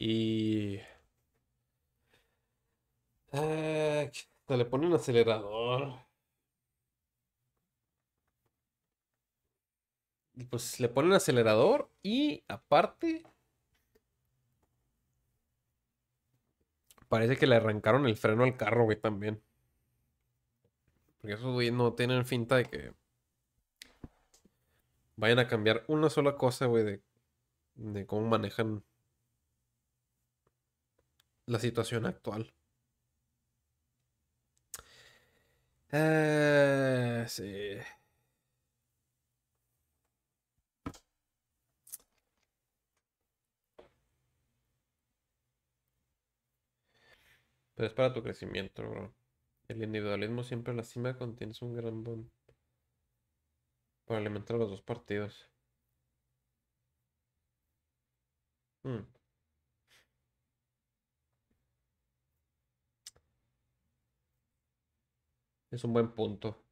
Y. Eh, se le pone un acelerador. Y pues le ponen acelerador y aparte parece que le arrancaron el freno al carro, güey, también. Porque esos no tienen finta de que vayan a cambiar una sola cosa, güey, de, cómo manejan la situación actual. Eh, sí. Pero es para tu crecimiento, bro. El individualismo siempre la cima contiene un gran bond para alimentar los dos partidos. Mm. Es un buen punto.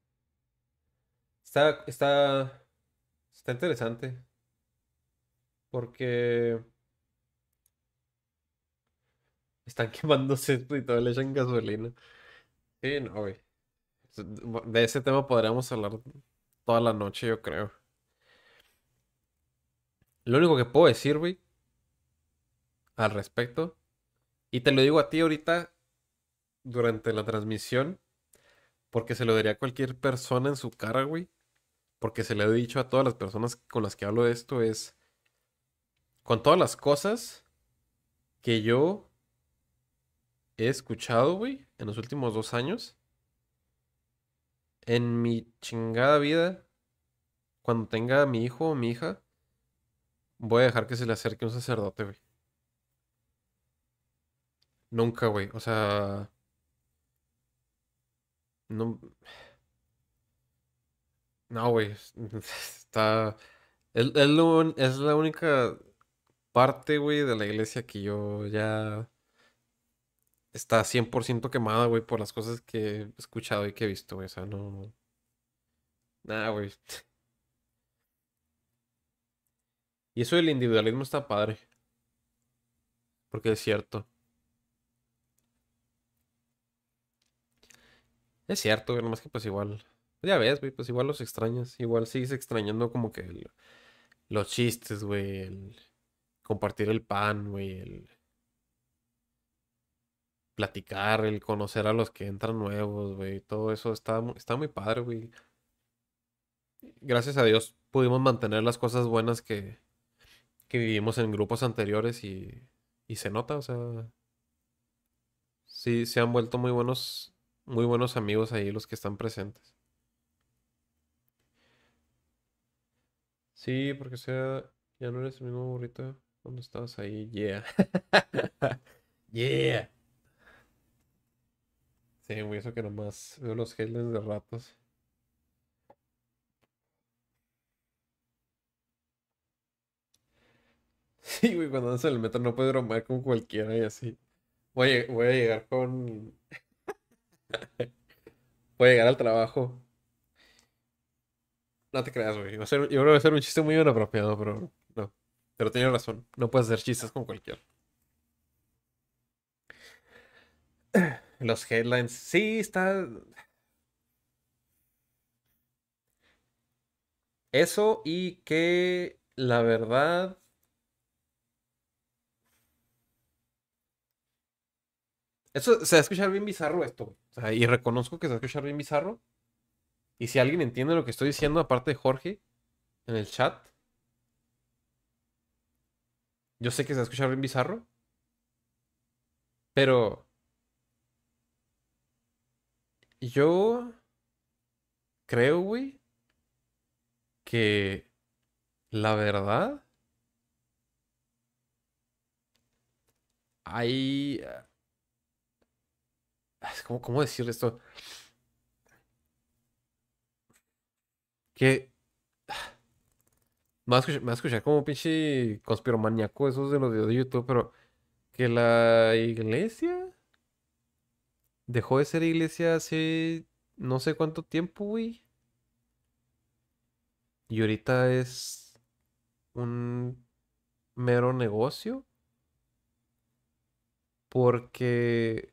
Está, está, está interesante. Porque están quemándose y todavía le echan gasolina. Sí, no, güey. De ese tema podríamos hablar toda la noche, yo creo. Lo único que puedo decir, güey, al respecto, y te lo digo a ti ahorita durante la transmisión, porque se lo diría a cualquier persona en su cara, güey, porque se lo he dicho a todas las personas con las que hablo de esto, es con todas las cosas que yo he escuchado, güey, en los últimos dos años, en mi chingada vida, cuando tenga a mi hijo o mi hija, voy a dejar que se le acerque un sacerdote, güey. Nunca, güey. O sea... No... No, güey. Está... es la única parte, güey, de la iglesia que yo ya está 100% quemada, güey, por las cosas que he escuchado y que he visto, güey. O sea, no. Nada, güey. Y eso del individualismo está padre. Porque es cierto. Es cierto, güey, más que pues igual. Ya ves, güey, pues igual los extrañas. Igual sigues extrañando como que los chistes, güey. El compartir el pan, güey. El, platicar, el conocer a los que entran nuevos, güey. Todo eso está, está muy padre, güey. Gracias a Dios pudimos mantener las cosas buenas que, que vivimos en grupos anteriores y, y se nota, o sea. Sí, se han vuelto muy buenos, muy buenos amigos ahí los que están presentes. Sí, porque sea, ya no eres el mismo burrito cuando estabas ahí, yeah. yeah. Sí, güey, eso que nomás veo los headlines de ratos. Sí, güey, cuando andas en el no puede bromear con cualquiera y así. Voy a, llegar con. voy a llegar al trabajo. No te creas, güey. yo creo que va a ser un chiste muy inapropiado, pero no. Pero tenía razón. No puedes hacer chistes con cualquiera. los headlines. Sí, está. Eso y que la verdad. Eso se va a escuchar bien bizarro esto. y reconozco que se va a escuchar bien bizarro. Y si alguien entiende lo que estoy diciendo, aparte de Jorge, en el chat. Yo sé que se va a escuchar bien bizarro. Pero yo creo, güey, que la verdad hay... Ah, ¿Cómo, cómo decir esto? Que... Me va, a escuchar, como pinche conspiromaníaco esos de los de YouTube, pero que la iglesia dejó de ser iglesia hace no sé cuánto tiempo, güey. Y ahorita es un mero negocio. Porque...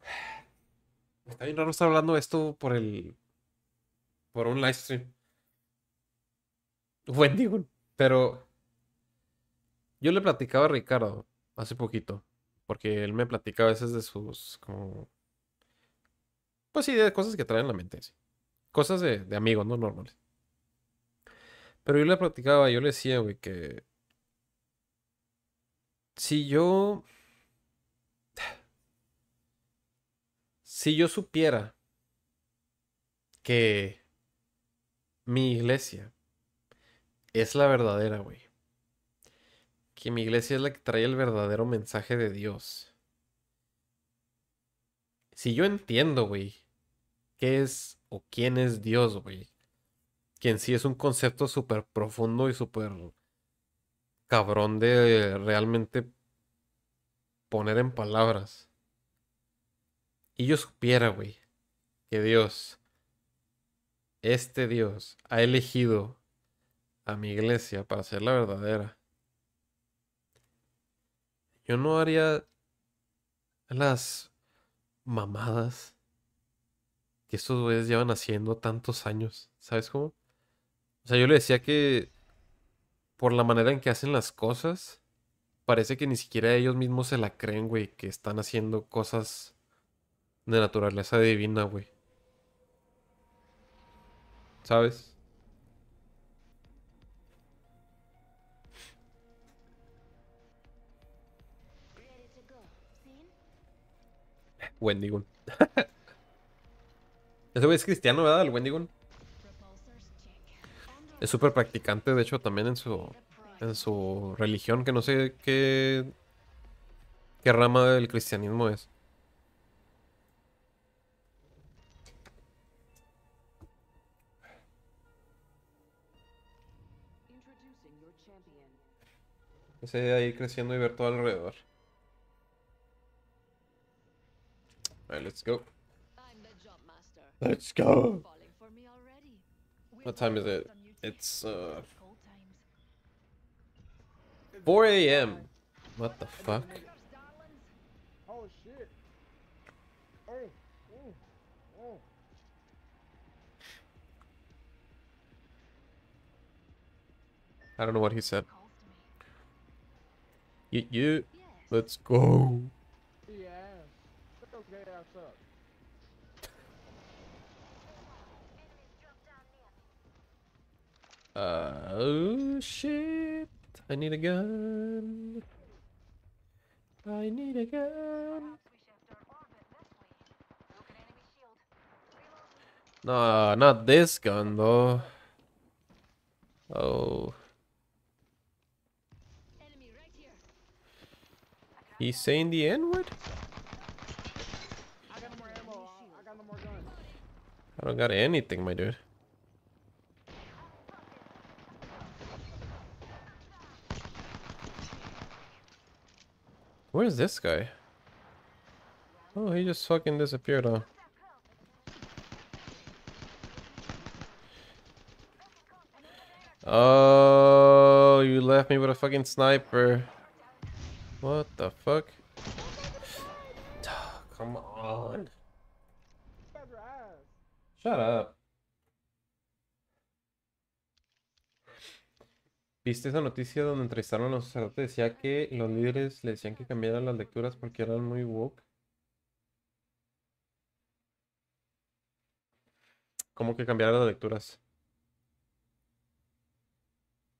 Está bien raro estar hablando esto por el... Por un live stream. Wendy, pero... Yo le platicaba a Ricardo hace poquito porque él me platica a veces de sus, como... Pues sí, de cosas que traen la mente, Cosas de, de amigos, no normales. Pero yo le platicaba, yo le decía, güey, que... Si yo... Si yo supiera que mi iglesia es la verdadera, güey que mi iglesia es la que trae el verdadero mensaje de Dios. Si yo entiendo, güey, qué es o quién es Dios, güey, que en sí es un concepto súper profundo y súper cabrón de realmente poner en palabras. Y yo supiera, güey, que Dios, este Dios, ha elegido a mi iglesia para ser la verdadera yo no haría las mamadas que estos güeyes llevan haciendo tantos años. ¿Sabes cómo? O sea, yo le decía que por la manera en que hacen las cosas, parece que ni siquiera ellos mismos se la creen, güey, que están haciendo cosas de naturaleza divina, güey. ¿Sabes? Wendigun Ese güey es cristiano, ¿verdad? El Wendigun Es súper practicante, de hecho, también en su, en su religión, que no sé qué, qué rama del cristianismo es. Ese ahí creciendo y ver todo alrededor. Alright, let's go. Let's go. What time is it? It's uh 4 a.m. What the fuck? Oh shit. Oh, oh, I don't know what he said. You, you, let's go up. Uh, oh shit. I need a gun. I need a gun. Nah, not this gun though. Oh. He's saying the N word? I don't got anything, my dude. Where's this guy? Oh, he just fucking disappeared, huh? Oh, you left me with a fucking sniper. What the fuck? Come on. ¿Viste esa noticia donde entrevistaron a los sacerdotes? Decía que los líderes le decían que cambiaran las lecturas porque eran muy woke. ¿Cómo que cambiaran las lecturas?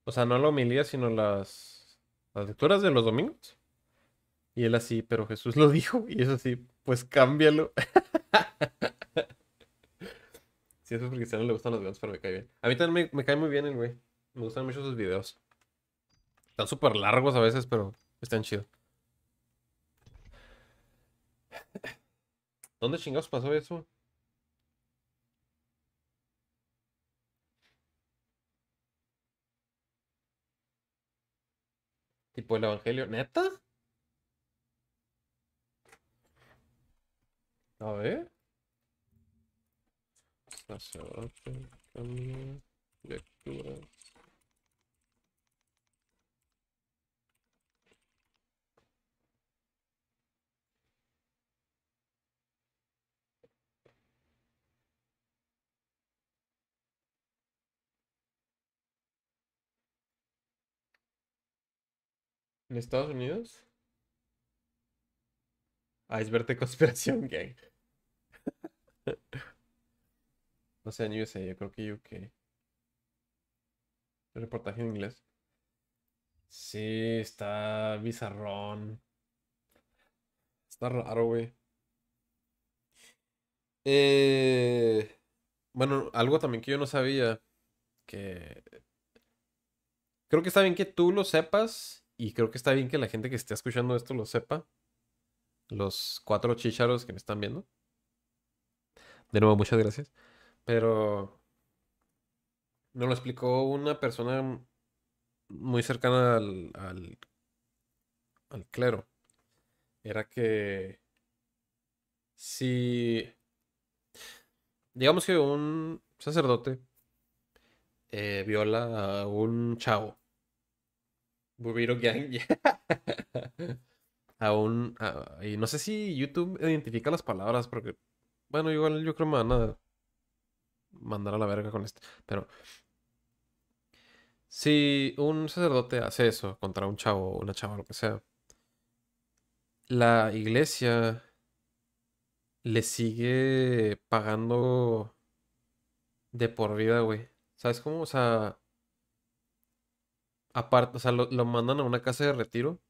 O sea, no la homilía, sino las, las lecturas de los domingos. Y él así, pero Jesús lo dijo, y es así, pues cámbialo. eso es porque a no le gustan los videos pero me cae bien. A mí también me, me cae muy bien el güey. Me gustan mucho sus videos. Están súper largos a veces, pero están chidos. ¿Dónde chingados pasó eso? Tipo el Evangelio. ¿Neta? A ver lectura. ¿En Estados Unidos? Ah, es verte conspiración, gang. No sé, en USA, yo creo que UK. El reportaje en inglés. Sí, está bizarrón. Está raro, güey. Eh, bueno, algo también que yo no sabía, que creo que está bien que tú lo sepas y creo que está bien que la gente que esté escuchando esto lo sepa. Los cuatro chicharos que me están viendo. De nuevo, muchas gracias. Pero nos lo explicó una persona muy cercana al, al, clero. Era que si, digamos que un sacerdote eh, viola a un chavo, Gang, a un, y no sé si YouTube identifica las palabras, porque, bueno, igual yo creo que me mandar a la verga con esto. Pero si un sacerdote hace eso contra un chavo o una chava, lo que sea, la iglesia le sigue pagando de por vida, güey. ¿Sabes cómo? O sea, aparte, o sea, lo, mandan a una casa de retiro.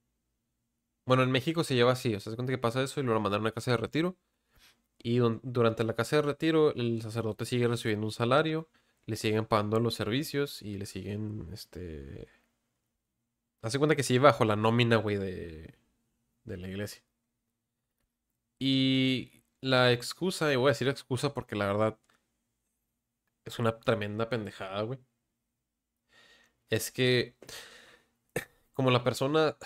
Bueno, en México se lleva así, o sea, cuenta que pasa eso y lo mandan a una casa de retiro y durante la casa de retiro, el sacerdote sigue recibiendo un salario, le siguen pagando los servicios y le siguen, este... Hace cuenta que sigue bajo la nómina, güey, de, de la iglesia. Y la excusa, y voy a decir excusa porque la verdad es una tremenda pendejada, güey. Es que como la persona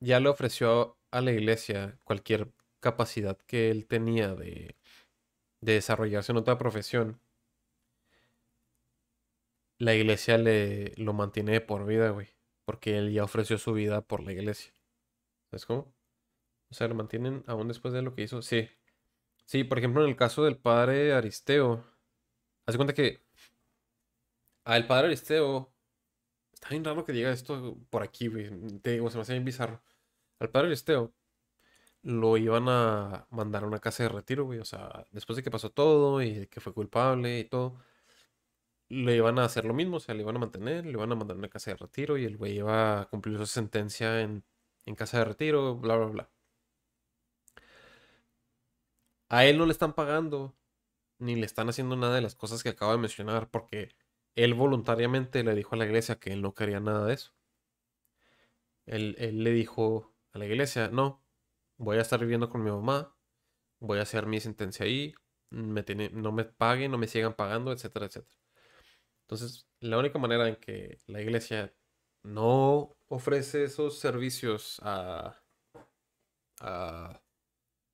ya le ofreció a la iglesia cualquier capacidad que él tenía de de desarrollarse en otra profesión, la iglesia le lo mantiene por vida, güey. Porque él ya ofreció su vida por la iglesia. ¿Sabes cómo? O sea, lo mantienen aún después de lo que hizo. Sí. Sí, por ejemplo, en el caso del padre Aristeo. Hace cuenta que. Al padre Aristeo. Está bien raro que diga esto por aquí, güey. Te digo, se me hace bien bizarro. Al padre Aristeo lo iban a mandar a una casa de retiro, güey. O sea, después de que pasó todo y que fue culpable y todo, le iban a hacer lo mismo, o sea, le iban a mantener, le iban a mandar a una casa de retiro y el güey iba a cumplir su sentencia en, casa de retiro, bla, bla, bla. A él no le están pagando, ni le están haciendo nada de las cosas que acabo de mencionar, porque él voluntariamente le dijo a la iglesia que él no quería nada de eso. Él, él le dijo a la iglesia, no, voy a estar viviendo con mi mamá, voy a hacer mi sentencia ahí, me no me paguen, no me sigan pagando, etcétera, etcétera. Entonces, la única manera en que la iglesia no ofrece esos servicios a, a,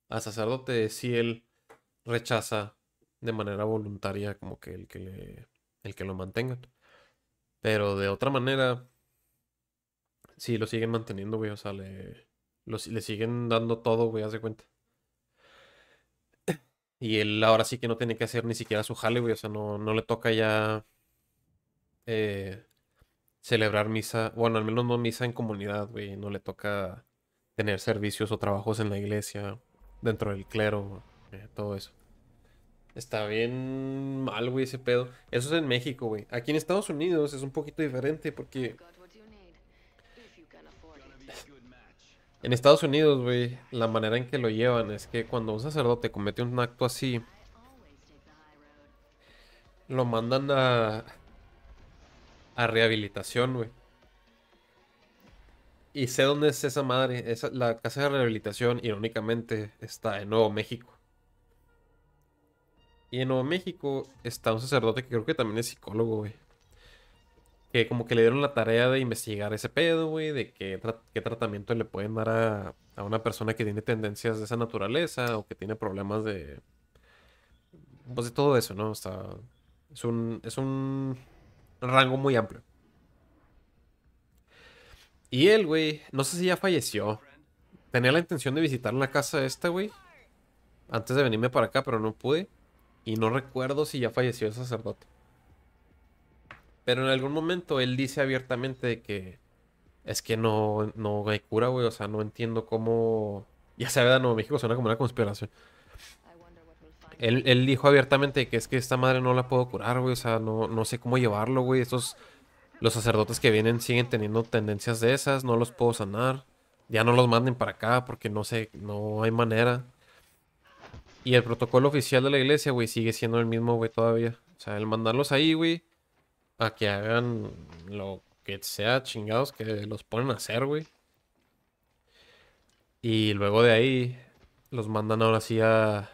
a si él rechaza de manera voluntaria como que el que, el que lo mantenga. Pero de otra manera, si lo siguen manteniendo, voy a usarle le siguen dando todo, güey, haz de cuenta. Y él ahora sí que no tiene que hacer ni siquiera su jale, güey. O sea, no, no le toca ya eh, celebrar misa. Bueno, al menos no misa en comunidad, güey. No le toca tener servicios o trabajos en la iglesia, dentro del clero, eh, todo eso. Está bien mal, güey, ese pedo. Eso es en México, güey. Aquí en Estados Unidos es un poquito diferente porque En Estados Unidos, güey, la manera en que lo llevan es que cuando un sacerdote comete un acto así, lo mandan a, rehabilitación, güey. Y sé dónde es esa madre. Esa, la casa de rehabilitación, irónicamente, está en Nuevo México. Y en Nuevo México está un sacerdote que creo que también es psicólogo, güey que como que le dieron la tarea de investigar ese pedo, güey, de qué, tratamiento le pueden dar a, una persona que tiene tendencias de esa naturaleza o que tiene problemas de... Pues de todo eso, ¿no? O sea, es un, es un rango muy amplio. Y él, güey, no sé si ya falleció. Tenía la intención de visitar la casa esta, güey. Antes de venirme para acá, pero no pude. Y no recuerdo si ya falleció el sacerdote. Pero en algún momento él dice abiertamente que es que no, no hay cura, güey. O sea, no entiendo cómo. Ya se de Nuevo México, suena como una conspiración. Él, dijo abiertamente que es que esta madre no la puedo curar, güey. O sea, no, no sé cómo llevarlo, güey. Estos. Los sacerdotes que vienen siguen teniendo tendencias de esas, no los puedo sanar. Ya no los manden para acá porque no sé, no hay manera. Y el protocolo oficial de la iglesia, güey, sigue siendo el mismo, güey, todavía. O sea, el mandarlos ahí, güey, a que hagan lo que sea chingados que los ponen a hacer, güey. Y luego de ahí los mandan ahora sí a,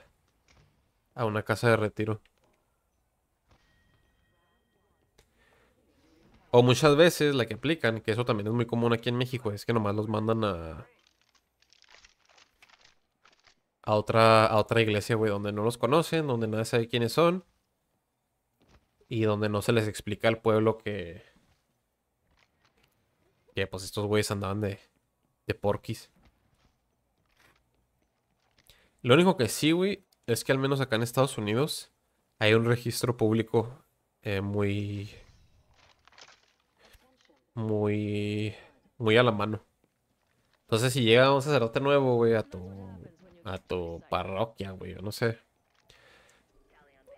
a una casa de retiro. O muchas veces la que aplican, que eso también es muy común aquí en México, es que nomás los mandan a... A otra, a otra iglesia, güey, donde no los conocen, donde nadie sabe quiénes son y donde no se les explica al pueblo que... Que pues estos güeyes andaban de, de porquis. Lo único que sí, güey, es que al menos acá en Estados Unidos hay un registro público eh, muy... Muy... Muy a la mano. Entonces si llega un sacerdote nuevo, güey, a tu... A tu parroquia, güey, yo no sé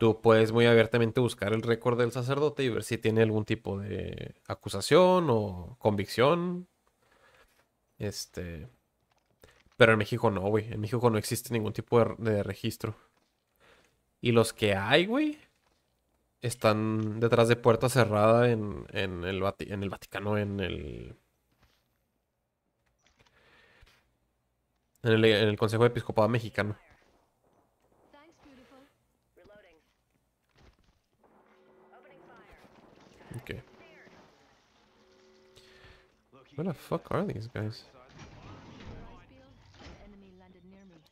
tú puedes muy abiertamente buscar el récord del sacerdote y ver si tiene algún tipo de acusación o convicción. Este. Pero en México no, güey. En México no existe ningún tipo de, registro. Y los que hay, güey, están detrás de puerta cerrada en, el, Vaticano, en el, en el, Consejo Episcopado Mexicano. Okay. Where the fuck are these guys?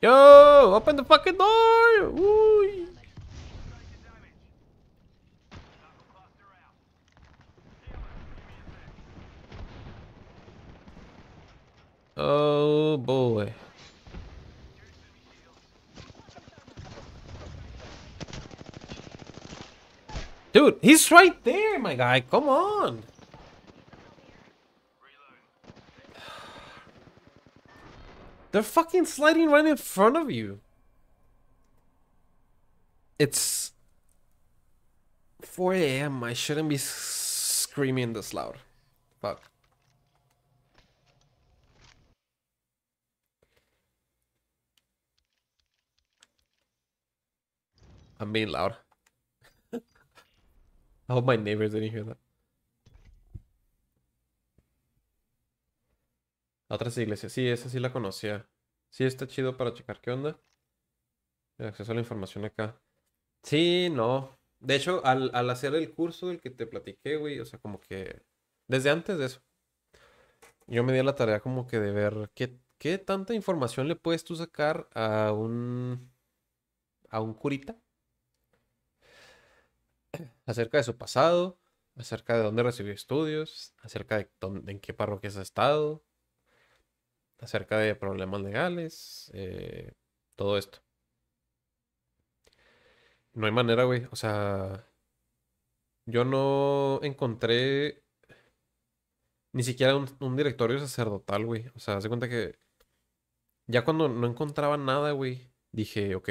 Yo! Open the fucking door! Woo! Oh boy. Dude, he's right there, my guy. Come on. They're fucking sliding right in front of you. It's 4 a.m. I shouldn't be screaming this loud. Fuck. I'm being loud. my neighbors didn't hear Otras iglesias. Sí, esa sí la conocía. Sí, está chido para checar qué onda. acceso a la información acá. Sí, no. De hecho, al, hacer el curso del que te platiqué, güey, o sea, como que. Desde antes de eso. Yo me di la tarea como que de ver qué, qué tanta información le puedes tú sacar a un. a un curita acerca de su pasado, acerca de dónde recibió estudios, acerca de dónde, en qué parroquias ha estado, acerca de problemas legales, eh, todo esto. No hay manera, güey. O sea, yo no encontré ni siquiera un, directorio sacerdotal, güey. O sea, hace cuenta que ya cuando no encontraba nada, güey, dije, ok,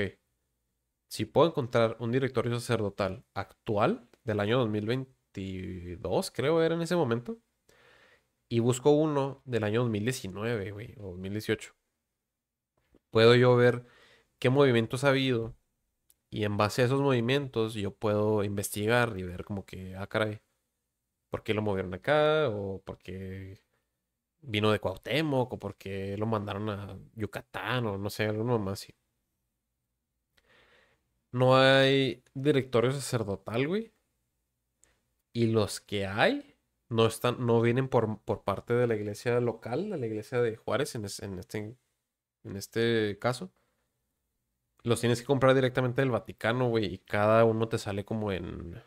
si puedo encontrar un directorio sacerdotal actual del año 2022, creo era en ese momento, y busco uno del año 2019, güey, o 2018, puedo yo ver qué movimientos ha habido y en base a esos movimientos yo puedo investigar y ver como que, ah, caray, ¿por qué lo movieron acá? ¿O por qué vino de Cuauhtémoc? ¿O por qué lo mandaron a Yucatán? O no sé, algo más así no hay directorio sacerdotal, güey. Y los que hay no están, no vienen por, parte de la iglesia local, de la iglesia de Juárez en, este, en este caso. Los tienes que comprar directamente del Vaticano, güey. Y cada uno te sale como en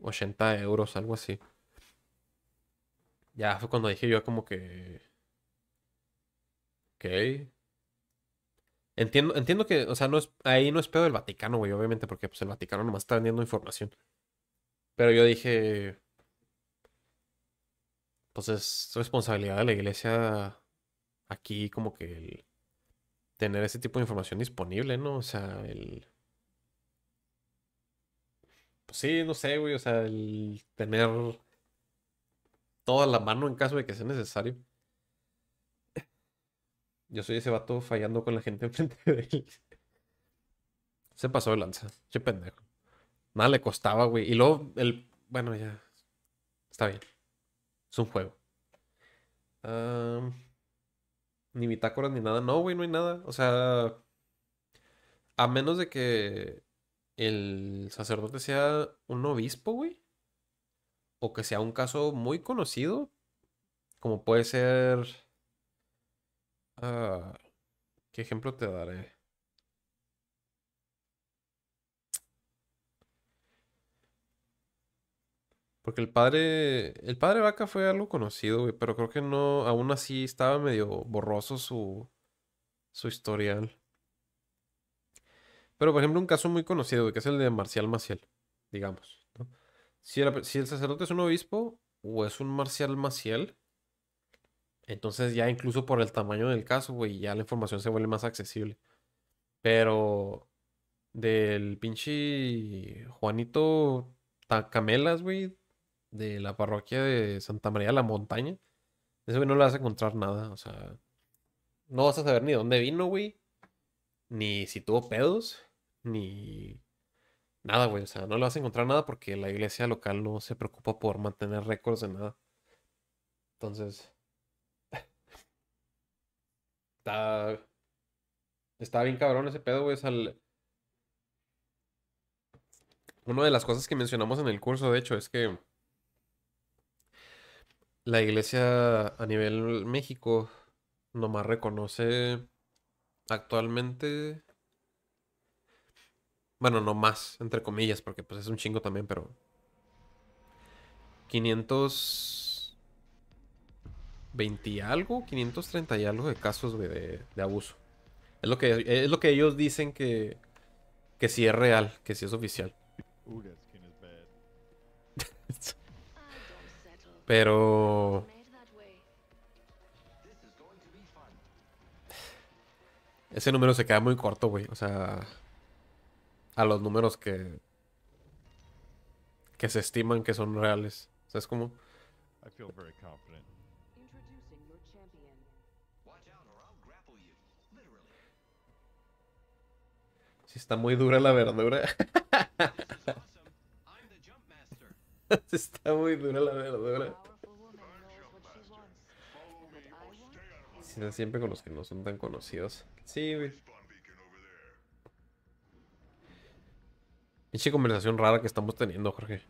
80 euros, algo así. Ya fue cuando dije yo como que... Ok, Entiendo, que, o sea, no es, ahí no es pedo del Vaticano, güey, obviamente, porque pues, el Vaticano nomás está vendiendo información. Pero yo dije, pues es responsabilidad de la iglesia aquí como que el tener ese tipo de información disponible, ¿no? O sea, el... Pues sí, no sé, güey, o sea, el tener toda la mano en caso de que sea necesario. Yo soy ese vato fallando con la gente enfrente de él. Se pasó de lanza. Che pendejo. Nada le costaba, güey. Y luego, el. Bueno, ya. Está bien. Es un juego. ni bitácoras ni nada. No, güey, no hay nada. O sea. A menos de que el sacerdote sea un obispo, güey. O que sea un caso muy conocido. Como puede ser Ah, ¿Qué ejemplo te daré? Porque el padre, el padre vaca fue algo conocido, pero creo que no, aún así estaba medio borroso su, su historial. Pero, por ejemplo, un caso muy conocido, que es el de Marcial Maciel, digamos. Si, si el sacerdote es un obispo o es un Marcial Maciel, entonces ya incluso por el tamaño del caso, güey, ya la información se vuelve más accesible. Pero del pinche Juanito Tacamelas, güey, de la parroquia de Santa María de la Montaña, ese güey no le vas a encontrar nada, o sea, no vas a saber ni dónde vino, güey, ni si tuvo pedos, ni nada, güey, o sea, no le vas a encontrar nada porque la iglesia local no se preocupa por mantener récords de nada. Entonces, Está. Está bien cabrón ese pedo, güey. Es al. Una de las cosas que mencionamos en el curso, de hecho, es que la iglesia a nivel México nomás reconoce actualmente. Bueno, no más, entre comillas, porque pues es un chingo también, pero. 500. 20 y algo, 530 y algo de casos, de, abuso. Es lo, que, es lo que ellos dicen que, que sí es real, que sí es oficial. Pero... Ese número se queda muy corto, güey. O sea... A los números que... Que se estiman que son reales. es como I feel Si está muy dura la verdura. está muy dura la verdura. siempre con los que no son tan conocidos. Sí, güey. Pinche conversación rara que estamos teniendo, Jorge.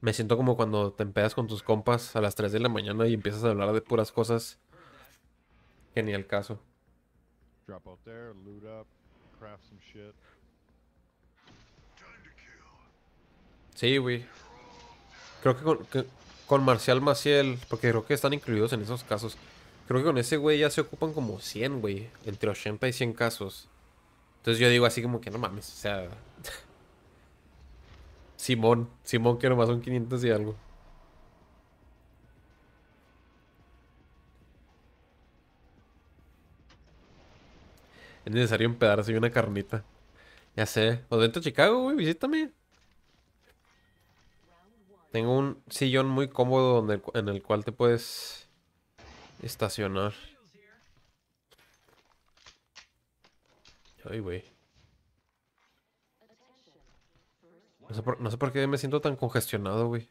Me siento como cuando te empedas con tus compas a las 3 de la mañana y empiezas a hablar de puras cosas. Genial caso. Drop out there, loot up, craft Sí, güey. Creo que con, con, Marcial Maciel, porque creo que están incluidos en esos casos. Creo que con ese güey ya se ocupan como 100, güey. Entre 80 y 100 casos. Entonces yo digo así como que no mames, o sea... Simón, Simón que nomás son 500 y algo. Es necesario un pedazo y una carnita. Ya sé. O pues dentro de Chicago, güey. Visítame. Tengo un sillón muy cómodo donde, en el cual te puedes estacionar. Ay, güey. No sé, por, qué me siento tan congestionado, güey.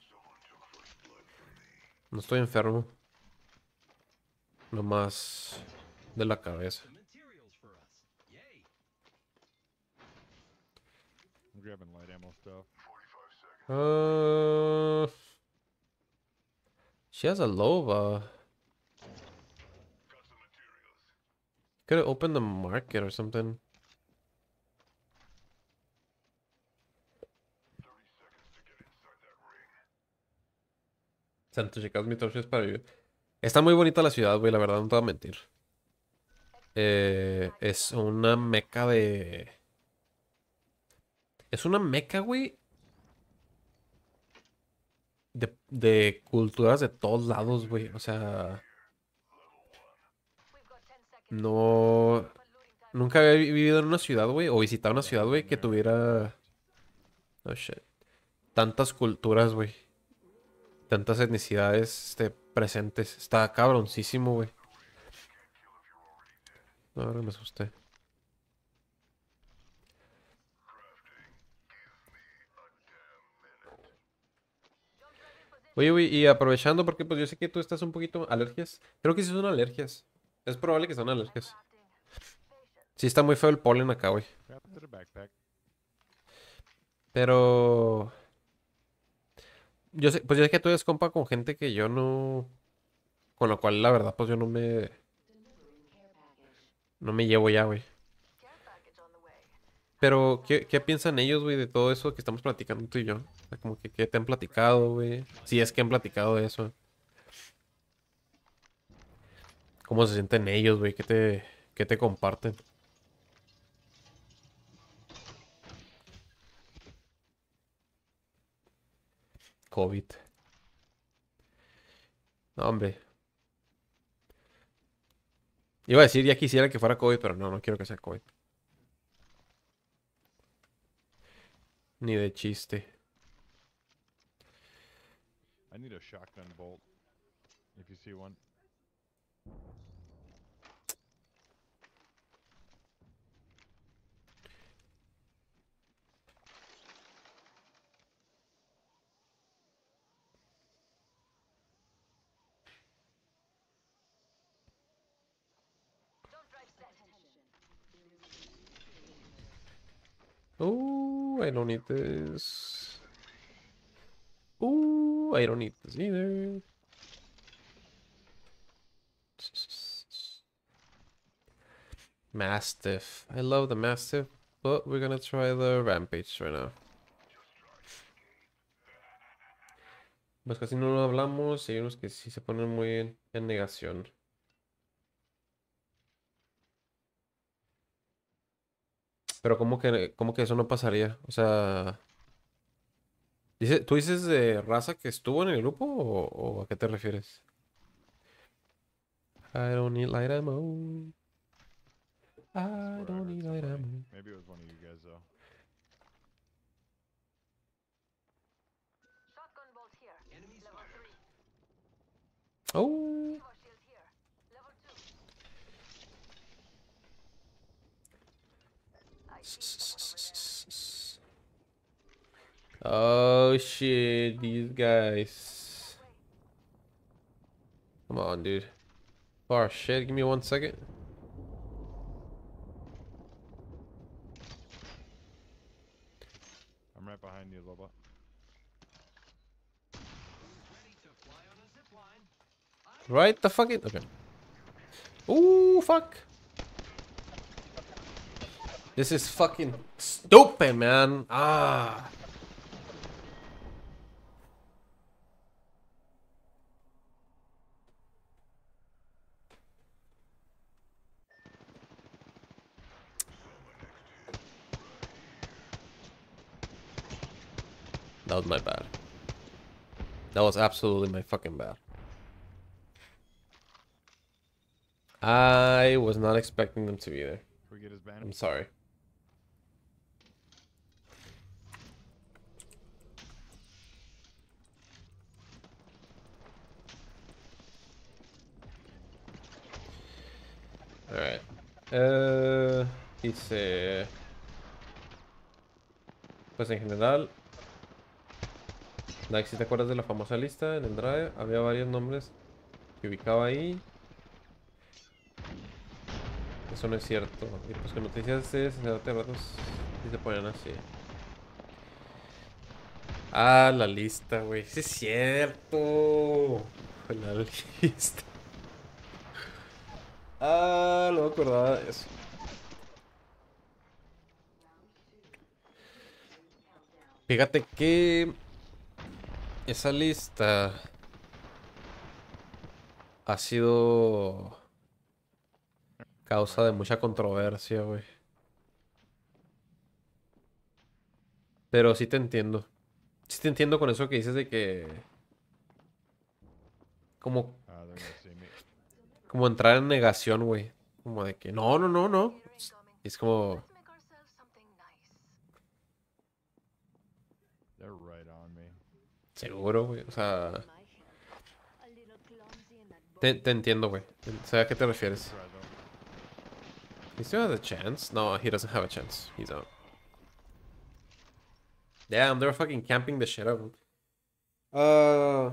No estoy enfermo. Lo más de la cabeza. grabbing light ammo stuff. Uh, she has a Lova. Could have opened the market or something. Santo, chicas, mi torches para vivir. Está muy bonita la ciudad, güey, la verdad, no te voy a mentir. Eh, es una meca de es una meca, güey. De, culturas de todos lados, güey. O sea... No... Nunca había vivido en una ciudad, güey, o visitado una ciudad, güey, que tuviera... Oh, shit. Tantas culturas, güey. Tantas etnicidades este, presentes. Está cabroncísimo, güey. No, ahora me asusté. Oye, güey, y aprovechando, porque pues yo sé que tú estás un poquito alergias. Creo que sí son alergias. Es probable que sean alergias. Sí, está muy feo el polen acá, güey. Pero... Yo sé, pues que tú eres compa con gente que yo no... Con lo cual, la verdad, pues yo no me... No me llevo ya, güey. Pero, ¿qué, piensan ellos, güey, de todo eso que estamos platicando tú y yo? como que, ¿qué te han platicado, güey? Si es que han platicado de eso. ¿Cómo se sienten ellos, güey? ¿Qué te, qué te comparten? COVID. No, hombre. Iba a decir, ya quisiera que fuera COVID, pero no, no quiero que sea COVID. Ni de chiste. I need a shotgun bolt. If you see one. Oh. I don't need this. Ooh, I don't need this either. Mastiff. I love the Mastiff, but we're gonna try the Rampage right now. Pues casi no lo hablamos y que sí se ponen muy en negación. Pero ¿cómo que, cómo que eso no pasaría? O sea... Dice, ¿Tú dices de raza que estuvo en el grupo o, a qué te refieres? I don't need light ammo. I don't need light ammo. Maybe it was one of you guys though. Oh. Oh shit, these guys. Come on, dude. Far oh, shit, give me one second. I'm right behind you, Loba. Right the fucking okay. Ooh fuck. This is fucking stupid, man. Ah. That was my bad. That was absolutely my fucking bad. I was not expecting them to be there. I'm sorry. Alright. Eh, pues en general... Nike, si te acuerdas de la famosa lista en el drive, había varios nombres que ubicaba ahí. Eso no es cierto. Y pues que noticias de y pues, se ponen así. Ah, la lista, güey. es cierto. La lista. Ah, no acordaba de eso. Fíjate que esa lista ha sido causa de mucha controversia, güey. Pero sí te entiendo. Sí te entiendo con eso que dices de que... Como... Ah, como entrar en negación, güey. Como de que, no, no, no, no. Es como... Seguro, güey. O sea... Te, entiendo, güey. Sé a qué te refieres. He No, he doesn't have a chance. He's out. Damn, they're fucking camping the shit out. Uh...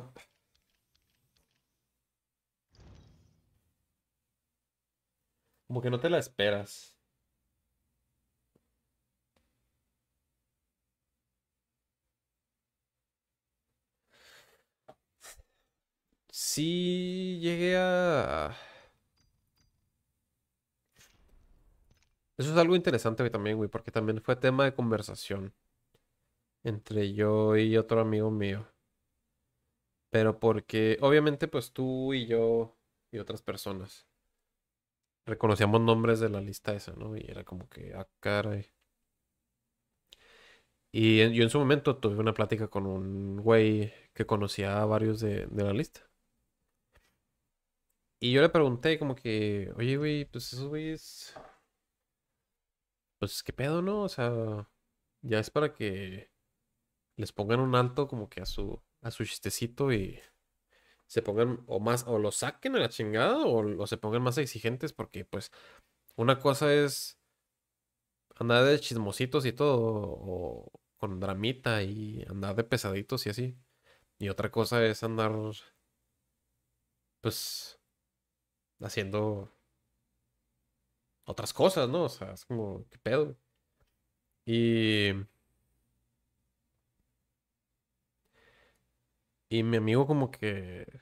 Como que no te la esperas. Sí llegué a... Eso es algo interesante también, güey, porque también fue tema de conversación entre yo y otro amigo mío. Pero porque, obviamente, pues tú y yo y otras personas reconocíamos nombres de la lista esa, ¿no? Y era como que, ah, caray. Y yo en su momento tuve una plática con un güey que conocía a varios de, de la lista. Y yo le pregunté como que, oye, güey, pues esos güeyes... Pues qué pedo, ¿no? O sea, ya es para que les pongan un alto como que a su, a su chistecito y se pongan o más, o lo saquen a la chingada, o, se pongan más exigentes, porque pues una cosa es andar de chismositos y todo, o con dramita y andar de pesaditos y así. Y otra cosa es andar, pues, haciendo otras cosas, ¿no? O sea, es como, ¿qué pedo? Y... Y mi amigo como que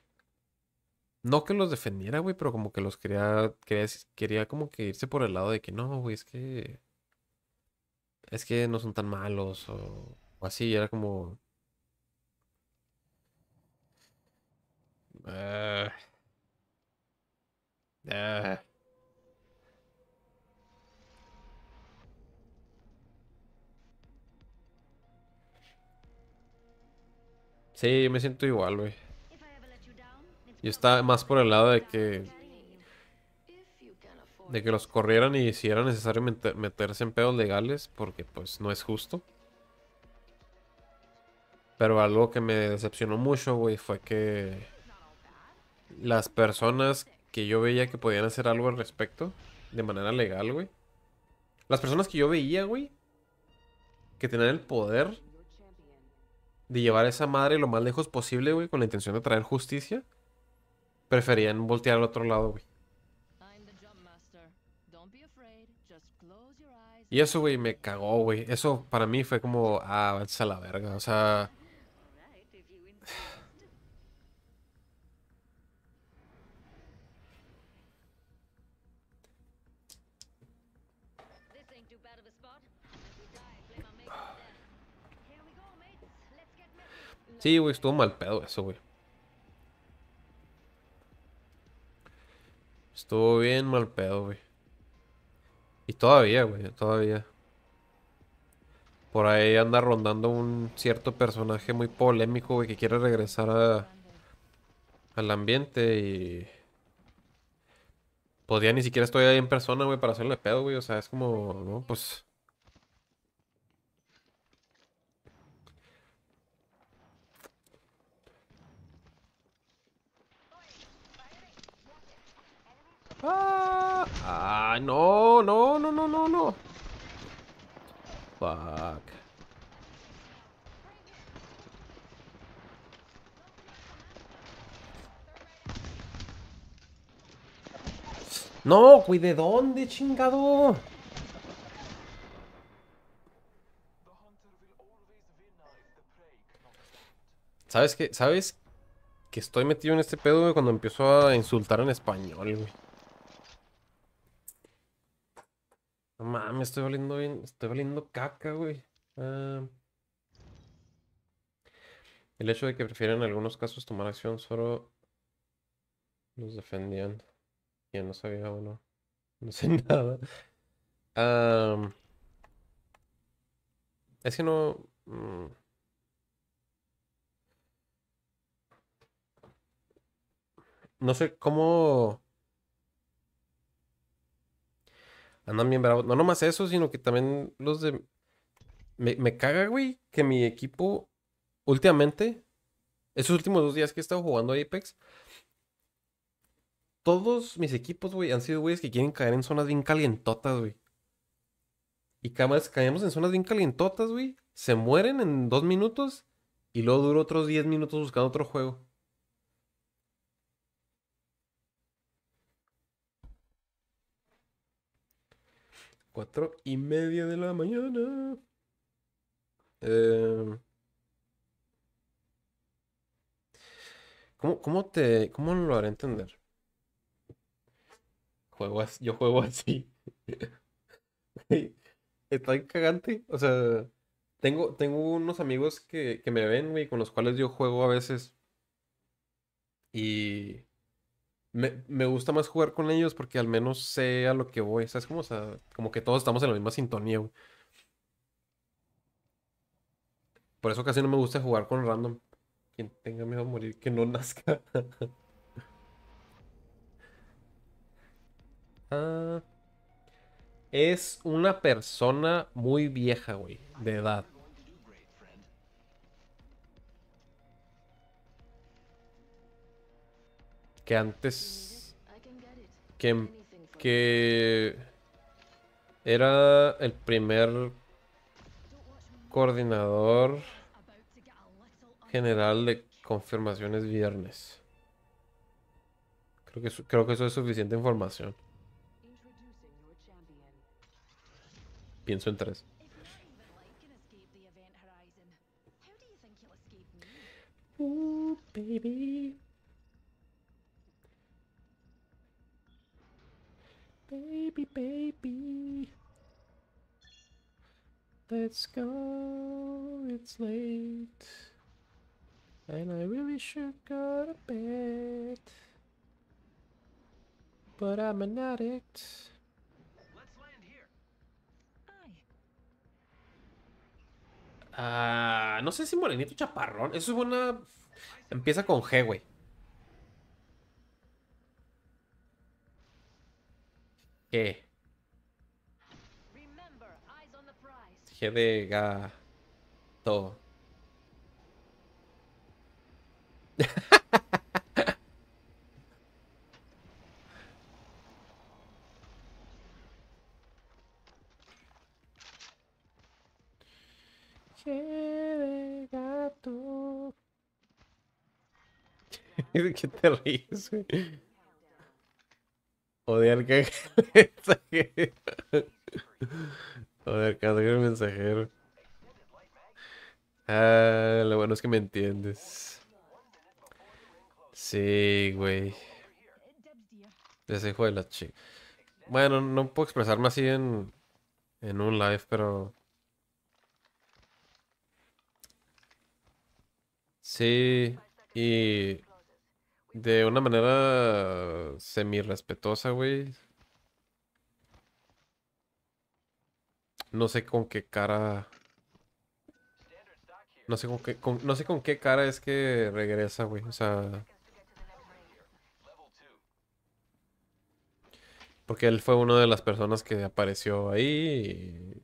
no que los defendiera, güey, pero como que los quería, quería, quería como que irse por el lado de que no, güey, es que... Es que no son tan malos o, así, era como... Ah. Ah. Sí, me siento igual, güey y está más por el lado de que. de que los corrieran y si era necesario meterse en pedos legales, porque pues no es justo. Pero algo que me decepcionó mucho, güey, fue que. las personas que yo veía que podían hacer algo al respecto, de manera legal, güey. Las personas que yo veía, güey, que tenían el poder de llevar a esa madre lo más lejos posible, güey, con la intención de traer justicia Preferían voltear al otro lado, güey. Y eso, güey, me cagó, güey. Eso para mí fue como, ah, a la verga. O sea... Sí, güey, estuvo mal pedo eso, güey. Estuvo bien mal pedo, güey. Y todavía, güey, todavía. Por ahí anda rondando un cierto personaje muy polémico, güey, que quiere regresar a, al ambiente y... Podría pues ni siquiera estoy ahí en persona, güey, para hacerle pedo, güey. O sea, es como, ¿no? Pues... Ah. ¡Ah! ¡No! ¡No! ¡No! ¡No! ¡No! ¡No! ¡Fuck! No, cuide dónde, chingado? ¿Sabes qué? ¿Sabes que estoy metido en este pedo, cuando empiezo a insultar en español, güey? No mames, estoy valiendo bien. Estoy caca, güey. Ah. el hecho de que prefieren en algunos casos tomar acción solo los defendían. Ya no sabía, o No sé nada. es que no. Mm. no sé cómo Andan bien bravos. No nomás eso, sino que también los de... Me, caga, güey, que mi equipo últimamente, esos últimos dos días que he estado jugando Apex, todos mis equipos, güey, han sido güeyes que quieren caer en zonas bien calientotas, güey. Y cada vez caemos en zonas bien calientotas, güey. Se mueren en dos minutos y luego duro otros diez minutos buscando otro juego. Cuatro y media de la mañana. Em, ¿cómo, te. ¿Cómo lo haré entender? Juego yo juego así. Está cagante. O sea, tengo, tengo unos amigos que, que me ven, güey, con los cuales yo juego a veces. Y me, gusta más jugar con ellos porque al menos sé a lo que voy. ¿Sabes cómo? como que todos estamos en la misma sintonía, güey. Por eso casi no me gusta jugar con random. Quien tenga miedo a morir, que no nazca. Ah, es una persona muy vieja, güey, de edad. que antes... Que, era el primer coordinador general de confirmaciones viernes. Creo que, creo que eso es suficiente información. Pienso en tres. Baby, baby. Let's go, it's late. And I really should go to bed. But I'm an addict. Let's land here. Ah, no sé si morenito chaparrón. Eso es una. Empieza con G, güey. Qué, ¿qué de gato? ¿Qué de gato? ¿Y de qué te ríes? Odiar que mensajero. Joder, que mensajero. Ah, lo bueno es que me entiendes. Sí, güey. Ese hijo de la chica. Bueno, no puedo expresarme así en, en un live, pero... Sí, y de una manera semi-respetuosa, güey. No sé con qué cara. No sé con qué, no sé con qué cara es que regresa, güey. O sea. Porque él fue una de las personas que apareció ahí. Y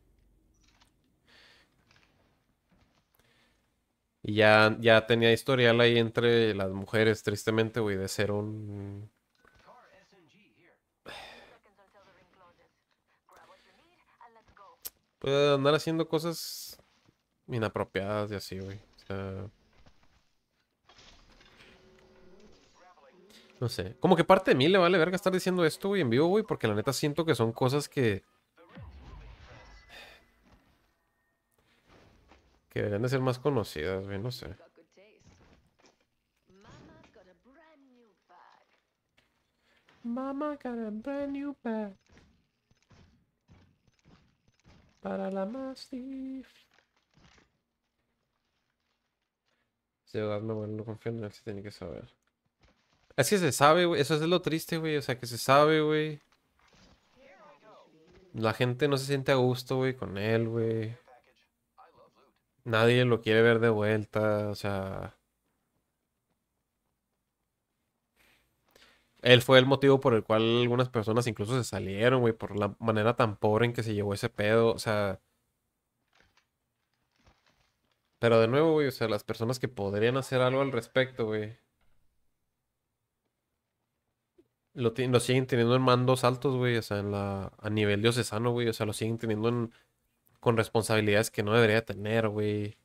Y ya, tenía historial ahí entre las mujeres, tristemente, güey, de ser un... Puede andar haciendo cosas inapropiadas y así, güey. O sea... No sé. Como que parte de mí le vale verga estar diciendo esto, güey, en vivo, güey, porque la neta siento que son cosas que Que deberían de ser más conocidas, güey, no sé. Mama got a brand new bag. Para la Mastiff. Si no, bueno, no confío en él, se tiene que saber. Es que se sabe, güey. Eso es lo triste, güey. O sea, que se sabe, güey. La gente no se siente a gusto, güey, con él, güey. Nadie lo quiere ver de vuelta, o sea... Él fue el motivo por el cual algunas personas incluso se salieron, güey, por la manera tan pobre en que se llevó ese pedo, o sea... Pero de nuevo, güey, o sea, las personas que podrían hacer algo al respecto, güey. Lo, siguen teniendo en mandos altos, güey, o sea, en la, a nivel diocesano, güey, o sea, lo siguen teniendo en con responsabilidades que no debería tener, güey.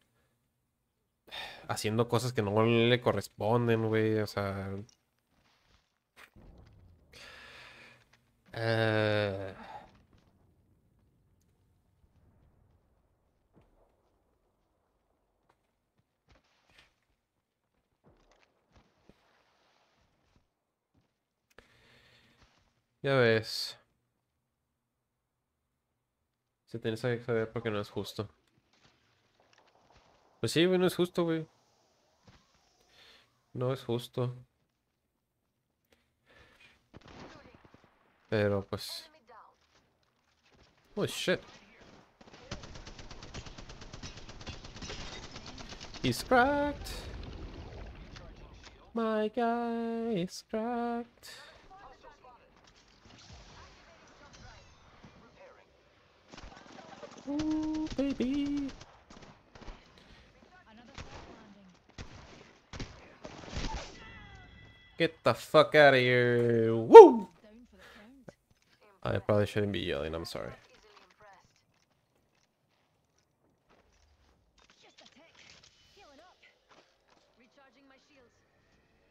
Haciendo cosas que no le corresponden, güey. O sea... Eh. Ya ves. Se tiene que saber porque no es justo. Pues sí, güey, no es justo, güey. No es justo. Pero pues... Oh, shit. He's cracked. My guy is cracked. Ooh, baby. Get the fuck out of here. Woo! I probably shouldn't be yelling, I'm sorry.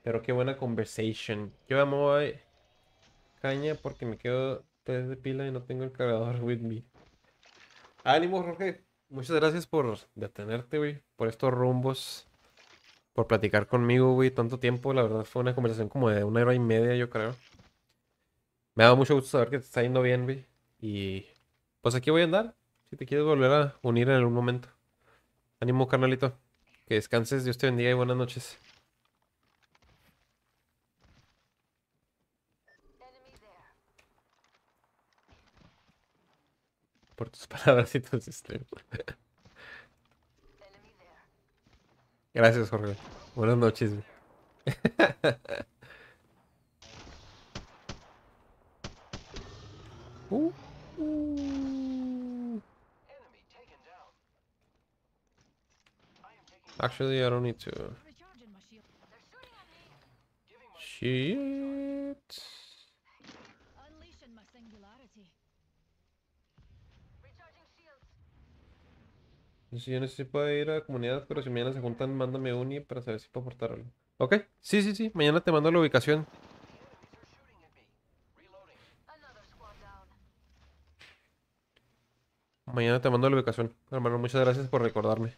Pero qué buena conversación Yo amo caña porque me quedo tres de pila y no tengo el cargador with me. Ánimo, Jorge. Muchas gracias por detenerte, güey, por estos rumbos, por platicar conmigo, güey, tanto tiempo. La verdad fue una conversación como de una hora y media, yo creo. Me ha dado mucho gusto saber que te está yendo bien, güey. Y pues aquí voy a andar, si te quieres volver a unir en algún momento. Ánimo, carnalito. Que descanses, Dios te bendiga y buenas noches. por tus palabras y tu sistema. Gracias, Jorge. Buenas noches. uh, uh. Actually, I don't need to. Shit. Si yo no ir a la comunidad, pero si mañana se juntan, mándame un y para saber si puedo aportar algo. Ok, sí, sí, sí. Mañana te mando la ubicación. Mañana te mando la ubicación. Hermano, muchas gracias por recordarme.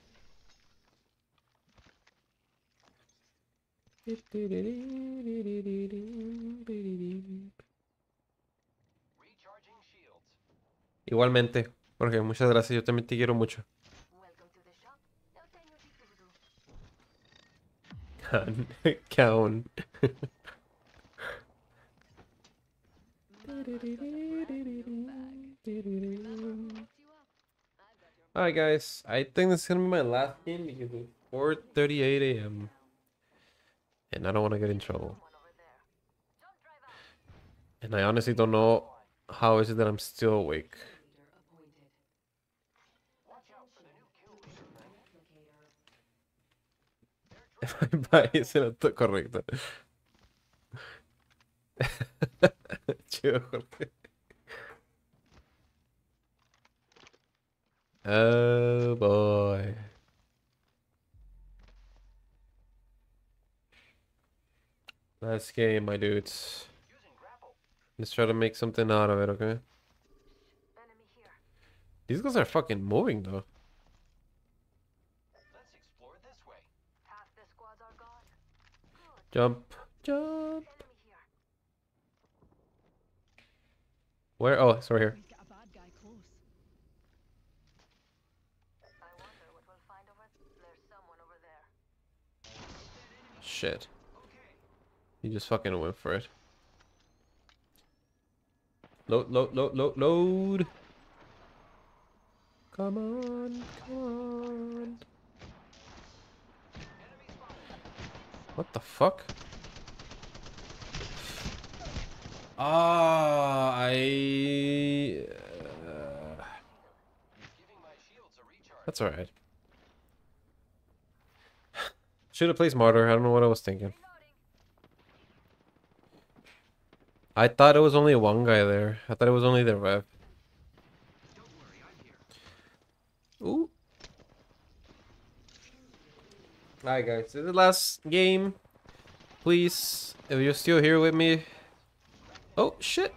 Igualmente, Porque muchas gracias. Yo también te quiero mucho. Count. count. Alright guys, I think this is gonna be my last game because it's 4.38 a.m. And I don't want to get in trouble. And I honestly don't know how is it that I'm still awake. es el auto correcto. Chido, Jorge. Oh boy. Last game, my dudes. Let's try to make something out of it, okay? These guys are fucking moving, though. Jump, jump. Where? Oh, it's here. Shit. He just fucking went for it. Load, load, load, load, load. Come on, come on. What the fuck? Ah, uh, I... that's alright. Should have played smarter. I don't know what I was thinking. I thought it was only one guy there. I thought it was only the rev. Alright guys, this is the last game. Please, if you're still here with me. Oh, shit.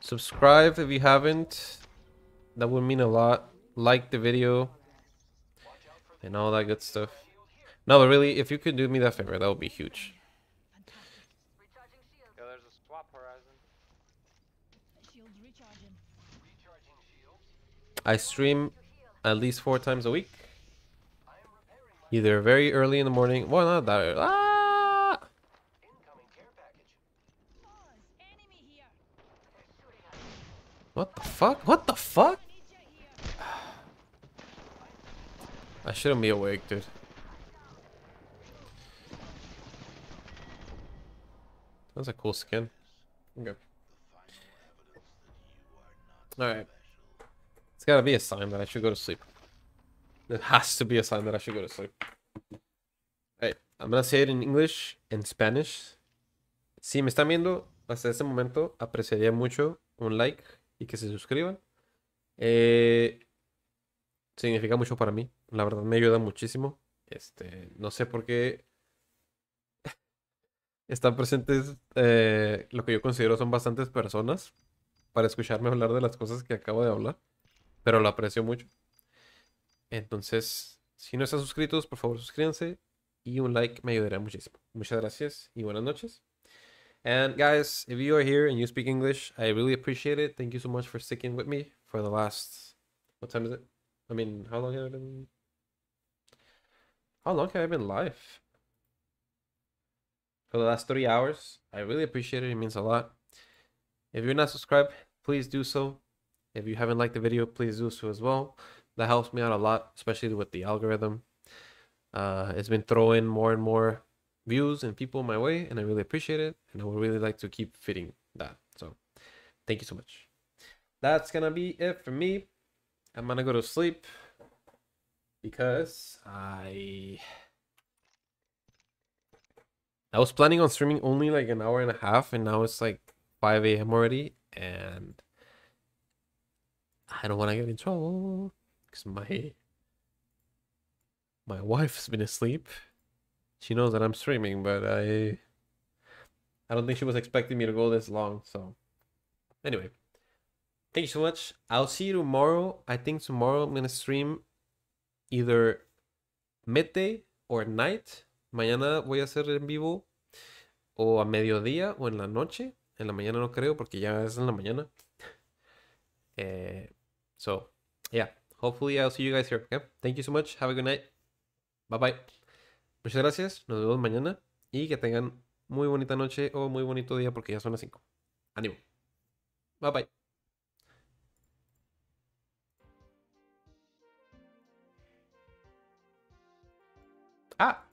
Subscribe if you haven't. That would mean a lot. Like the video. And all that good stuff. No, but really, if you could do me that favor, that would be huge. I stream at least four times a week. Either very early in the morning. Well, not that early. Ah! What the fuck? What the fuck? I shouldn't be awake, dude. That's a cool skin. Okay. Alright. gotta be a sign that I should go to sleep. has to be a sign that I should go to sleep. I'm gonna say it in English, and Spanish. Si me están viendo hasta este momento, apreciaría mucho un like y que se suscriban. Eh, significa mucho para mí. La verdad me ayuda muchísimo. Este, no sé por qué están presentes eh, lo que yo considero son bastantes personas para escucharme hablar de las cosas que acabo de hablar pero lo aprecio mucho. Entonces, si no están suscritos, por favor suscríbanse y un like me ayudará muchísimo. Muchas gracias y buenas noches. And guys, if you are here and you speak English, I really appreciate it. Thank you so much for sticking with me for the last. What time is it? I mean, how long have I been? How long have I been live? For the last three hours. I really appreciate it. It means a lot. If you're not subscribed, please do so. If you haven't liked the video, please do so as well. That helps me out a lot, especially with the algorithm. Uh, it's been throwing more and more views and people my way, and I really appreciate it. And I would really like to keep fitting that. So thank you so much. That's going to be it for me. I'm going to go to sleep because I... I was planning on streaming only like an hour and a half, and now it's like 5 a.m. already, and I don't want to get in trouble because my my wife's been asleep. She knows that I'm streaming, but I I don't think she was expecting me to go this long. So anyway, thank you so much. I'll see you tomorrow. I think tomorrow I'm gonna stream either midday or night. Mañana voy a hacer en vivo o a mediodía o en la noche. En la mañana no creo porque ya es en la mañana. Eh, So, yeah, hopefully I'll see you guys here. Okay? Thank you so much. Have a good night. Bye bye. Muchas gracias. Nos vemos mañana y que tengan muy bonita noche o muy bonito día porque ya son las 5. Ánimo. Bye bye. Ah,